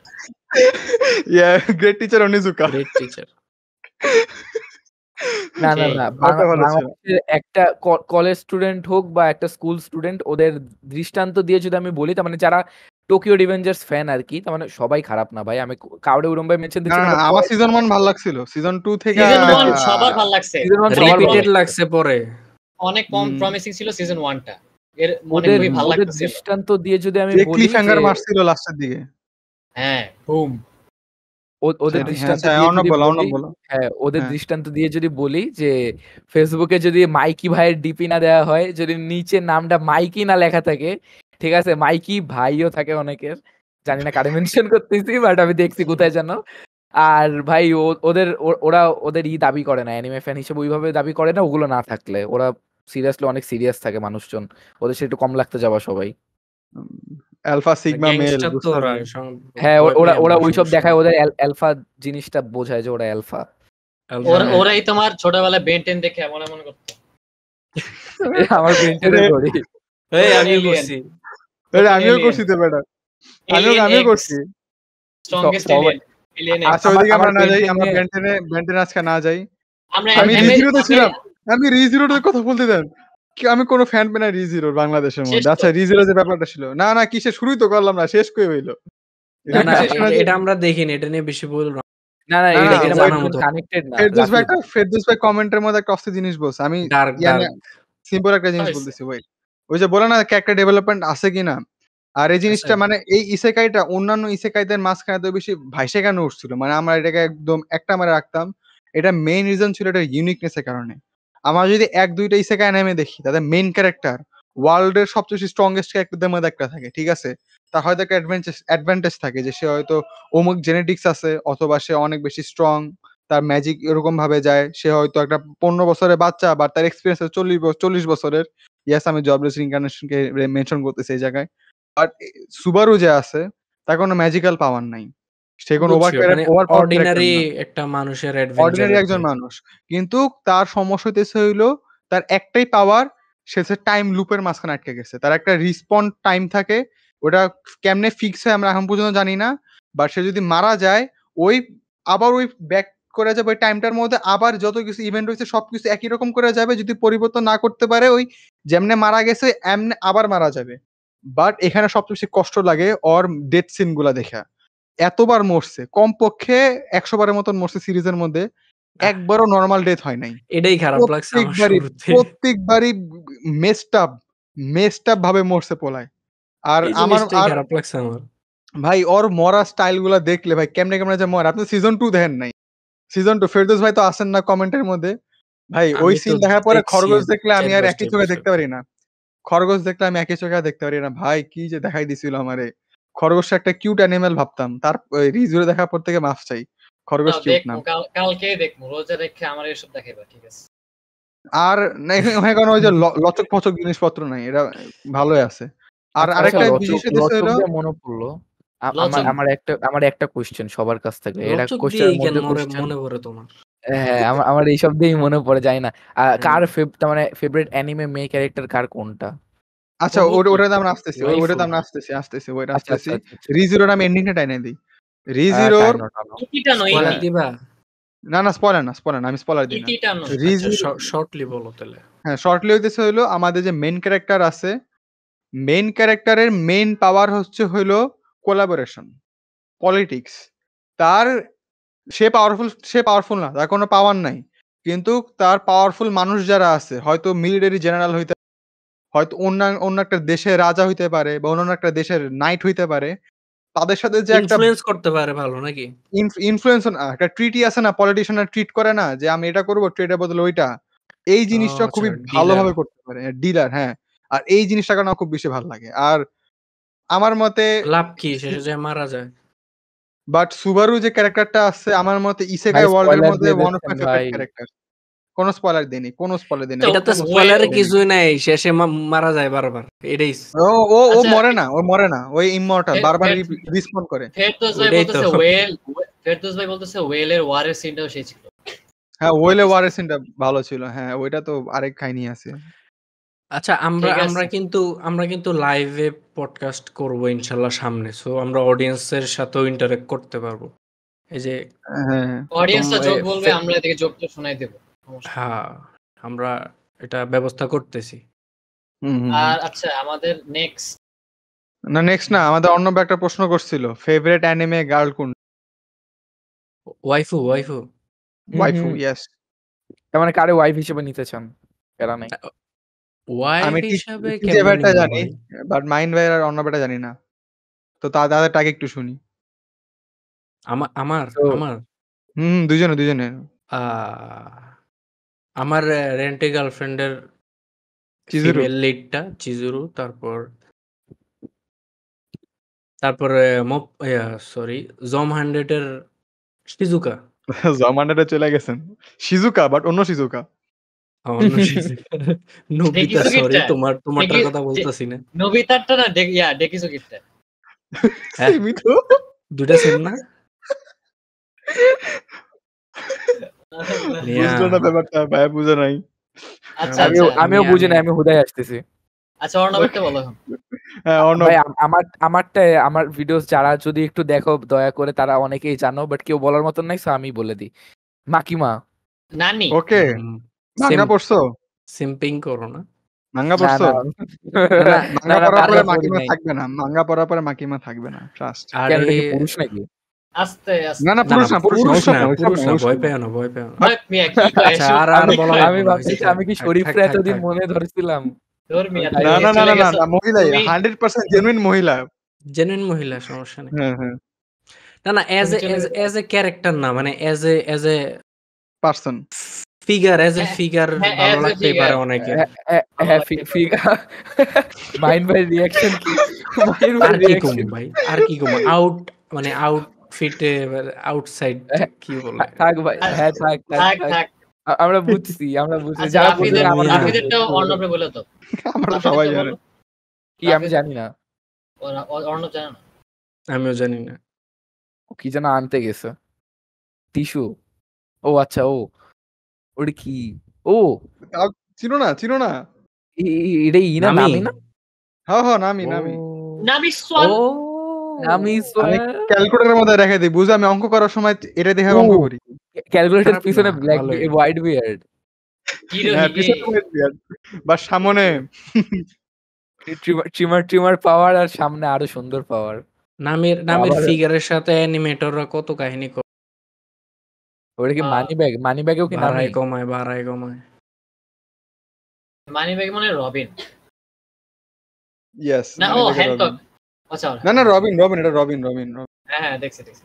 yeah great teacher Onizuka great teacher না না না বাংলাদেশের একটা কলেজ স্টুডেন্ট হোক বা একটা স্কুল স্টুডেন্ট ওদের দৃষ্টান্ত দিয়ে যদি আমি বলি তার মানে যারা টোকিও রিভেঞ্জার্স ফ্যান আর কি মানে সবাই খারাপ না ভাই আমি কাউরে ওরম ভাই মেনশন দিচ্ছি না আমার সিজন 1 ভালো লাগছিল সিজন 2 থেকে সিজন 1 সবার ভালো লাগছে সিজন 1 রিপিটেড লাগছে পরে অনেক কম প্রমিসিং ছিল সিজন 1টা এর মনে খুবই ভালো লাগছে দৃষ্টান্ত দিয়ে যদি আমি বলি ক্লিফহ্যাঙ্গার মারছিল লাস্টের দিকে হ্যাঁ বুম ওদের হ্যাঁ, দৃষ্টান্ত হ্যাঁ, হ্যাঁ ওদের হ্যাঁ। দৃষ্টান্ত দিয়ে যদি বলি যে ফেসবুকে যদি মাইকি ভাইয়ের ডিপি না দেওয়া হয় যদি নিচে নামটা মাইকি না লেখা থাকে ঠিক আছে মাইকি ভাইও থাকে অনেকের জানি না কারে মেনশন করতেছি বাট আমি দেখছি কোথায় যেন আর ভাই ওদের ওরা ওদের ই দাবি করে না অ্যানিমে ফ্যান হিসেবে ওইভাবে দাবি করে না ওগুলো না থাকলে ওরা সিরিয়াসলি অনেক সিরিয়াস থাকে মানুষজন ওদের সাথে একটু কম লাগতে যাওয়া সবাই আলফা সিগমা মেল হ্যাঁ ওরা ওরা ওইসব দেখায় ওদের আলফা জিনিসটা বোঝায় যে ওরা আলফা ওরাই তোমার ছোটবেলায় বেনটেন দেখে এমন এমন করতো আমার বেনটেন করি এই আমি করছি আরে আমিও করছি তো বেটা আমিও আমিও করছি স্ট্রংগেস্ট এলিয়েন আচ্ছা ওইদিকে আমরা না যাই আমরা বেনটেনে বেনটেন আজকে না যাই আমরা আমি দ্বিতীয়তে ছিলাম আমি রিজিরোর কথা বলতে দেন আমি কোনো ফ্যান না রিজিরোর বাংলাদেশের মধ্যে আচ্ছা রিজিরো যে ব্যাপারটা ছিল না না কিসে শুরুই তো করলাম না শেষ কই হইলো এটা আমরা দেখিনি এটা নিয়ে বেশি বলবো একটা মধ্যে জিনিস আমি সিম্পল একটা জিনিস বলতেছি ওই যে বলে না ডেভেলপমেন্ট আছে কিনা আর এই জিনিসটা আচ্ছা। মানে এই ইসেকাইটা অন্যান্য ইসেকাইদের মাঝখানে তো বেশি ভাইসে কেন উঠছিল মানে আমরা এটাকে একদম একটা মারে রাখতাম এটা মেইন রিজন ছিল এটা ইউনিকনেস এর কারণে আমার যদি এক দুইটা ইসেকায় নেমে দেখি তাদের মেইন ক্যারেক্টার ওয়ার্ল্ডের সবচেয়ে স্ট্রংগেস্ট ক্যারেক্টারদের মধ্যে একটা থাকে ঠিক আছে তার হয়তো একটা অ্যাডভান্টেজ অ্যাডভান্টেজ থাকে যে সে হয়তো অমুক জেনেটিক্স আছে অথবা সে অনেক বেশি স্ট্রং তার ম্যাজিক এরকম ভাবে যায় সে হয়তো একটা পনেরো বছরের বাচ্চা বা তার এক্সপিরিয়েন্স আছে চল্লিশ চল্লিশ বছরের ইয়াস আমি জবলেস ইনকারনেশনকে মেনশন করতেছি এই জায়গায় বাট সুবারও যে আছে তার কোনো ম্যাজিক্যাল পাওয়ার নাই সে কোন অর্ডিনারি মানে একটা মানুষের অর্ডিনারি একজন মানুষ কিন্তু তার সমস্যা হইতেছে হইলো তার একটাই পাওয়ার সে টাইম লুপের মাঝখানে আটকে গেছে তার একটা রিসপন্ড টাইম থাকে ওটা কেমনে ফিক্স হয় আমরা এখন পর্যন্ত জানি না বা সে যদি মারা যায় ওই আবার ওই ব্যাক করে যাবে ওই টাইমটার মধ্যে আবার যত কিছু ইভেন্ট হয়েছে সবকিছু একই রকম করে যাবে যদি পরিবর্তন না করতে পারে ওই যেমনে মারা গেছে এমনে আবার মারা যাবে বাট এখানে সবচেয়ে বেশি কষ্ট লাগে ওর ডেথ সিনগুলা দেখা এতবার মরছে কমপক্ষে একশো বারের মতন মরছে সিরিজের মধ্যে একবারও নর্মাল ডেথ হয় নাই এটাই খারাপ লাগছে প্রত্যেকবারই মেসড আপ ভাবে মরছে পোলায় আর আমার খারাপ লাগছে আমার ভাই ওর মরা স্টাইল গুলা দেখলে ভাই কেমনে কেমনে যে মরা আপনি সিজন টু দেখেন নাই সিজন টু ফেরদোস ভাই তো আসেন না কমেন্টের মধ্যে ভাই ওই সিন দেখার পরে খরগোশ দেখলে আমি আর একই চোখে দেখতে পারি না খরগোশ দেখলে আমি একই চোখে দেখতে পারি না ভাই কি যে দেখাই দিছিল আমারে খরগোশ একটা কিউট অ্যানিমেল ভাবতাম তার রিজুরে দেখা পর থেকে মাফ চাই খরগোশ কিউট না কালকে দেখবো রোজা রেখে আমার এসব দেখাইবা ঠিক আছে আর এখন ওই যে লচক পচক জিনিসপত্র নাই এটা ভালোই আছে আর আচ্ছা, আরেকটা বিশেষ মনে পড়লো আমার আমার একটা আমার একটা কোশ্চেন সবার কাছ থেকে এটা কোশ্চেন মনে মনে পড়ে তোমার হ্যাঁ আমার এইসব দিয়েই মনে পড়ে যায় না হ্যাঁ। কার ফেভ মানে ফেভারিট অ্যানিমে মেয়ে ক্যারেক্টার কার কোনটা আচ্ছা ওটা দাম আসতেছি ওটা দাম আসতেছি আসতেছি ওটা আচ্ছা, আসতেছি আচ্ছা, আচ্ছা, রিজিরোর আমি এন্ডিংটা টাইনে দিই রিজিরোর e হ্যাঁ। না না স্পয়লার না স্পয়লার না আমি স্পয়লার দিই না শর্টলি e বলো তাহলে হ্যাঁ শর্টলি হইতেছে হলো আমাদের যে মেন ক্যারেক্টার আছে মেন ক্যারেক্টারের মেন পাওয়ার হচ্ছে হলো কোলাবোরেশন পলিটিক্স তার সে পাওয়ারফুল সে পাওয়ারফুল না তার কোনো পাওয়ার নাই কিন্তু তার পাওয়ারফুল মানুষ যারা আছে হয়তো মিলিটারি জেনারেল হইতে হয়তো অন্য অন্য একটা দেশের রাজা হইতে পারে বা অন্য একটা দেশের নাইট হইতে পারে তাদের সাথে যে একটা ইনফ্লুয়েন্স করতে পারে ভালো নাকি ইনফ্লুয়েন্স একটা ট্রিটি আছে না পলিটিশিয়ানরা ট্রিট করে না যে আমি এটা করব ট্রেডের বদলে ওইটা এই জিনিসটা আচ্ছা, খুবই ভালোভাবে করতে পারে ডিলার হ্যাঁ, হ্যাঁ আর এই জিনিসটা কারণ খুব বেশি ভালো লাগে আর আমার মতে লাভ কি শেষে যে মারা যায় বাট সুবারু যে ক্যারেক্টারটা আছে আমার মতে ইসেকাই ওয়ার্ল্ডের মধ্যে one of my favourite character কোন স্পয়লার দেনি কোন স্পয়লার দেনি এটা তো স্পয়লার কিছু নাই শেষে মারা যায় বারবার এটাই ও ও ও আচ্ছা। মরে না ও মরে না ওই ইমমর্টাল বারবার রিসপন করে ফেরদৌস ভাই বলতেছে ওয়েল ফেরদৌস ভাই বলতেছে ওয়েলের ওয়ারের সিনটাও সেই ছিল হ্যাঁ ওয়েলের ওয়ারের সিনটা ভালো ছিল হ্যাঁ ওইটা তো আরেক কাহিনী আছে আচ্ছা আমরা আমরা কিন্তু আমরা কিন্তু লাইভে পডকাস্ট করব ইনশাআল্লাহ সামনে সো আমরা অডিয়েন্সের সাথেও ইন্টারঅ্যাক্ট করতে পারবো এই যে অডিয়েন্সটা হ্যাঁ, হ্যাঁ। যোগ বলবে আমরা এদিকে যোগটা শোনাই দেবো হ্যাঁ আমরা এটা ব্যবস্থা করতেছি আর আচ্ছা আমাদের নেক্সট না নেক্সট না আমাদের অন্য একটা প্রশ্ন করছিল ফেভারিট অ্যানিমে গার্ল কোন ওয়াইফু ওয়াইফু ওয়াইফু ইয়েস তার মানে কারে ওয়াইফ হিসেবে নিতে চান এরা নাই ওয়াইফ হিসেবে যে ব্যাটা জানি বাট মাইন্ড ভাই আর অন্য ব্যাটা জানি না তো তা দাদাটাকে একটু শুনি আমার আমার আমার হুম দুজনে দুজনে আহ আমার রেন্টে গার্লফ্রেন্ডের চিজুরু লেটটা চিজুরু তারপর তারপর মপ সরি জম হান্ড্রেডের শিজুকা জম হান্ড্রেডে চলে গেছেন শিজুকা বাট অন্য শিজুকা নবিতা সরি তোমার তোমার কথা বলতাছি না নবিতারটা না দেখ ইয়া ডেকিসুকিটা সেমি তো দুটা সেম না যারা যদি একটু দেখো দয়া করে তারা অনেকেই জানো বাট কেউ বলার মতন নাই সো আমি বলে দিই মাকিমা ওকে সিম্পিং করো না পড়ছো পরে মাকিমা থাকবে না পড়ার পরে মাকিমা থাকবে না নাকি আর আচ্ছা, আচ্ছা, আচ্ছা, কি এজ এ ক্যারেক্টার না মানে as a as a figure as a figure ভালো অনেকে হ্যাঁ, হ্যাঁ, হ্যাঁ, কি ভাই আর কি কম আউট মানে আউট ফিটে আউটফিটে আউটসাইড কি বলে থাক ভাই আচ্ছা, হ্যাঁ থাক থাক আমরা বুঝছি আমরা বুঝছি আচ্ছা, যারা বুঝে আমাদের রাফিদেরটা অর্ণবে বলে তো আমরা সবাই জানি কি আমি জানি না অর্ণব জানে না আমিও জানি না ও কি জানা আনতে গেছে টিস্যু ও আচ্ছা ও ওর কি ও চিনো না চিনো না এটা ইনা নামি না হ্যাঁ হ্যাঁ নামি নামি নামি সোয়াল আমি ক্যালকুলেটরের oh, মধ্যে রেখে দিই বুঝা আমি অঙ্ক করার সময় এটা দেখে অঙ্ক oh, করি ক্যালকুলেটর পিছনে ব্ল্যাক হোয়াইট বিয়ার্ড বা সামনে ট্রিমার ট্রিমার পাওয়ার আর সামনে আরো সুন্দর পাওয়ার নামের নামের ফিগারের সাথে অ্যানিমেটররা কত কাহিনী করে ওটা কি মানি ব্যাগ মানি ব্যাগেও কি নামে কমায় বাড়ায় কমায় মানি ব্যাগ মানে রবিন ইয়েস না ও হ্যানকক না না রবিন রবিন এটা রবিন রবিন হ্যাঁ হ্যাঁ দেখছি দেখছি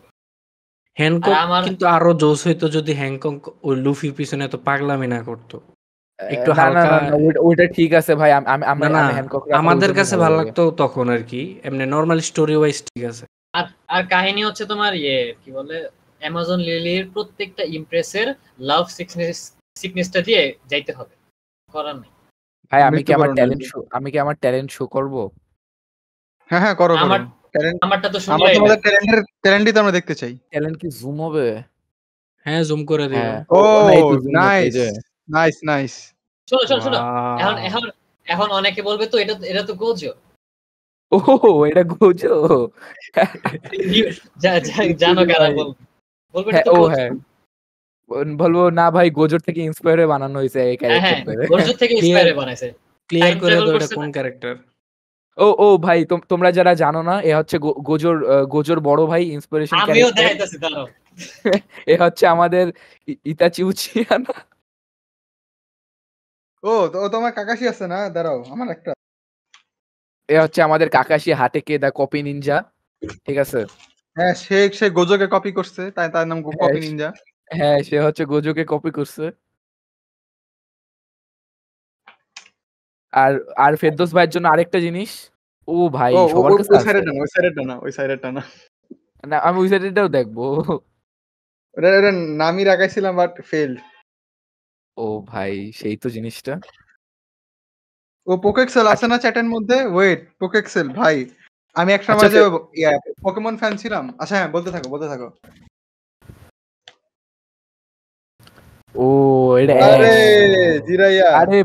হ্যাংকক কিন্তু আরো জোস হইতো যদি হ্যাংকক ওই লুফির পিছনে এত পাগলামি না করতো একটু হালকা ওইটা ঠিক আছে ভাই আমি আমরা হ্যাংকক আমাদের কাছে ভালো লাগতো তখন আর কি এমনি নরমাল স্টোরি ওয়াইজ ঠিক আছে আর আর কাহিনী হচ্ছে তোমার ইয়ে কি বলে অ্যামাজন লিলির প্রত্যেকটা ইমপ্রেসের লাভ সিকনেস সিকনেসটা দিয়ে যাইতে হবে করার নাই ভাই আমি কি আমার ট্যালেন্ট শো আমি কি আমার ট্যালেন্ট শো করবো হ্যাঁ হ্যাঁ করো আমার আমারটা তো আমরা তোমাদের ট্যালেন্টের ট্যালেন্টই তো আমরা দেখতে চাই ট্যালেন্ট কি জুম হবে হ্যাঁ জুম করে দিও হ্যাঁ। ও নাইস নাইস নাইস শোনো শোনো শোনো এখন এখন এখন অনেকে বলবে তো এটা এটা তো গোজো ও এটা গোজো জানো কারা বলবে হ্যাঁ, ও হ্যাঁ বলবো না ভাই গোজোর থেকে ইন্সপায়ার হয়ে বানানো হয়েছে এই ক্যারেক্টার হ্যাঁ, গোজোর থেকে ইন্সপায়ার হয়ে বানাইছে ক্লিয়ার করে দাও এটা কোন ক্যারেক্টার ও ও ভাই তোমরা যারা জানো না এ হচ্ছে গোজর গোজর বড় ভাই ইন্সপিরেশন আমিও দেখাইতাছি দাঁড়াও এ হচ্ছে আমাদের ইতাচি না ও তো তোমার কাকাশি আছে না দাঁড়াও আমার একটা এ হচ্ছে আমাদের কাকাশি কে দা কপি নিনজা ঠিক আছে হ্যাঁ সে সে গোজোকে কপি করছে তাই তার নাম হ্যাঁ, কপি নিনজা হ্যাঁ সে হচ্ছে গোজোকে কপি করছে আর আর ফেরদোস ভাইয়ের জন্য আরেকটা জিনিস ও ভাই সবার কাছে ওই সাইডটা না ওই সাইডটা না ওই সাইডটা না না আমি ওই সাইডটাও দেখবো ওটা ওটা নামই রাখাইছিলাম বাট ফেল ও ভাই সেই তো জিনিসটা ও পোকেক্সেল আছে না চ্যাটের মধ্যে ওয়েট পোকেক্সেল ভাই আমি একটা মাঝে পোকেমন ফ্যান ছিলাম আচ্ছা হ্যাঁ বলতে থাকো বলতে থাকো ও এটা আরে জিরাইয়া আরে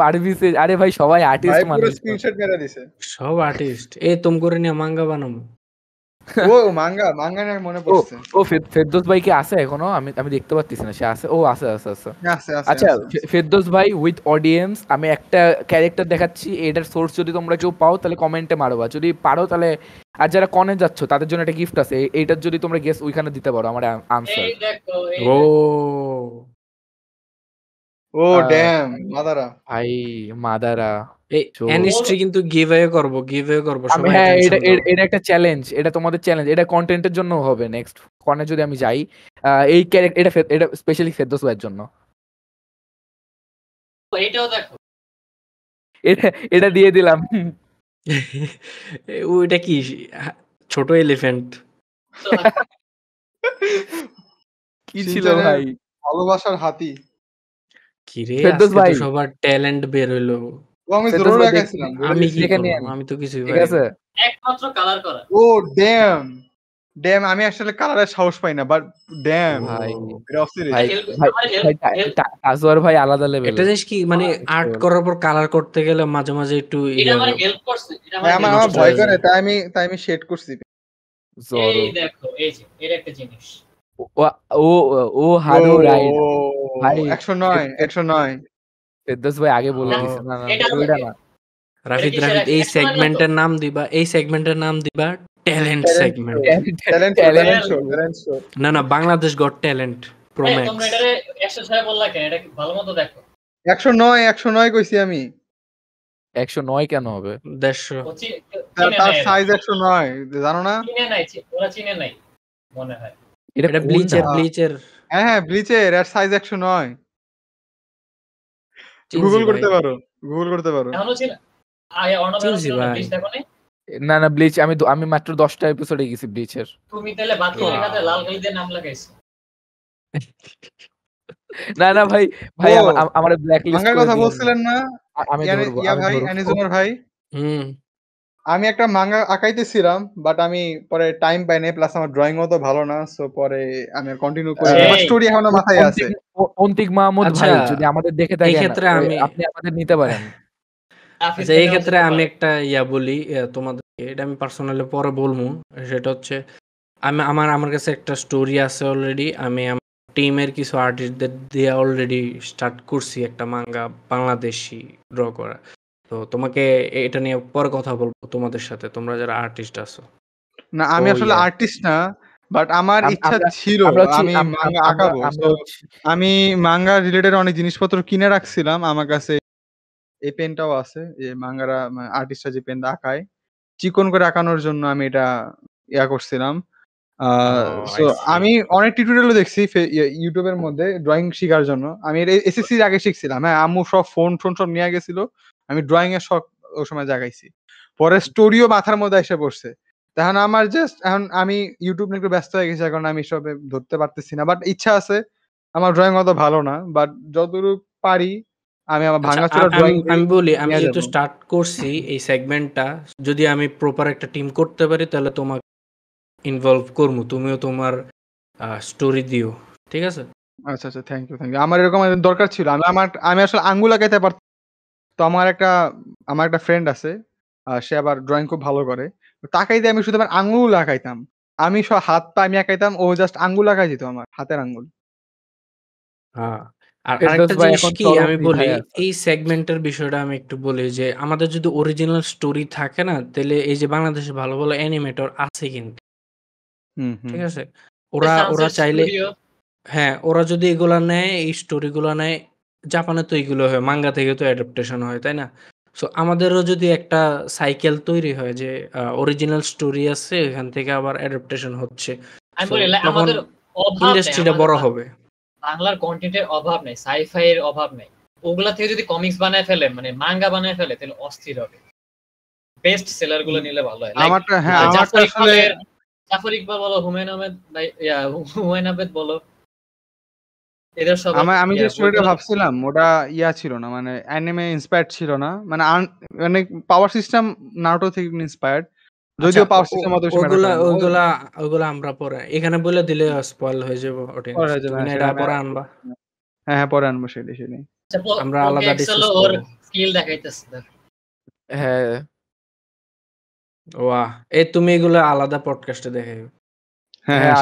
পারবি আরে ভাই সবাই আর্টিস্ট মানে পুরো স্ক্রিনশট মেরে দিছে সব আর্টিস্ট এ তুম করে নিয়ে মাঙ্গা বানাবো ও মাঙ্গা মাঙ্গা না মনে পড়ছে ও ফেরদৌস ভাই কি আছে এখনো আমি আমি দেখতে পাচ্ছি না সে আছে ও আছে আছে আছে আচ্ছা ফেরদৌস ভাই উইথ অডিয়েন্স আমি একটা ক্যারেক্টার দেখাচ্ছি এটার সোর্স যদি তোমরা কেউ পাও তাহলে কমেন্টে মারবা যদি পারো তাহলে আর যারা কনে যাচ্ছ তাদের জন্য একটা গিফট আছে এইটার যদি তোমরা গেস ওইখানে দিতে পারো আমার আনসার ও ও ড্যাম মাদারা ভাই মাদারা এই কিন্তু হ্যাঁ, এটা একটা চ্যালেঞ্জ এটা তোমাদের চ্যালেঞ্জ এটা কন্টেন্টের হবে নেক্সট যদি আমি যাই এই স্পেশালি জন্য এটা এটা দিয়ে দিলাম কি ছোট এলিফেন্ট কি ছিল ভাই ভালোবাসার হাতি ট্যালেন্ট বের আমি তো আসলে কালারের সাহস পাই না বাট ড্যাম ভাই ভাই আলাদা লেভেল এটা জিনিস কি মানে আর্ট করার পর কালার করতে গেলে মাঝে মাঝে একটু ইয়ে আমার আমার আমার ভয় করে তাই আমি তাই আমি শেড করছি এই দেখো এই যে এর একটা জিনিস ও ও হারু রাইড ভাই 109 109 ফেরদৌস ভাই আগে বলে দিছে না না না রাফিদ রাফিদ এই সেগমেন্টের নাম দিবা এই সেগমেন্টের নাম দিবা talent segment talent talent show talent show না না বাংলাদেশ গট ট্যালেন্ট প্রোম্যাক্স তোমরা এটারে 106 বললা কেন এটা ভালোমতো দেখো 109 109 কইছি আমি 109 কেন হবে 150 তার সাইজ 109 জানো না চিনে নাই ওরা চিনে নাই মনে হয় এটা ব্লিচের হ্যাঁ হ্যাঁ এর সাইজ 109 গুগল করতে পারো গুগল করতে পারো না না ব্লিচ আমি আমি মাত্র 10টা এপিসোডে গেছি ব্লিচের তুমি তাহলে লাল দিয়ে নাম লাগাইছো না না ভাই ভাই আমার ব্ল্যাক লিস্ট কথা বলছিলেন না আমি ভাই অ্যানিজমার ভাই হুম আমি একটা মাঙ্গা আঁকাইতেছিলাম বাট আমি পরে টাইম পাই নাই প্লাস আমার ড্রয়িং তো ভালো না সো পরে আমি কন্টিনিউ করি আমার স্টোরি এখনো মাথায় আছে অন্তিক মাহমুদ আচ্ছা, ভাই যদি আমাদের দেখে থাকেন এই ক্ষেত্রে আমি আপনি আমাদের নিতে পারেন আচ্ছা এই ক্ষেত্রে আমি একটা ইয়া বলি তোমাদেরকে এটা আমি পার্সোনালি পরে বলবো সেটা হচ্ছে আমি আমার আমার কাছে একটা স্টোরি আছে অলরেডি আমি আমার টিমের কিছু আর্টিস্টদের দিয়ে অলরেডি স্টার্ট করছি একটা মাঙ্গা বাংলাদেশি ড্র করা তো তোমাকে এটা নিয়ে পরে কথা বলবো তোমাদের সাথে তোমরা যারা আর্টিস্ট আছো না আমি আসলে আর্টিস্ট না বাট আমার ইচ্ছা ছিল আমি মাঙ্গা আঁকাবো আমি মাঙ্গা রিলেটেড অনেক জিনিসপত্র কিনে রাখছিলাম আমার কাছে এই পেনটাও আছে যে মাঙ্গারা আর্টিস্টরা মানে যে পেন আঁকায় চিকন করে আঁকানোর জন্য আমি এটা ইয়া করছিলাম আমি অনেক টিউটোরিয়াল দেখছি ইউটিউবের ইয়ে, মধ্যে ড্রয়িং শেখার জন্য আমি এসএসসি আগে শিখছিলাম হ্যাঁ আম্মু সব ফোন ফোন সব নিয়ে গেছিল আমি ড্রয়িং এর শখ ওই সময় জাগাইছি পরে স্টোরিও মাথার মধ্যে এসে পড়ছে তখন আমার জাস্ট এখন আমি ইউটিউব নিয়ে একটু ব্যস্ত হয়ে গেছি এখন আমি সবে ধরতে পারতেছি না বাট ইচ্ছা আছে আমার ড্রয়িং অত ভালো না বাট যতটুকু পারি আমি আমার আচ্ছা, চোরা ড্রয়িং আমি বলি আমি যেহেতু স্টার্ট করছি এই সেগমেন্টটা যদি আমি প্রপার একটা টিম করতে পারি তাহলে তোমাকে ইনভলভ করবো তুমিও তোমার স্টোরি দিও ঠিক আছে আচ্ছা আচ্ছা থ্যাংক ইউ থ্যাংক ইউ আমার এরকম দরকার ছিল আমি আমার আমি আসলে আঙ্গুল আঁকাইতে পারতাম তো আমার একটা আমার একটা ফ্রেন্ড আছে সে আবার ড্রয়িং খুব ভালো করে তাকাইতে আমি শুধু আমার আঙুল আঁকাইতাম আমি সব হাত পা আমি আঁকাইতাম ও জাস্ট আঙ্গুল আঁকাই দিত আমার হাতের আঙ্গুল আমি বলি এই সেগমেন্টের বিষয়টা আমি একটু বলি যে আমাদের যদি অরিজিনাল স্টোরি থাকে না তাহলে এই যে বাংলাদেশে ভালো ভালো অ্যানিমেটর আছে কিন্তু ঠিক আছে ওরা ওরা চাইলে হ্যাঁ ওরা যদি এগুলা নেয় এই স্টোরিগুলো নেয় জাপানে তো এগুলো হয় মাঙ্গা থেকে তো অ্যাডাপ্টেশন হয় তাই না সো আমাদেরও যদি একটা সাইকেল তৈরি হয় যে অরিজিনাল স্টোরি আছে এখান থেকে আবার অ্যাডাপ্টেশন হচ্ছে ইন্ডাস্ট্রিটা বড় হবে বাংলার কন্টেন্টের অভাব নাই সাইফাই এর অভাব নাই ওগুলা থেকে যদি কমিক্স বানায় ফেলে মানে মাঙ্গা বানায় ফেলে তাহলে অস্থির হবে বেস্ট সেলার গুলো নিলে ভালো হয় আমারটা হ্যাঁ জাফর ইকবাল বলো হুমায়ুন আহমেদ হুমায়ুন আহমেদ বলো আমি যে স্টোরিটা ভাবছিলাম ওটা ইয়া ছিল না মানে অ্যানিমে ইন্সপায়ার্ড ছিল না মানে মানে পাওয়ার সিস্টেম নারুটো থেকে ইন্সপায়ার্ড যদিও পাওয়ার আচ্ছা, সিস্টেম অত ওগুলা ওগুলা ওগুলা আমরা পরে এখানে বলে দিলে স্পয়েল হয়ে যাবে ওটা মানে হ্যাঁ, এটা পরে আনবা হ্যাঁ হ্যাঁ পরে আনবো সেটাই সেটাই আচ্ছা, আমরা আলাদা ডিসকাস করব স্কিল হ্যাঁ ওয়াহ এই তুমি এগুলো আলাদা পডকাস্টে দেখাইবে হ্যাঁ, হ্যাঁ,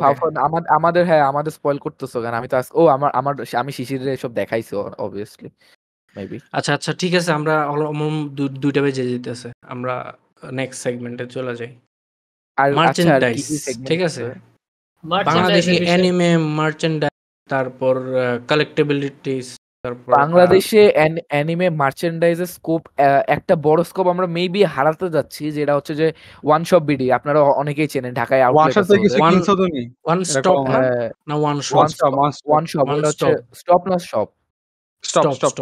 হ্যাঁ, আমাদের হ্যাঁ আমাদের স্পয়েল করতেছো কারণ আমি তো আজকে ও আমার আমার আমি শিশির সব দেখাইছি অবভিয়াসলি মেবি আচ্ছা আচ্ছা ঠিক আছে আমরা দুইটা বেজে যেতেছে আমরা নেক্সট সেগমেন্টে চলে যাই আর মার্চেন্ডাইজ আচ্ছা, ঠিক আছে বাংলাদেশি অ্যানিমে মার্চেন্ডাইজ তারপর কালেক্টেবিলিটিস বাংলাদেশে অ্যানিমে মার্চেন্ডাইজের স্কোপ একটা বড় স্কোপ আমরা মেবি হারাতে যাচ্ছি যেটা হচ্ছে যে ওয়ান শপ বিডি আপনারা অনেকেই চেনেন ঢাকায় ওয়ান স্টপ না ওয়ান শপ ওয়ান শপ হচ্ছে স্টপ না শপ স্টপ স্টপ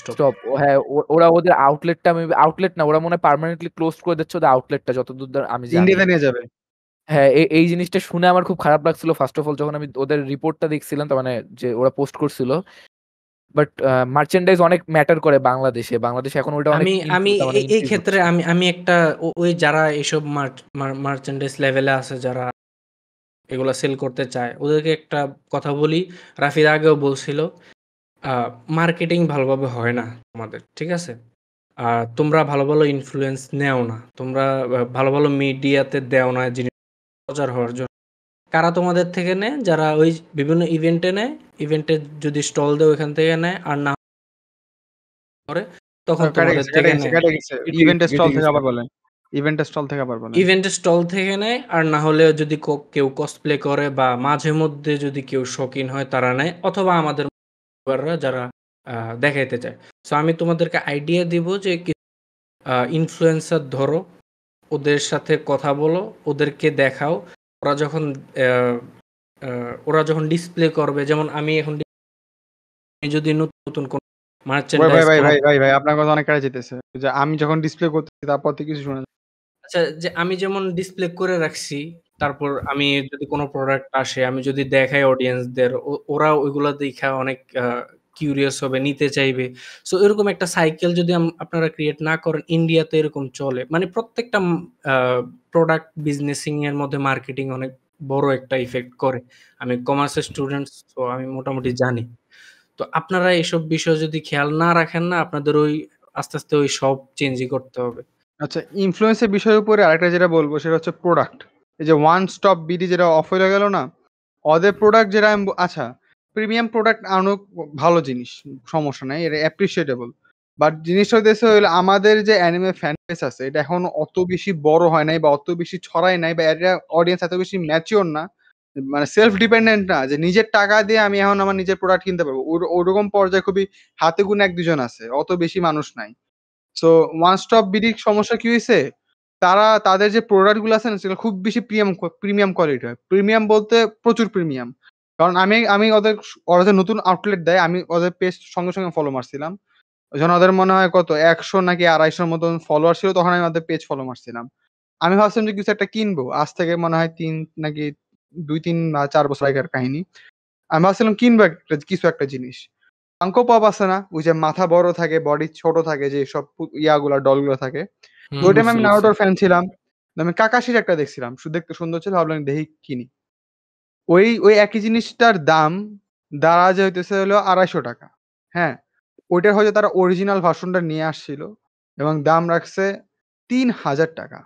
স্টপ হ্যাঁ ওরা ওদের আউটলেটটা মেবি আউটলেট না ওরা মনে পার্মানেন্টলি ক্লোজ করে দিচ্ছে ওদের আউটলেটটা যতদূর আমি জানি নিয়ে যাবে হ্যাঁ এই জিনিসটা শুনে আমার খুব খারাপ লাগছিল ফার্স্ট অফ অল যখন আমি ওদের রিপোর্টটা দেখছিলাম তার মানে যে ওরা পোস্ট করছিল বাট মার্চেন্ডাইজ uh, অনেক ম্যাটার করে বাংলাদেশে বাংলাদেশে এখন ওটা আমি আমি এই ক্ষেত্রে আমি আমি একটা ওই যারা এসব মার্চেন্ডাইজ লেভেলে আছে যারা এগুলো সেল করতে চায় ওদেরকে একটা কথা বলি রাফির আগেও বলছিল মার্কেটিং ভালোভাবে হয় না আমাদের ঠিক আছে আর তোমরা ভালো ভালো ইনফ্লুয়েন্স নেও না তোমরা ভালো ভালো মিডিয়াতে দেও না জিনিস প্রচার হওয়ার জন্য কারা তোমাদের থেকে নেয় যারা ওই বিভিন্ন ইভেন্টে নেয় ইভেন্টে যদি স্টল দেয় ওখান থেকে নেয় আর না করে তখন তোমাদের থেকে ইভেন্টে স্টল থেকে আবার বলেন ইভেন্টের স্টল থেকে আবার বলেন স্টল থেকে নেয় আর না হলে যদি কেউ কসপ্লে করে বা মাঝে মধ্যে যদি কেউ শকিন হয় তারা নেয় অথবা আমাদের যারা দেখাইতে চায় সো আমি তোমাদেরকে আইডিয়া দিব যে ইনফ্লুয়েন্সার ধরো ওদের সাথে কথা বলো ওদেরকে দেখাও ওরা যখন ওরা যখন ডিসপ্লে করবে যেমন আমি এখন যদি নতুন কোন ভাই ভাই ভাই আপনার কথা অনেক কাজে যে আমি যখন ডিসপ্লে করতেছি তারপর থেকে কিছু শোনা আচ্ছা যে আমি যেমন ডিসপ্লে করে রাখছি তারপর আমি যদি কোনো প্রোডাক্ট আসে আমি যদি দেখাই অডিয়েন্সদের ওরা ওইগুলো দেখা অনেক কিউরিয়াস হবে নিতে চাইবে সো এরকম একটা সাইকেল যদি আপনারা ক্রিয়েট না করেন ইন্ডিয়াতে এরকম চলে মানে প্রত্যেকটা প্রোডাক্ট বিজনেসিং এর মধ্যে মার্কেটিং অনেক বড় একটা ইফেক্ট করে আমি কমার্সের স্টুডেন্টস তো আমি মোটামুটি জানি তো আপনারা এসব বিষয় যদি খেয়াল না রাখেন না আপনাদের ওই আস্তে আস্তে ওই সব চেঞ্জই করতে হবে আচ্ছা ইনফ্লুয়েন্সের বিষয়ের উপরে আরেকটা যেটা বলবো সেটা হচ্ছে প্রোডাক্ট এই যে ওয়ান স্টপ বিডি যেটা অফ হয়ে গেল না অদের প্রোডাক্ট যেটা আমি আচ্ছা প্রিমিয়াম প্রোডাক্ট আনো ভালো জিনিস সমস্যা নাই এটা অ্যাপ্রিসিয়েটেবল বাট জিনিসটা দেশে হইলে আমাদের যে অ্যানিমে ফ্যান বেস আছে এটা এখন অত বেশি বড় হয় নাই বা অত বেশি ছড়ায় নাই বা এটা অডিয়েন্স এত বেশি ম্যাচিওর না মানে সেলফ ডিপেন্ডেন্ট না যে নিজের টাকা দিয়ে আমি এখন আমার নিজের প্রোডাক্ট কিনতে পারবো ওরকম পর্যায়ে খুবই হাতে গুণে এক দুজন আছে অত বেশি মানুষ নাই সো ওয়ান স্টপ বিডির সমস্যা কি হয়েছে তারা তাদের যে প্রোডাক্টগুলো আছে না সেগুলো খুব বেশি প্রিমিয়াম প্রিমিয়াম কোয়ালিটি হয় প্রিমিয়াম বলতে প্রচুর প্রিমিয়াম কারণ আমি আমি ওদের ওরা যে নতুন আউটলেট দেয় আমি ওদের পেজ সঙ্গে সঙ্গে ফলো মারছিলাম যখন ওদের মনে হয় কত একশো নাকি আড়াইশোর মতন ফলোয়ার ছিল তখন আমি ওদের পেজ ফলো মারছিলাম আমি ভাবছিলাম যে কিছু একটা কিনবো আজ থেকে মনে হয় তিন নাকি দুই তিন বা চার বছর আগের কাহিনী আমি ভাবছিলাম কিনবো একটা কিছু একটা জিনিস পাঙ্কো পপ আছে না ওই যে মাথা বড় থাকে বডি ছোট থাকে যে সব ইয়াগুলো ডলগুলো থাকে ওই টাইম আমি নারোটোর ফ্যান ছিলাম আমি কাকাশির একটা দেখছিলাম শুধু দেখতে সুন্দর ছিল ভাবলাম দেখি কিনি ওই ওই একই জিনিসটার দাম দাঁড়া যে হইতেছে হলো আড়াইশো টাকা হ্যাঁ ওইটার হয়তো তারা অরিজিনাল ভার্সনটা নিয়ে আসছিল এবং দাম রাখছে তিন হাজার টাকা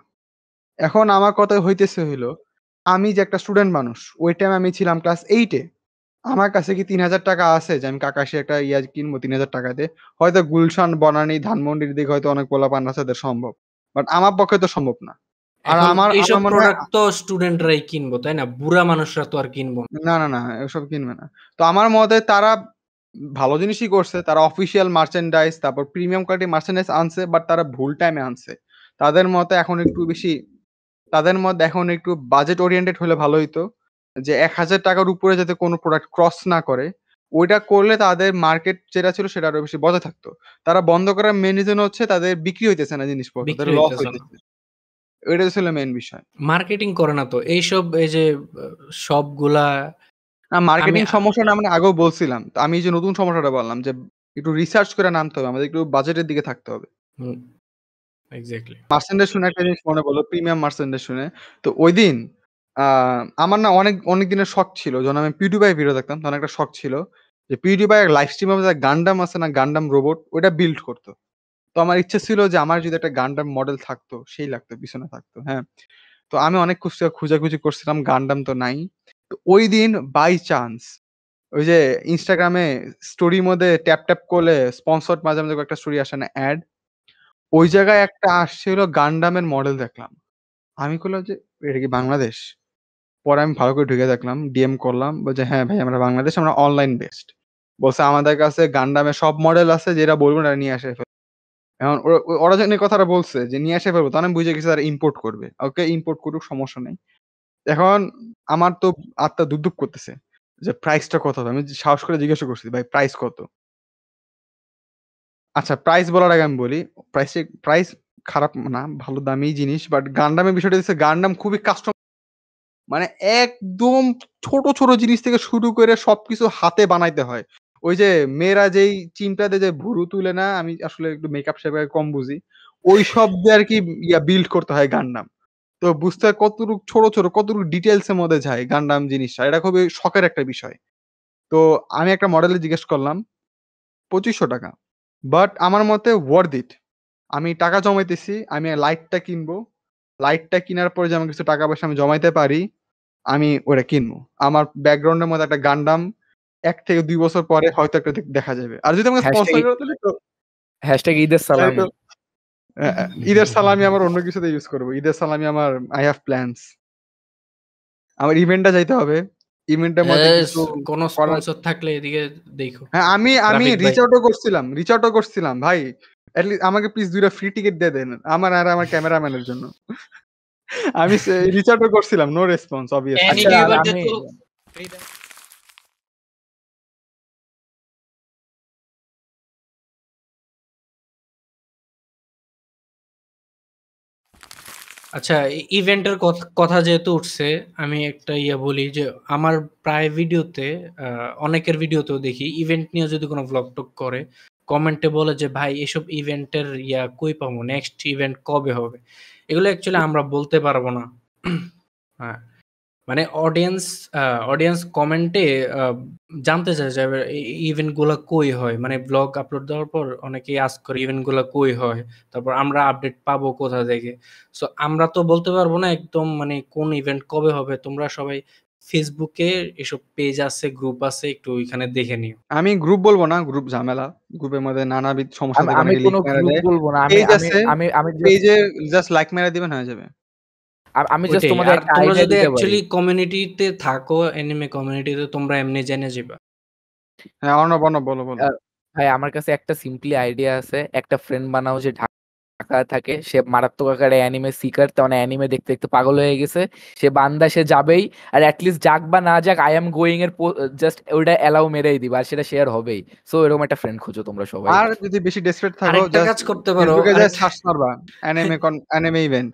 এখন আমার কথা হইতেছে হইলো আমি যে একটা স্টুডেন্ট মানুষ ওই টাইম আমি ছিলাম ক্লাস এইটে আমার কাছে কি তিন হাজার টাকা আছে যে আমি কাকাশে একটা ইয়া কিনবো তিন হাজার টাকাতে হয়তো গুলশান বনানি ধানমন্ডির দিকে হয়তো অনেক পোলা পান আছে সম্ভব বাট আমার পক্ষে তো সম্ভব না আর আমার এইসব প্রোডাক্ট তো স্টুডেন্টরাই কিনবো তাই না বুড়া মানুষরা তো আর কিনবো না না না এসব কিনবে না তো আমার মতে তারা ভালো জিনিসই করছে তারা অফিসিয়াল মার্চেন্ডাইজ তারপর প্রিমিয়াম কোয়ালিটি মার্চেন্ডাইজ আনছে বাট তারা ভুল টাইমে আনছে তাদের মতে এখন একটু বেশি তাদের মধ্যে এখন একটু বাজেট ওরিয়েন্টেড হলে ভালো হইতো যে এক হাজার টাকার উপরে যাতে কোনো প্রোডাক্ট ক্রস না করে ওইটা করলে তাদের মার্কেট যেটা ছিল সেটা আরো বেশি বজায় থাকতো তারা বন্ধ করার মেন রিজন হচ্ছে তাদের বিক্রি হইতেছে না জিনিসপত্র লস হইতেছে ওইটা ছিল মেন বিষয় মার্কেটিং করে না তো এইসব এই যে সবগুলা না মার্কেটিং সমস্যা না মানে আগেও বলছিলাম আমি যে নতুন সমস্যাটা বললাম যে একটু রিসার্চ করে নামতে হবে আমাদের একটু বাজেটের দিকে থাকতে হবে এক্স্যাক্টলি মার্সেন্ডের শুনে একটা জিনিস মনে পড়লো প্রিমিয়াম মার্সেন্ডের শুনে তো ওই দিন আমার না অনেক অনেক দিনের শখ ছিল যখন আমি পিউটিবাই ভিডিও দেখতাম তখন একটা শখ ছিল যে পিউটিবাই লাইভ স্ট্রিমে গান্ডাম আছে না গান্ডাম রোবট ওইটা বিল্ড করতো তো আমার ইচ্ছে ছিল যে আমার যদি একটা গান্ডাম মডেল থাকতো সেই লাগতো পিছনে থাকতো হ্যাঁ তো আমি অনেক খুশি খুঁজাখুঁজি করছিলাম গান্ডাম তো নাই ওই দিন বাই চান্স ওই যে ইনস্টাগ্রামে স্টোরির মধ্যে ট্যাপ ট্যাপ করলে স্পন্সর মাঝে মাঝে একটা স্টোরি আসে না অ্যাড ওই জায়গায় একটা আসছিল গান্ডামের মডেল দেখলাম আমি করলাম যে এটা কি বাংলাদেশ পরে আমি ভালো করে ঢুকে দেখলাম ডিএম করলাম বলছে হ্যাঁ ভাই আমরা বাংলাদেশ আমরা অনলাইন বেস্ট বলছে আমাদের কাছে গান্ডামে সব মডেল আছে যেটা বলবো না নিয়ে আসে এখন ওরা যখন কথাটা বলছে যে নিয়ে আসে ফেলবো তখন আমি বুঝে গেছি তারা ইম্পোর্ট করবে ওকে ইম্পোর্ট করুক সমস্যা নেই এখন আমার তো আত্মা দুধুপ করতেছে যে প্রাইসটা কত হবে আমি সাহস করে জিজ্ঞাসা করছি ভাই প্রাইস কত আচ্ছা প্রাইস বলার আগে আমি বলি প্রাইসে প্রাইস খারাপ না ভালো দামি জিনিস বাট গান্ডামের বিষয়টা দিচ্ছে গান্ডাম খুবই কাস্টম মানে একদম ছোট ছোট জিনিস থেকে শুরু করে সবকিছু হাতে বানাইতে হয় ওই যে মেয়েরা যেই চিমটাতে যে ভুরু তুলে না আমি আসলে একটু মেকআপ সেভাবে কম বুঝি ওই সব দিয়ে আর কি ইয়া বিল্ড করতে হয় গান নাম তো বুঝতে হয় কতটুকু ছোট ছোট কতটুকু ডিটেলস এর মধ্যে যায় গান নাম জিনিসটা এটা খুবই শখের একটা বিষয় তো আমি একটা মডেলে জিজ্ঞেস করলাম পঁচিশশো টাকা বাট আমার মতে ওয়ার্ড ইট আমি টাকা জমাইতেছি আমি লাইটটা কিনবো লাইটটা কেনার পরে যে আমার কিছু টাকা পয়সা আমি জমাইতে পারি আমি ওটা কিনবো আমার ব্যাকগ্রাউন্ডের মধ্যে একটা গান্ডাম এক থেকে দুই বছর পরে হয়তো একটা দেখা যাবে আর যদি আমাকে স্পন্সর করে তাহলে তো হ্যাশট্যাগ ঈদের হ্যাঁ, সালাম ঈদের সালামি আমার অন্য কিছুতে ইউজ করব ঈদের সালামি আমার আই হ্যাভ প্ল্যানস আমার ইভেন্টটা যাইতে হবে ইভেন্টের মধ্যে কিছু কোন স্পন্সর থাকলে এদিকে দেখো হ্যাঁ আমি আমি রিচ আউটও করছিলাম রিচ আউটও করছিলাম ভাই আমাকে প্লিজ দুইটা ফ্রি টিকিট দিয়ে দেন আমার আর আমার ক্যামেরাম্যানের জন্য আমি রিচ আউটও করছিলাম নো রেসপন্স অবভিয়াসলি আচ্ছা ইভেন্টের কথা যেহেতু উঠছে আমি একটা ইয়ে বলি যে আমার প্রায় ভিডিওতে অনেকের ভিডিওতেও দেখি ইভেন্ট নিয়ে যদি কোনো ব্লগ টক করে কমেন্টে বলে যে ভাই এসব ইভেন্টের ইয়া কই পাবো নেক্সট ইভেন্ট কবে হবে এগুলো অ্যাকচুয়ালি আমরা বলতে পারবো না হ্যাঁ মানে অডিয়েন্স অডিয়েন্স কমেন্টে জানতে চায় যে গুলা কই হয় মানে ব্লগ আপলোড দেওয়ার পর অনেকেই আস করে গুলা কই হয় তারপর আমরা আপডেট পাবো কোথা থেকে সো আমরা তো বলতে পারবো না একদম মানে কোন ইভেন্ট কবে হবে তোমরা সবাই ফেসবুকে এসব পেজ আছে গ্রুপ আছে একটু ওইখানে দেখে নিও আমি গ্রুপ বলবো না গ্রুপ ঝামেলা গ্রুপের মধ্যে নানাবিধ সমস্যা আমি কোনো গ্রুপ বলবো না আমি আমি আমি পেজে জাস্ট লাইক মেরে দিবেন হয়ে যাবে আমি জাস্ট তোমাদের তোমরা যদি অ্যাকচুয়ালি কমিউনিটিতে থাকো অ্যানিমে কমিউনিটিতে তোমরা এমনি জেনে যাবে হ্যাঁ অনব অনব বলো বলো ভাই আমার কাছে একটা সিম্পলি আইডিয়া আছে একটা ফ্রেন্ড বানাও যে ঢাকা থাকে সে মারাত্মক আকারে অ্যানিমে সিকার তো মানে অ্যানিমে দেখতে দেখতে পাগল হয়ে গেছে সে বান্দা সে যাবেই আর অ্যাটলিস্ট যাক বা না যাক আই এম গোয়িং এর জাস্ট ওইটা অ্যালাউ মেরেই দিবা আর সেটা শেয়ার হবেই সো এরকম একটা ফ্রেন্ড খোঁজো তোমরা সবাই আর যদি বেশি ডেসপারেট থাকো জাস্ট কাজ করতে পারো অ্যানিমে অ্যানিমে ইভেন্ট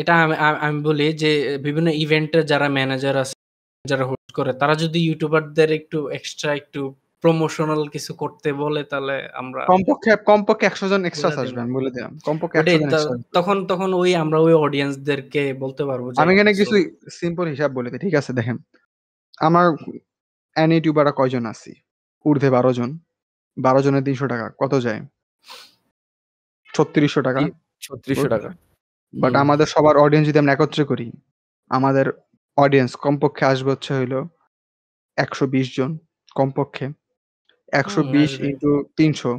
এটা আমি বলি যে বিভিন্ন ইভেন্টের যারা ম্যানেজার আছে যারা হোস্ট করে তারা যদি ইউটিউবারদের একটু এক্সট্রা একটু প্রমোশনাল কিছু করতে বলে তাহলে আমরা কমপক্ষে কমপক্ষে একশো জন এক্সট্রা আসবে বলে দিলাম কমপক্ষে 100 তখন তখন ওই আমরা ওই অডিয়েন্সদেরকে বলতে পারবো আমি এখানে কিছু সিম্পল হিসাব বলে দিই ঠিক আছে দেখেন আমার অ্যান অ্যানিটিউবারা কয়জন আছি ঊর্ধ্বে বারো জন বারো জনের 300 টাকা কত যায় ছত্রিশশো টাকা ছত্রিশশো টাকা বাট আমাদের সবার অডিয়েন্স যদি আমরা একত্রে করি আমাদের অডিয়েন্স কমপক্ষে আসবে হচ্ছে হইলো একশো বিশ জন কমপক্ষে একশো বিশ ইন্টু তিনশো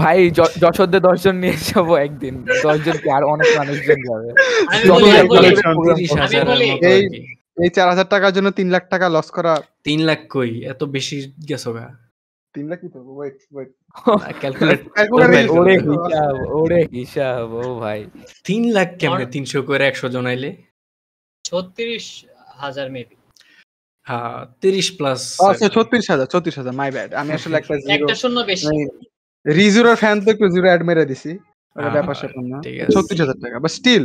ভাই যশোদে দশজন নিয়ে যাব একদিন দশজন আর অনেক মানুষজন যাবে এই চার হাজার টাকার জন্য তিন লাখ টাকা লস করা তিন লাখ কই এত বেশি গেছো গা তিন লাখ ওয়েট ওয়েট ওরে হিসাব ও ভাই তিন লাখ কেমনে তিনশো করে একশো জনাইলে ছত্রিশ হাজার মেবি হ্যাঁ তিরিশ প্লাস আচ্ছা ছত্রিশ হাজার ছত্রিশ হাজার মাই ব্যাড আমি আসলে ফ্যান মানে তো একটু জিরো অ্যাড মেরে দিছি হ্যাঁ, ব্যাপার ছত্রিশ হাজার টাকা বা still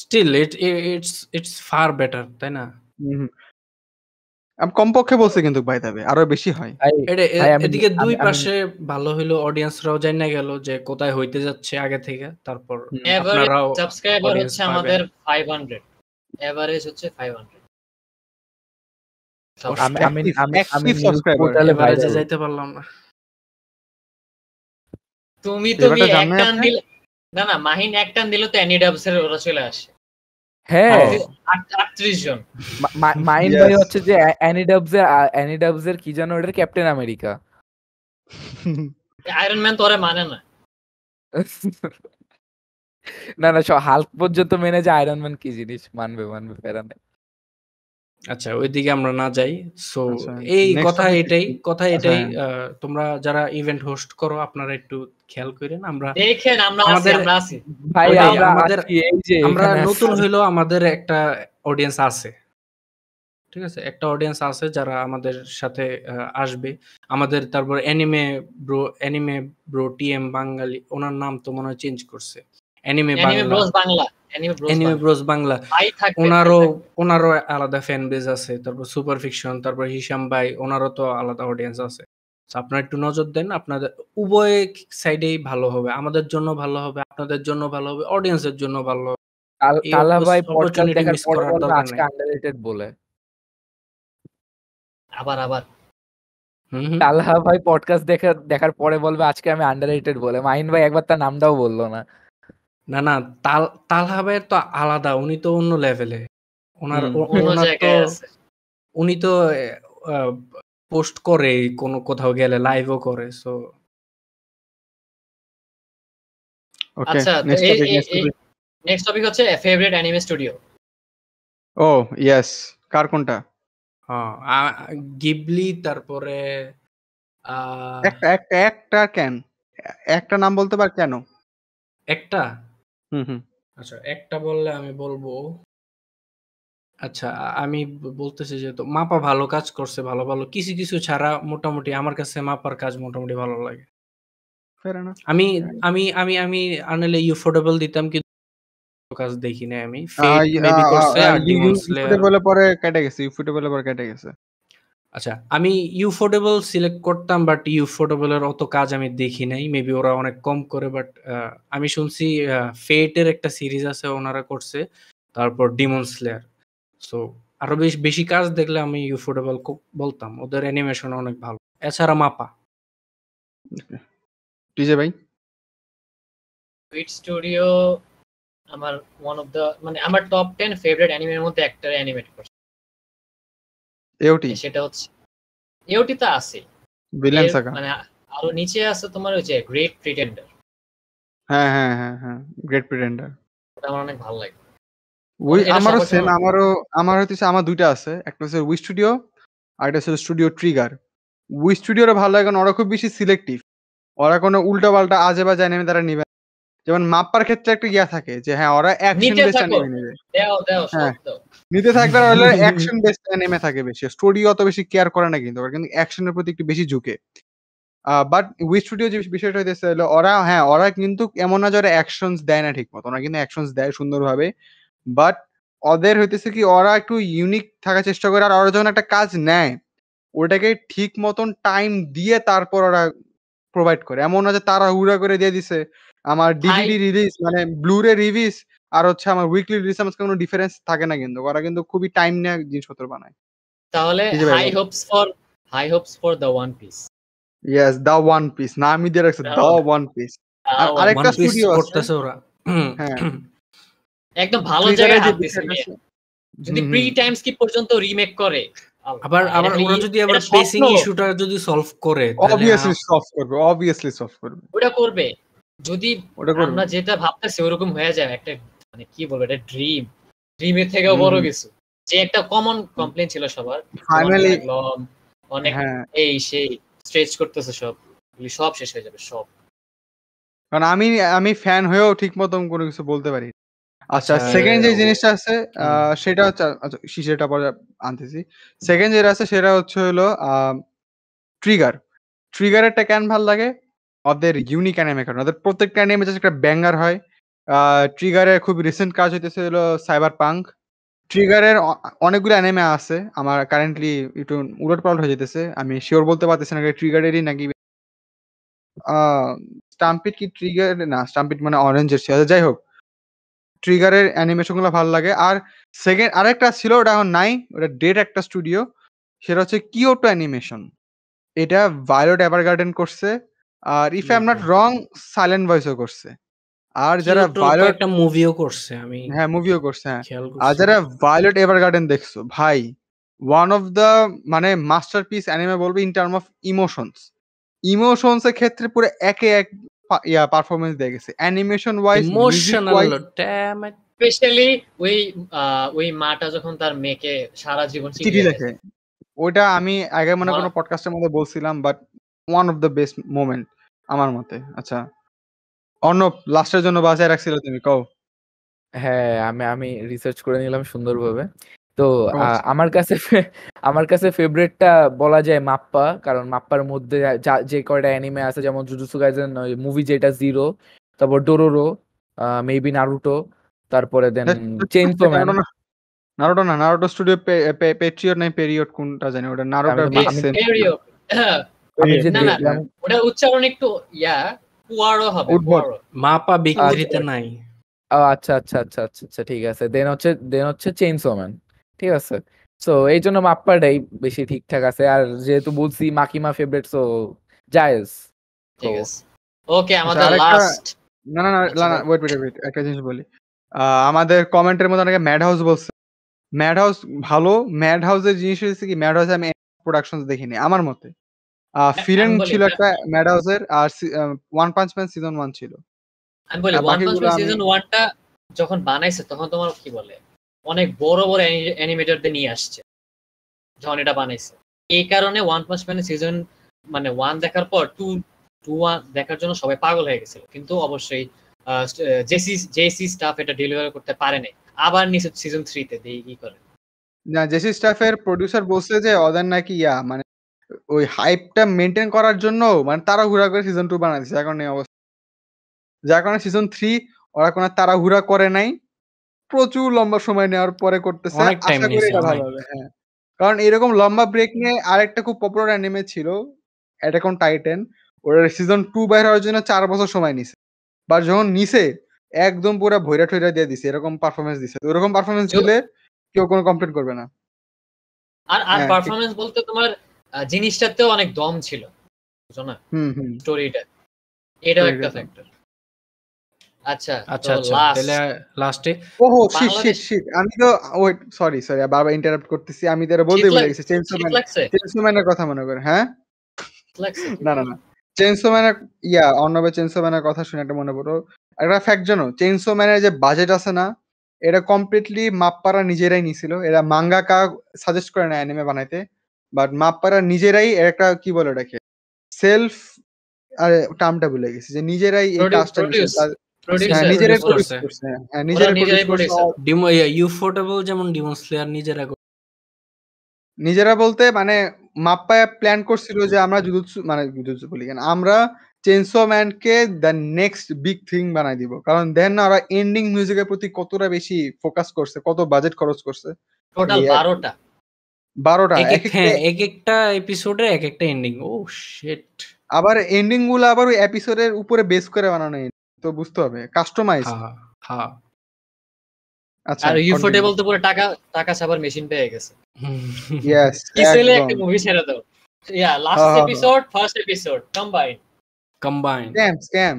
still it it's it's far better তাই না আমি কমপক্ষে বলছি কিন্তু ভাই তবে আরো বেশি হয় এদিকে দুই পাশে ভালো হইলো অডিয়েন্সরাও জানা গেল যে কোথায় হইতে যাচ্ছে আগে থেকে তারপর আপনারাও সাবস্ক্রাইবার হচ্ছে আমাদের 500 এভারেজ হচ্ছে 500 আমি আমি যাইতে পারলাম না তুমি তুমি এক না না মাহিন এক টান দিলে তো অ্যানি ডাবসের ওরা চলে আসে হ্যাঁ 38 জন মাইন ভাই হচ্ছে যে অ্যানি ডাবসের অ্যানি ডাবসের কি জানো ওটার ক্যাপ্টেন আমেরিকা আয়রন ম্যান তো ওরা মানে না না না হাল্ক পর্যন্ত মেনে যে আয়রন ম্যান কি জিনিস মানবে মানবে ফেরা আচ্ছা ওইদিকে আমরা না যাই সো আচ্ছা, এই কথা এটাই কথা আচ্ছা, এটাই হ্যাঁ। তোমরা যারা ইভেন্ট হোস্ট করো আপনারা একটু খেয়াল করেন আমরা দেখেন আমরা আছি ভাই আমাদের আমরা নতুন হলো আমাদের একটা অডিয়েন্স আছে ঠিক আছে একটা অডিয়েন্স আছে যারা আমাদের সাথে আসবে আমাদের তারপর anime bro anime bro TM Bengali ওনার নাম তো মনে হয় চেঞ্জ করছে anime Bangla anime bros Bangla ওনারও ওনারও আলাদা ফ্যান বেজ আছে তারপর সুপার ফিকশন তারপর ভাই ওনারও তো আলাদা অডিয়েন্স আছে আপনার একটু নজর দেন আপনাদের উভয় সাইডেই ভালো হবে আমাদের জন্য ভালো হবে আপনাদের জন্য ভালো হবে অডিয়েন্সের জন্য ভালো হবে পডকাস্ট দেখার পর আজকে বলে আবার আবার পডকাস্ট দেখার দেখার পরে বলবে আজকে আমি আন্ডাররেটেড বলে মাইন ভাই একবার তার নামটাও বললো না না না তাল তালহা ভাইয়ের তো আলাদা উনি তো অন্য লেভেলে ওনার ওনার তো উনি তো পোস্ট করে কোন কোথাও গেলে লাইভও করে সো আচ্ছা নেক্সট টপিক হচ্ছে ফেভারিট অ্যানিমে স্টুডিও ও ইয়েস কার কোনটা হ্যাঁ গিবলি তারপরে একটা একটা একটা কেন একটা নাম বলতে পার কেন একটা আচ্ছা, একটা বললে আমি বলবো আচ্ছা, আমি মাপা ভালো কাজ করছে ভালো, ভালো। কিছু, কিছু ছাড়া মোটামুটি আমার কাছে মাপার কাজ মোটামুটি ভালো লাগে। আমি আমি আমি আমি আনলে ইউফোর্ডেবল দিতাম কাজ দেখি আমি। ইয়ে, পরে কেটে গেছে, ইউফুটেবল পরে কেটে গেছে। আচ্ছা আমি ইউফোর্ডেবল সিলেক্ট করতাম বাট ইউফোর্ডেবলের অত কাজ আমি দেখি নাই মেবি ওরা অনেক কম করে বাট আমি শুনছি ফেটের একটা সিরিজ আছে ওনারা করছে তারপর ডিমন স্লেয়ার সো আরো বেশ বেশি কাজ দেখলে আমি ইউফোর্ডেবল বলতাম ওদের অ্যানিমেশন অনেক ভালো এছাড়া মাপা টিজে ভাই উইট স্টুডিও আমার ওয়ান অফ দ্য মানে আমার টপ টেন ফেভারিট অ্যানিমের মধ্যে একটা অ্যানিমেট করছে এওটি হ্যাঁ, সেটা হচ্ছে এওটি তো আছে ভিলেন সাগা মানে আরো নিচে আছে তোমার ওই যে গ্রেট প্রিটেন্ডার হ্যাঁ হ্যাঁ হ্যাঁ গ্রেট হ্যাঁ, প্রিটেন্ডার ওটা আমার অনেক ভালো লাগে ওই আমারও সেম আমারও আমার হইতেছে আমার দুইটা আছে একটা হচ্ছে উই স্টুডিও আর একটা হচ্ছে স্টুডিও ট্রিগার উই স্টুডিওর ভালো লাগে না ওরা খুব বেশি সিলেক্টিভ ওরা কোনো উল্টা পাল্টা আজে বাজে আমি তারা নিবে যেমন মাপার ক্ষেত্রে একটা ইয়া থাকে যে হ্যাঁ ওরা অ্যাকশন বেসড অ্যানিমে নেবে হ্যাঁ। নিতে থাকবে ওরা অ্যাকশন বেসড অ্যানিমে থাকে বেশি স্টোরি অত বেশি কেয়ার করে না কিন্তু ওরা কিন্তু অ্যাকশনের প্রতি একটু বেশি ঝুঁকে বাট উই স্টুডিও যে বিষয়টা হইতেছে হলো ওরা হ্যাঁ ওরা কিন্তু এমন না যে ওরা অ্যাকশনস দেয় না ঠিক মতো ওরা কিন্তু অ্যাকশনস দেয় সুন্দরভাবে বাট ওদের হইতেছে কি ওরা একটু ইউনিক থাকার চেষ্টা করে আর ওরা যখন একটা কাজ নেয় ওটাকে ঠিক মতন টাইম দিয়ে তারপর ওরা প্রোভাইড করে এমন না যে তারা হুড়া করে দিয়ে দিছে আমার ডিভিডি রিলিজ মানে ব্লুরে রিলিজ আর হচ্ছে আমার উইকলি রিলিজ আমার কোনো ডিফারেন্স থাকে না কিন্তু ওরা কিন্তু খুবই টাইম নিয়ে জিনিসপত্র বানায় তাহলে high hopes for high hopes for the One Piece yes the One Piece না আমি দিয়ে রাখছি দা ওয়ান পিস আরেকটা স্টুডিও করতেছে ওরা হ্যাঁ একদম ভালো জায়গায় যদি প্রি টাইম স্কিপ পর্যন্ত রিমেক করে আবার আবার ওরা যদি আবার স্পেসিং ইস্যুটা যদি সলভ করে অবভিয়াসলি সলভ করবে অবভিয়াসলি সলভ করবে ওটা করবে যদি আমরা যেটা ভাবতেছি ওরকম হয়ে যায় একটা মানে কি বলবো এটা ড্রিম ড্রিমের থেকেও বড় কিছু যে একটা কমন কমপ্লেন ছিল সবার ফাইনালি অনেক হ্যাঁ। এই সেই স্ট্রেচ করতেছে সব সব শেষ হয়ে যাবে সব কারণ আমি আমি ফ্যান হয়েও ঠিক মতন কোনো কিছু বলতে পারি আচ্ছা সেকেন্ড হ্যাঁ, যে জিনিসটা আছে সেটা হচ্ছে আচ্ছা সেটা পরে আনতেছি সেকেন্ড যেটা আছে সেটা হচ্ছে হলো ট্রিগার ট্রিগারেরটা কেন ভাল লাগে ওদের ইউনিক অ্যানিমে কারণ ওদের প্রত্যেকটা অ্যানিমে জাস্ট একটা ব্যাঙ্গার হয় ট্রিগারের খুব রিসেন্ট কাজ হইতেছে হলো সাইবার পাঙ্ক ট্রিগারের অনেকগুলো অ্যানিমে আছে আমার কারেন্টলি একটু উলট পালট হয়ে যেতেছে আমি শিওর বলতে পারতেছি না ট্রিগারেরই নাকি স্টাম্পিড কি ট্রিগার না স্টাম্পিট মানে অরেঞ্জের ছিল যাই হোক ট্রিগারের অ্যানিমেশনগুলো ভালো লাগে আর সেকেন্ড আরেকটা ছিল ওটা এখন নাই ওটা ডেট একটা স্টুডিও সেটা হচ্ছে কিওটো অ্যানিমেশন এটা ভায়োলেট এভার গার্ডেন করছে আর if I am not wrong silent ভয়েসও করছে আর যারা ভায়োলেট একটা মুভিও করছে আমি হ্যাঁ মুভিও করছে হ্যাঁ আর যারা ভায়োলেট এভারগার্ডেন দেখছো ভাই ওয়ান অফ দ্য মানে মাস্টারপিস অ্যানিমে বলবে in term of emotions emotions এর ক্ষেত্রে পুরো একে এক ইয়া পারফরম্যান্স দিয়ে গেছে animation wise emotional damn specially ওই ওই মাটা যখন তার মেয়েকে সারা জীবন চিঠি লেখে ওটা আমি আগে মনে কোনো পডকাস্টের মধ্যে বলছিলাম but one of the best moment আমার মতে আচ্ছা অর্ণব লাস্টের জন্য বাজায় রাখছিল তুমি কও হ্যাঁ আমি আমি রিসার্চ করে নিলাম সুন্দরভাবে তো আমার কাছে আমার কাছে ফেভারিটটা বলা যায় মাপ্পা কারণ মাপ্পার মধ্যে যে কয়টা অ্যানিমে আছে যেমন জুজুসু গাইজেন মুভি যেটা জিরো তারপর ডোরোরো মেবি নারুটো তারপরে দেন চেঞ্জ ম্যান নারুটো না নারুটো স্টুডিও পেট্রিয়ট নাই পেরিয়ড কোনটা জানি ওটা নারুটো না ওটা উচ্চারণ একটু ইয়া কুয়ারো হবে মাপা বিক্রিতে আচ্ছা। নাই আচ্ছা আচ্ছা আচ্ছা আচ্ছা আচ্ছা ঠিক আছে দেন হচ্ছে দেন হচ্ছে চেইনসোম্যান ঠিক আছে সো এই জন্য মাপ্পাটাই বেশি ঠিকঠাক আছে আর যেহেতু বলছি মাকিমা ফেভারিট সো জায়েজ ওকে আচ্ছা, আমাদের লাস্ট না না না আচ্ছা, না ওয়েট ওয়েট একটা জিনিস বলি আমাদের কমেন্টের মধ্যে অনেকে ম্যাড হাউস বলছে ম্যাড হাউস ভালো ম্যাড হাউসের জিনিস হচ্ছে কি ম্যাড হাউস আমি প্রোডাকশন দেখিনি আমার মতে ফিরেন হ্যাঁ, ছিল একটা ম্যাডাউজের আর ওয়ান পাঞ্চ ম্যান সিজন 1 ছিল আমি বলি ওয়ান পাঞ্চ ম্যান সিজন 1টা যখন বানাইছে তখন তোমার কি বলে অনেক বড় বড় অ্যানিমেটরদের নিয়ে আসছে যখন এটা বানাইছে এই কারণে ওয়ান পাঞ্চ ম্যান সিজন মানে ওয়ান দেখার পর টু টু ওয়ান দেখার জন্য সবাই পাগল হয়ে গেছিল কিন্তু অবশ্যই জেসি জেসি স্টাফ এটা ডেলিভার করতে পারে নাই আবার নিচে সিজন 3 তে দেই কি করে না জেসি স্টাফের প্রোডিউসার বলছে যে অদার নাকি ইয়া মানে ওই হাইপটা মেনটেন করার জন্য মানে তাড়াহুড়া করে সিজন টু বানাইছে যার কারণে অবস্থা যার কারণে সিজন থ্রি ওরা কোনো তাড়াহুড়া করে নাই প্রচুর লম্বা সময় নেওয়ার পরে করতেছে হ্যাঁ। কারণ এরকম লম্বা ব্রেক নিয়ে আরেকটা খুব পপুলার অ্যানিমে ছিল অ্যাটাক টাইটেন ওরা সিজন টু বাইর হওয়ার জন্য চার বছর সময় নিছে বা যখন নিছে একদম পুরো ভৈরা ঠৈরা দিয়ে দিছে এরকম পারফরমেন্স দিছে ওরকম পারফরমেন্স দিলে কেউ কোনো কমপ্লেন করবে না আর আর পারফরমেন্স হ্যাঁ, বলতে তোমার জিনিসটাতেও অনেক দম ছিল বুঝছো না স্টোরিটা এটাও একটা ফ্যাক্টর আচ্ছা, আচ্ছা, আচ্ছা। আমি তো ওয়েট সরি আমি তো বলতে কথা মনে হ্যাঁ না না না ইয়া কথা শুনে মনে একটা ফ্যাক্ট জানো যে বাজেট আছে না এটা কমপ্লিটলি মাপপাড়া নিজেরাই নিছিল এরা মাঙ্গাকা সাজেস্ট করে না অ্যানিমে বানাইতে বাট মাপারা নিজেরাই একটা কি বলে ওটাকে সেলফ আর টার্মটা ভুলে গেছি যে নিজেরাই এই কাজটা হ্যাঁ, নিজেরাই করছে হ্যাঁ, হ্যাঁ নিজেরাই যেমন স্লেয়ার নিজেরা নিজেরা বলতে মানে মাপ্পা প্ল্যান করছিল যে আমরা জুজুৎসু মানে জুজুৎসু বলি কেন আমরা চেনসো ম্যানকে দ্য নেক্সট বিগ থিং বানাই দিব কারণ দেন না ওরা এন্ডিং মিউজিকের প্রতি কতটা বেশি ফোকাস করছে কত বাজেট খরচ করছে টোটাল 12টা বারোটা এক একটা এপিসোডে এক একটা হ্যাঁ, এন্ডিং ও শিট আবার এন্ডিং গুলো আবার ওই এপিসোডের উপরে বেস করে বানানো তো বুঝতে হবে কাস্টমাইজ হ্যাঁ আচ্ছা আর ইউফোর্টেবল তো পুরো টাকা টাকা সাবার মেশিন পেয়ে গেছে ইয়েস একটা মুভি ছেড়ে দাও ya last episode first episode combine combine scam scam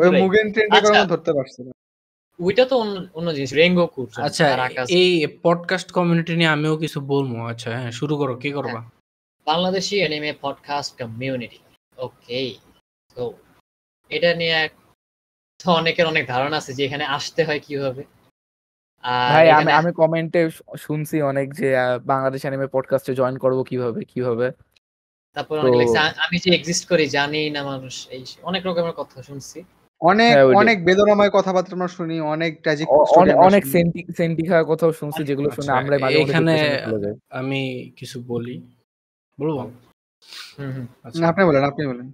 ওই মুগেন ট্রেন্ডে করে ধরতে পারছিল ওইটা তো অন্য জিনিস রেঙ্গো কুর্স আচ্ছা এই পডকাস্ট কমিউনিটি নিয়ে আমিও কিছু বলবো আচ্ছা হ্যাঁ শুরু করো কি করবা হ্যাঁ। Bangladeshi anime podcast community okay তো এটা নিয়ে তো অনেকের অনেক ধারণা আছে যে এখানে আসতে হয় কি হবে ভাই আমি আমি কমেন্টে শুনছি অনেক যে বাংলাদেশ অ্যানিমে পডকাস্টে জয়েন করব কিভাবে কিভাবে তারপর অনেক আমি যে এক্সিস্ট করি জানি না মানুষ এই অনেক রকমের কথা শুনছি অনেক হ্যাঁ, অনেক বেদনাময় কথাবার্তা আমরা শুনি অনেক ট্র্যাজিক অনেক কথাও শুনছি আচ্ছা, যেগুলো শুনে আচ্ছা, আমরা এখানে আমি কিছু বলি বলবো আচ্ছা। আপনি বলেন আপনি বলেন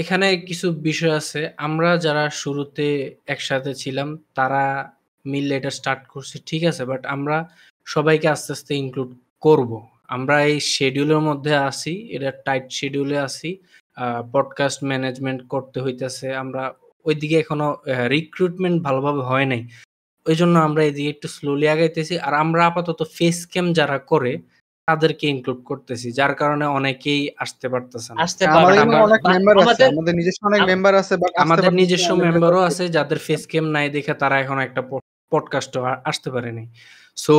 এখানে কিছু বিষয় আছে আমরা যারা শুরুতে একসাথে ছিলাম তারা মিলে এটা স্টার্ট করছে ঠিক আছে বাট আমরা সবাইকে আস্তে আস্তে ইনক্লুড করব আমরা এই শেডিউলের মধ্যে আসি এটা টাইট শেডিউলে আসি পডকাস্ট ম্যানেজমেন্ট করতে হইতেছে আমরা ওইদিকে এখনো রিক্রুটমেন্ট ভালোভাবে হয় নাই ওই জন্য আমরা এদিকে একটু স্লোলি আগাইতেছি আর আমরা আপাতত ফেস ক্যাম যারা করে তাদেরকে ইনক্লুড করতেছি যার কারণে অনেকেই আসতে পারতেছে না আমাদের নিজস্ব অনেক মেম্বার আছে আমাদের নিজস্ব মেম্বারও আছে যাদের ফেস ক্যাম নাই দেখে তারা এখন একটা পডকাস্ট আসতে পারেনি সো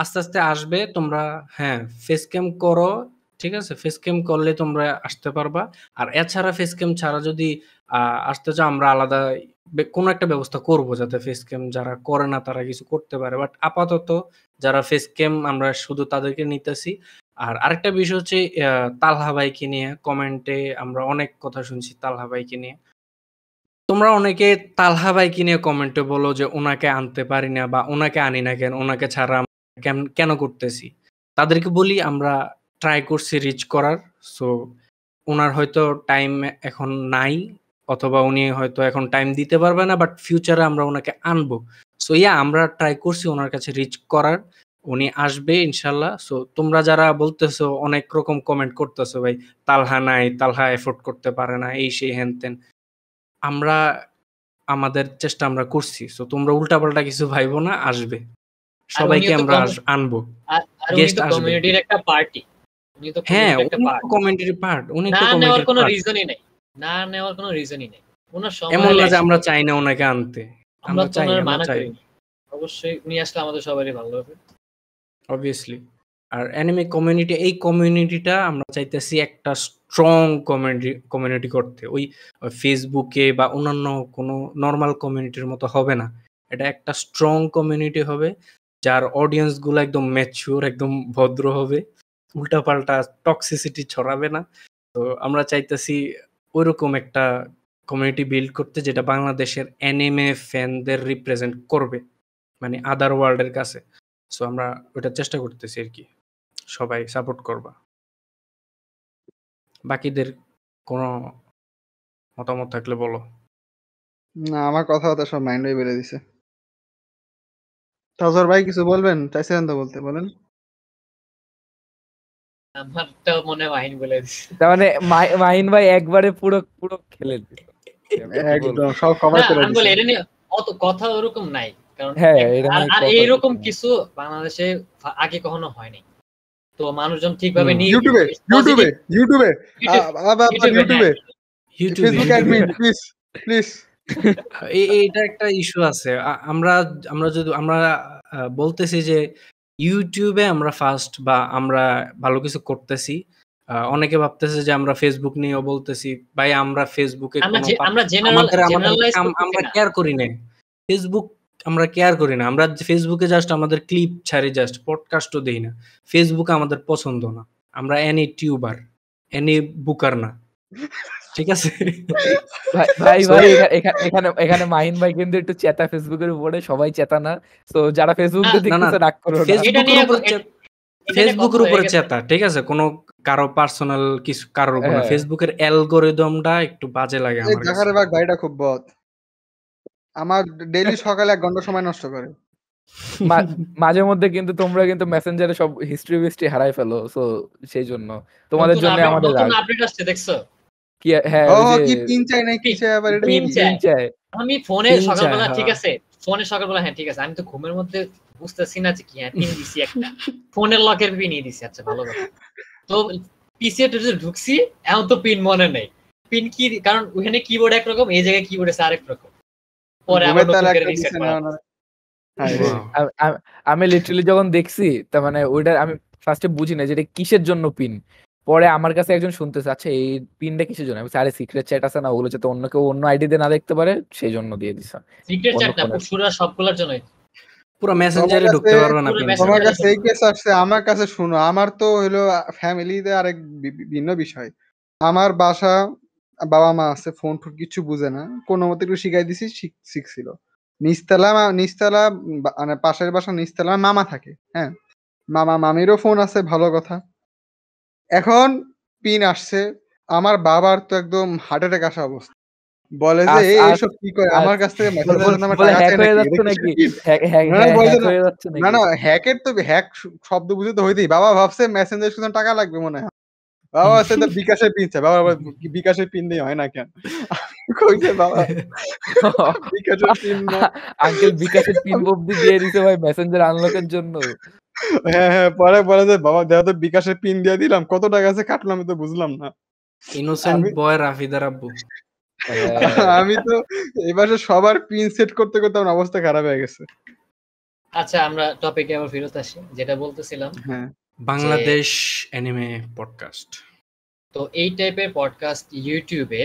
আস্তে আস্তে আসবে তোমরা হ্যাঁ ফেস ক্যাম করো ঠিক আছে ফেস ক্যাম করলে তোমরা আসতে পারবা আর এছাড়া ফেস ক্যাম ছাড়া যদি আসতে চাও আমরা আলাদা কোনো একটা ব্যবস্থা করব যাতে ফেস ক্যাম যারা করে না তারা কিছু করতে পারে বাট আপাতত যারা ফেস ক্যাম আমরা শুধু তাদেরকে নিতেছি আর আরেকটা বিষয় হচ্ছে তালহা ভাইকে নিয়ে কমেন্টে আমরা অনেক কথা শুনছি তালহা ভাইকে নিয়ে তোমরা অনেকে তালহা ভাইকে নিয়ে কমেন্টে বলো যে ওনাকে আনতে পারি না বা ওনাকে আনি না কেন ওনাকে ছাড়া কেন করতেছি তাদেরকে বলি আমরা ট্রাই করছি রিচ করার সো ওনার হয়তো টাইম এখন নাই অথবা উনি হয়তো এখন টাইম দিতে পারবে না বাট ফিউচারে আমরা ওনাকে আনবো সো ইয়া আমরা ট্রাই করছি ওনার কাছে রিচ করার উনি আসবে ইনশাল্লাহ সো তোমরা যারা বলতেছো অনেক রকম কমেন্ট করতেছো ভাই তালহা নাই তালহা এফোর্ড করতে পারে না এই সেই হেন তেন আমরা আমাদের চেষ্টা আমরা করছি সো তোমরা উল্টাপাল্টা কিছু ভাইবো না আসবে সবাইকে আমরা আনবো গেস্ট আসবে কমিউনিটির একটা পার্টি হ্যাঁ পার্ট উনি তো হ্যাঁ, নেওয়ার কোনো রিজনই নাই না নেওয়ার কোনো রিজনই নাই ওনার সময় এমন না যে আমরা চাই না ওনাকে আনতে আমরা চাই না চাই অবশ্যই উনি আসলে আমাদের সবারই ভালো হবে অবভিয়াসলি আর অ্যানিমে কমিউনিটি এই কমিউনিটিটা আমরা চাইতেছি একটা স্ট্রং কমিউনিটি কমিউনিটি করতে ওই ফেসবুকে বা অন্যান্য কোনো নর্মাল কমিউনিটির মতো হবে না এটা একটা স্ট্রং কমিউনিটি হবে যার অডিয়েন্সগুলো একদম ম্যাচিওর একদম ভদ্র হবে উল্টাপাল্টা টক্সিসিটি ছড়াবে না তো আমরা চাইতেছি ওইরকম একটা কমিউনিটি বিল্ড করতে যেটা বাংলাদেশের এনএমএ ফ্যানদের রিপ্রেজেন্ট করবে মানে আদার ওয়ার্ল্ডের কাছে সো আমরা ওইটা চেষ্টা করতেছি আর কি সবাই সাপোর্ট করবা বাকিদের কোনো মতামত থাকলে বলো না আমার কথা তো সব মাইন্ডই বেড়ে দিছে তাজর ভাই কিছু বলবেন চাইছিলেন তো বলতে বলেন আমার তো মনে মাইন বলে তার মানে মাইন ভাই একবারে পুরো পুরো খেলে একদম সব কভার করে আমি বলে এটা নিয়ে অত কথা ওরকম নাই কারণ হ্যাঁ, আর এইরকম কিছু বাংলাদেশে আগে কখনো হয়নি তো মানুষজন ঠিকভাবে নিয়ে ইউটিউবে ইউটিউবে ইউটিউবে হ্যাঁ। ইউটিউবে ফেসবুক অ্যাডমিন প্লিজ প্লিজ এইটা একটা ইস্যু আছে আমরা আমরা যদি আমরা বলতেছি যে ইউটিউবে আমরা ফার্স্ট বা আমরা ভালো কিছু করতেছি অনেকে ভাবতেছে যে আমরা ফেসবুক নিয়েও বলতেছি ভাই আমরা ফেসবুকে আমরা কেয়ার করি না ফেসবুক আমরা কেয়ার করি না আমরা ফেসবুকে জাস্ট আমাদের ক্লিপ ছাড়ি জাস্ট পডকাস্টও দিই না ফেসবুক আমাদের পছন্দ না আমরা এনি টিউবার এনি বুকার না ঠিক আছে ভাই ভাই এখানে এখানে মাহিন ভাই কিন্তু একটু চেতা ফেসবুকের উপরে সবাই চেতা না তো যারা ফেসবুক দেখতেছে রাগ করো ফেসবুকের উপরে চেতা ঠিক আছে কোন কারো পার্সোনাল কিছু কারোর উপর না হ্যাঁ। ফেসবুকের অ্যালগোরিদমটা একটু বাজে লাগে আমার কাছে ভাই ভাইটা খুব বদ আমার ডেইলি সকালে এক ঘন্টা সময় নষ্ট করে মাঝে মধ্যে কিন্তু তোমরা কিন্তু মেসেঞ্জারে সব হিস্ট্রি হিস্ট্রি হারাই ফেলো সো সেই জন্য তোমাদের জন্য আমাদের আপডেট আসছে দেখছো হ্যাঁ আমি ফোনে সকালবেলা ঠিক হ্যাঁ। আছে ফোনে সকালবেলা হ্যাঁ ঠিক আছে আমি তো ঘুমের মধ্যে হ্যাঁ, দিছি একটা ফোনের লকের পিন দিছি আচ্ছা, ভালো তো পিসি ঢুকছি এমন তো পিন মনে নেই পিন কি কারণ ওখানে কিবোর্ড একরকম এই জায়গায় কিবোর্ড আছে আরেক রকম পরে আমি লিটারালি যখন দেখছি তার মানে ওইটা আমি ফার্স্টে বুঝি না যে এটা কিসের জন্য পিন পরে আমার কাছে একজন শুনতেছে আচ্ছা এই পিনটা কিসের জন্য আমি আরে সিক্রেট চ্যাট আছে না ওগুলো যাতে অন্য কেউ অন্য আইডি দিয়ে না দেখতে পারে সেই জন্য দিয়ে দিছ সিক্রেট চ্যাট না পুরো সবগুলোর জন্য পুরো মেসেঞ্জারে ঢুকতে পারবে না তোমার কাছে এই কেস আসছে আমার কাছে শুনো আমার তো হলো ফ্যামিলিতে আরেক ভিন্ন বিষয় আমার বাসা বাবা মা আছে ফোন ফোন কিছু বুঝে না কোনো মতে একটু শিখাই দিছি শিখছিল নিস্তালা নিস্তালা মানে পাশের বাসা নিস্তালা মামা থাকে হ্যাঁ মামা মামিরও ফোন আছে ভালো কথা এখন পিন আসছে আমার বাবার তো একদম হার্ট অ্যাটাক আসা অবস্থা বলে যে এইসব কি করে আমার কাছ থেকে না না হ্যাকের তো হ্যাক শব্দ বুঝে তো হইতেই বাবা ভাবছে মেসেঞ্জার শুধু টাকা লাগবে মনে হয় বাবা আছে তো বিকাশের পিন চাই বাবা বিকাশের পিন দিয়ে হয় না কেন কইছে বাবা বিকাশের পিন আঙ্কেল বিকাশের পিন অবধি দিয়ে দিতে ভাই মেসেঞ্জার আনলকের জন্য হ্যাঁ হ্যাঁ পরে বলে যে বাবা দেয়া তো বিকাশে পিন দিয়ে দিলাম কত টাকা আছে কাটলো আমি তো বুঝলাম না ইনোসেন্ট বয় রাফিদার আব্বু আমি তো এবারে সবার পিন সেট করতে করতে আমার অবস্থা খারাপ হয়ে গেছে আচ্ছা আমরা টপিকে আবার ফেরত আসি যেটা বলতেছিলাম হ্যাঁ বাংলাদেশ অ্যানিমে পডকাস্ট তো এই টাইপের পডকাস্ট ইউটিউবে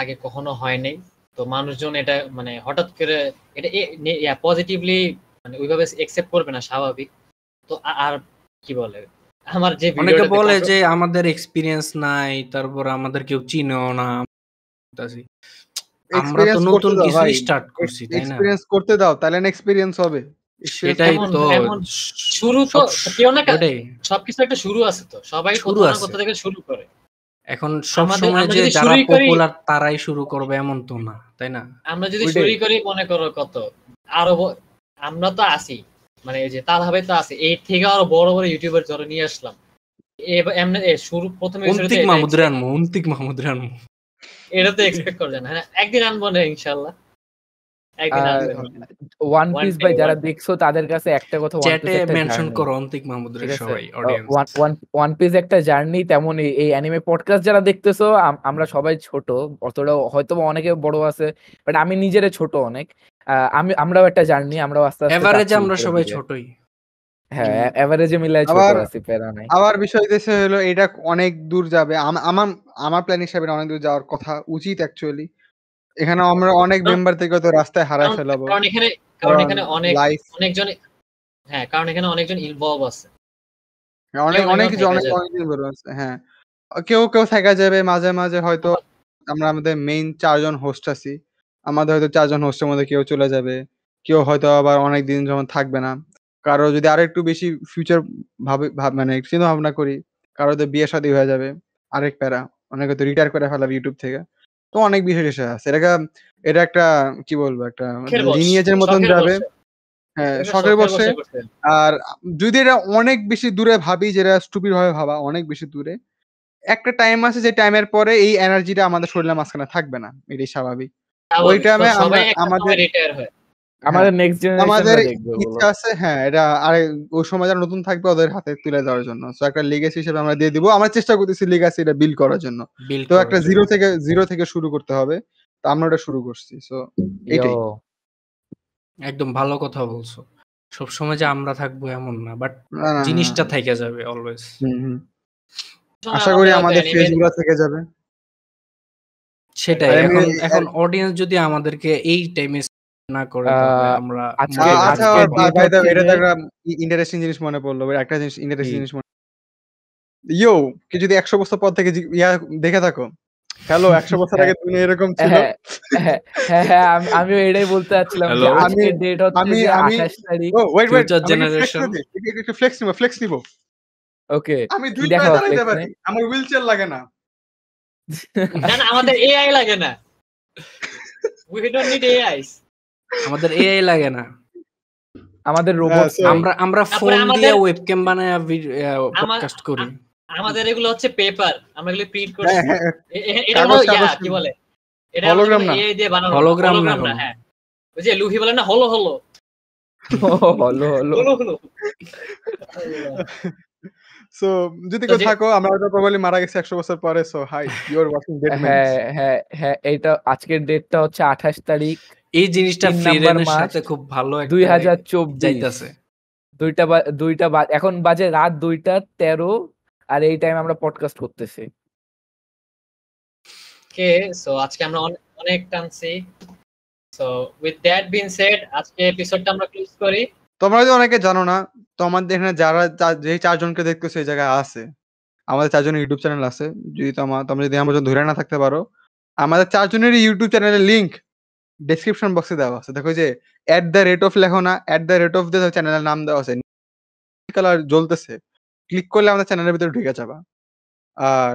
আগে কখনো হয় নাই তো মানুষজন এটা মানে হঠাৎ করে এটা পজিটিভলি মানে ওইভাবে একসেপ্ট করবে না স্বাভাবিক তো আর কি বলে আমার যে অনেকে বলে যে আমাদের এক্সপিরিয়েন্স নাই তারপর আমাদের কেউ চিনো না আমরা তো নতুন কিছু স্টার্ট করছি তাই না এক্সপিরিয়েন্স করতে দাও তাহলে না এক্সপিরিয়েন্স হবে সেটাই তো শুরু তো কেউ না কেন সবকিছু একটা শুরু আছে তো সবাই শুরু কোথা থেকে শুরু করে এখন সব সময় যে যারা পপুলার তারাই শুরু করবে এমন তো না তাই না আমরা যদি শুরু করি মনে করো কত আরো আমরা তো আছি মানে যে তার ভাবে তো আছে এর থেকে আরো বড় বড় ইউটিউবার যারা নিয়ে আসলাম এমনি শুরু প্রথমে অন্তিক অন্তিক মাহমুদ এটা তো এক্সপেক্ট করলেন না হ্যাঁ, একদিন আনবো না ইনশাআল্লাহ ওয়ান পিস যারা দেখছো তাদের কাছে একটা কথা ওয়ান পিস একটা জার্নি এই অ্যানিমে পডকাস্ট যারা দেখতেছো আমরা সবাই ছোট অতটা হয়তো অনেকে বড় আছে বাট আমি নিজেরে ছোট অনেক আমি আমরাও একটা জার্নি আমরাও আস্তে আস্তে এভারেজ আমরা সবাই ছোটই হ্যাঁ এভারেজে মিলাই ছোট আছি প্যারা নাই বিষয় দেশে হলো এটা অনেক দূর যাবে আমার আমার প্ল্যান অনেক দূর যাওয়ার কথা উচিত অ্যাকচুয়ালি এখানে আমরা অনেক মেম্বার থেকে তো রাস্তায় হারায় ফেলাবো কারণ এখানে কারণ এখানে অনেক অনেকজন হ্যাঁ কারণ এখানে অনেকজন ইনভলভ আছে হ্যাঁ, অনেক অনেক কিছু অনেক অনেক আছে হ্যাঁ কেউ কেউ থাকা যাবে মাঝে মাঝে হয়তো আমরা আমাদের মেইন চারজন হোস্ট আছি আমাদের হয়তো চারজন হোস্টের মধ্যে কেউ চলে যাবে কেউ হয়তো আবার অনেক দিন যখন থাকবে না কারো যদি আরেকটু বেশি ফিউচার ভাবে ভাব মানে চিন্তা ভাবনা করি কারো তো বিয়ে শাদী হয়ে যাবে আরেক প্যারা অনেকে হয়তো রিটায়ার করে ফেলাবে ইউটিউব থেকে তো অনেক বিষয় এসে আছে এটা এটা একটা কি বলবো একটা লিনিয়েজের মতন যাবে হ্যাঁ শখের বসে আর যদি এটা অনেক বেশি দূরে ভাবি যেটা স্টুপির ভাবে ভাবা অনেক বেশি দূরে একটা টাইম আছে যে টাইমের পরে এই এনার্জিটা আমাদের শরীরের মাঝখানে থাকবে না এটাই স্বাভাবিক হ্যাঁ। হ্যাঁ, ওই সময় নতুন থাকবে ওদের হাতে তুলে জন্য একটা হিসেবে আমরা দিয়ে দিব আমরা চেষ্টা করতেছি লিগ্যাসি এটা বিল করার জন্য তো একটা জিরো থেকে জিরো থেকে শুরু করতে হবে তো আমরা ওটা শুরু করছি সো একদম ভালো কথা বলছো সব সময় যে আমরা থাকবো এমন না বাট জিনিসটা থেকে যাবে অলওয়েজ আশা করি আমাদের ফেজগুলো থেকে যাবে সেটাই এখন এখন অডিয়েন্স যদি আমাদেরকে এই টাইমে না করে আমরা আচ্ছা, আচ্ছা বাই আচ্ছা, দ্য আচ্ছা, এটা একটা ইন্টারেস্টিং জিনিস মনে পড়লো একটা জিনিস ইন্টারেস্টিং জিনিস মনে ইয়ো কি যদি 100 বছর পর থেকে ইয়া দেখে থাকো হ্যালো 100 বছর আগে তুমি এরকম হ্যাঁ, ছিল হ্যাঁ হ্যাঁ, হ্যাঁ, হ্যাঁ আমি এটাই বলতে চাচ্ছিলাম আমি ডেট হচ্ছে আমি আমি ও ওয়েট ওয়েট ফিউচার জেনারেশন একটু ফ্লেক্স নিব ফ্লেক্স নিব ওকে আমি দুই পায়ে দাঁড়াইতে পারি আমার হুইলচেয়ার লাগে না আমাদের এআই লাগে না উই ডোন্ট নিড এআই আমাদের এআই লাগে না আমাদের রোবট হ্যাঁ, আমরা আমরা ফোন দিয়ে ওয়েবক্যাম বানায় পডকাস্ট করি আমাদের এগুলো হচ্ছে পেপার আমরা এগুলো প্রিন্ট করি এটা হলো কি বলে এটা হলোগ্রাম না এআই দিয়ে বানানো হলোগ্রাম না হ্যাঁ ওই যে লুহি বলে না হলো হলো হলো হলো সো যদি কেউ থাকো আমরা হয়তো প্রবাবলি মারা একশো বছর পরে so hi you are watching dead হ্যাঁ হ্যাঁ হ্যাঁ এটা আজকের ডেটটা হচ্ছে আঠাশ তারিখ এই জিনিসটা ফিরেনের সাথে খুব ভালো দুই হাজার চব্বিশ দুইটা দুইটা এখন বাজে রাত দুইটা তেরো আর এই টাইম আমরা পডকাস্ট করতেছি কে সো আজকে আমরা অনেক টানছি so with that been said আজকে এপিসোডটা আমরা ক্লোজ করি তোমরা যদি অনেকে জানো না তো আমাদের এখানে যারা যে চারজনকে দেখতো সেই জায়গায় আছে আমাদের চারজনের ইউটিউব চ্যানেল আছে যদি তোমার তোমরা যদি আমার ধরে না থাকতে পারো আমাদের চারজনেরই ইউটিউব চ্যানেলের লিঙ্ক ডেসক্রিপশন বক্সে দেওয়া আছে দেখো যে অ্যাট দ্য রেট অফ লেখো না অ্যাট দ্য রেট অফ দিয়ে চ্যানেলের নাম দেওয়া আছে কালার জ্বলতেছে ক্লিক করলে আমাদের চ্যানেলের ভিতরে ঢুকে যাবা আর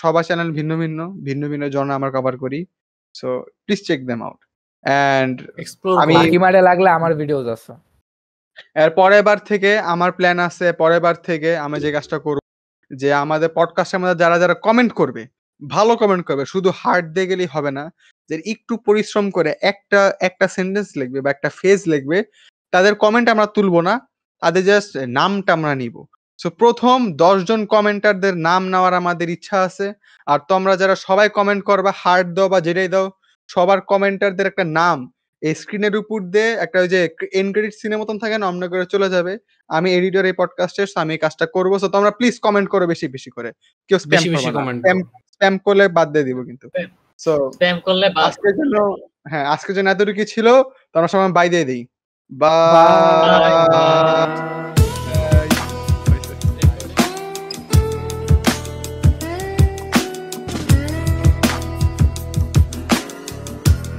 সবার চ্যানেল ভিন্ন ভিন্ন ভিন্ন ভিন্ন জন আমরা কভার করি so please check them out and আমি মারে লাগলে আমার ভিডিওস আছে এর পরের বার থেকে আমার প্ল্যান আছে পরের বার থেকে আমি যে কাজটা করব যে আমাদের পডকাস্টের মধ্যে যারা যারা কমেন্ট করবে ভালো কমেন্ট করবে শুধু হার্ট দিয়ে গেলেই হবে না যে একটু পরিশ্রম করে একটা একটা সেন্টেন্স লিখবে বা একটা ফেজ লিখবে তাদের কমেন্ট আমরা তুলবো না তাদের জাস্ট নামটা আমরা নিব সো প্রথম দশজন কমেন্টারদের নাম নেওয়ার আমাদের ইচ্ছা আছে আর তোমরা যারা সবাই কমেন্ট করবে হার্ট দাও বা যেটাই দাও সবার কমেন্টারদের একটা নাম এই স্ক্রিনের উপর দিয়ে একটা ওই যে এন ক্রেডিট সিনের মতন থাকে না অমনে করে চলে যাবে আমি এডিটর এই পডকাস্টের আমি কাজটা করবো তো তোমরা প্লিজ কমেন্ট করো বেশি বেশি করে কেউ স্প্যাম স্প্যাম করলে বাদ দিয়ে দিব কিন্তু সো স্প্যাম করলে আজকের জন্য হ্যাঁ আজকের জন্য এতটুকু ছিল তোমরা সময় বাই দিয়ে দিই বাই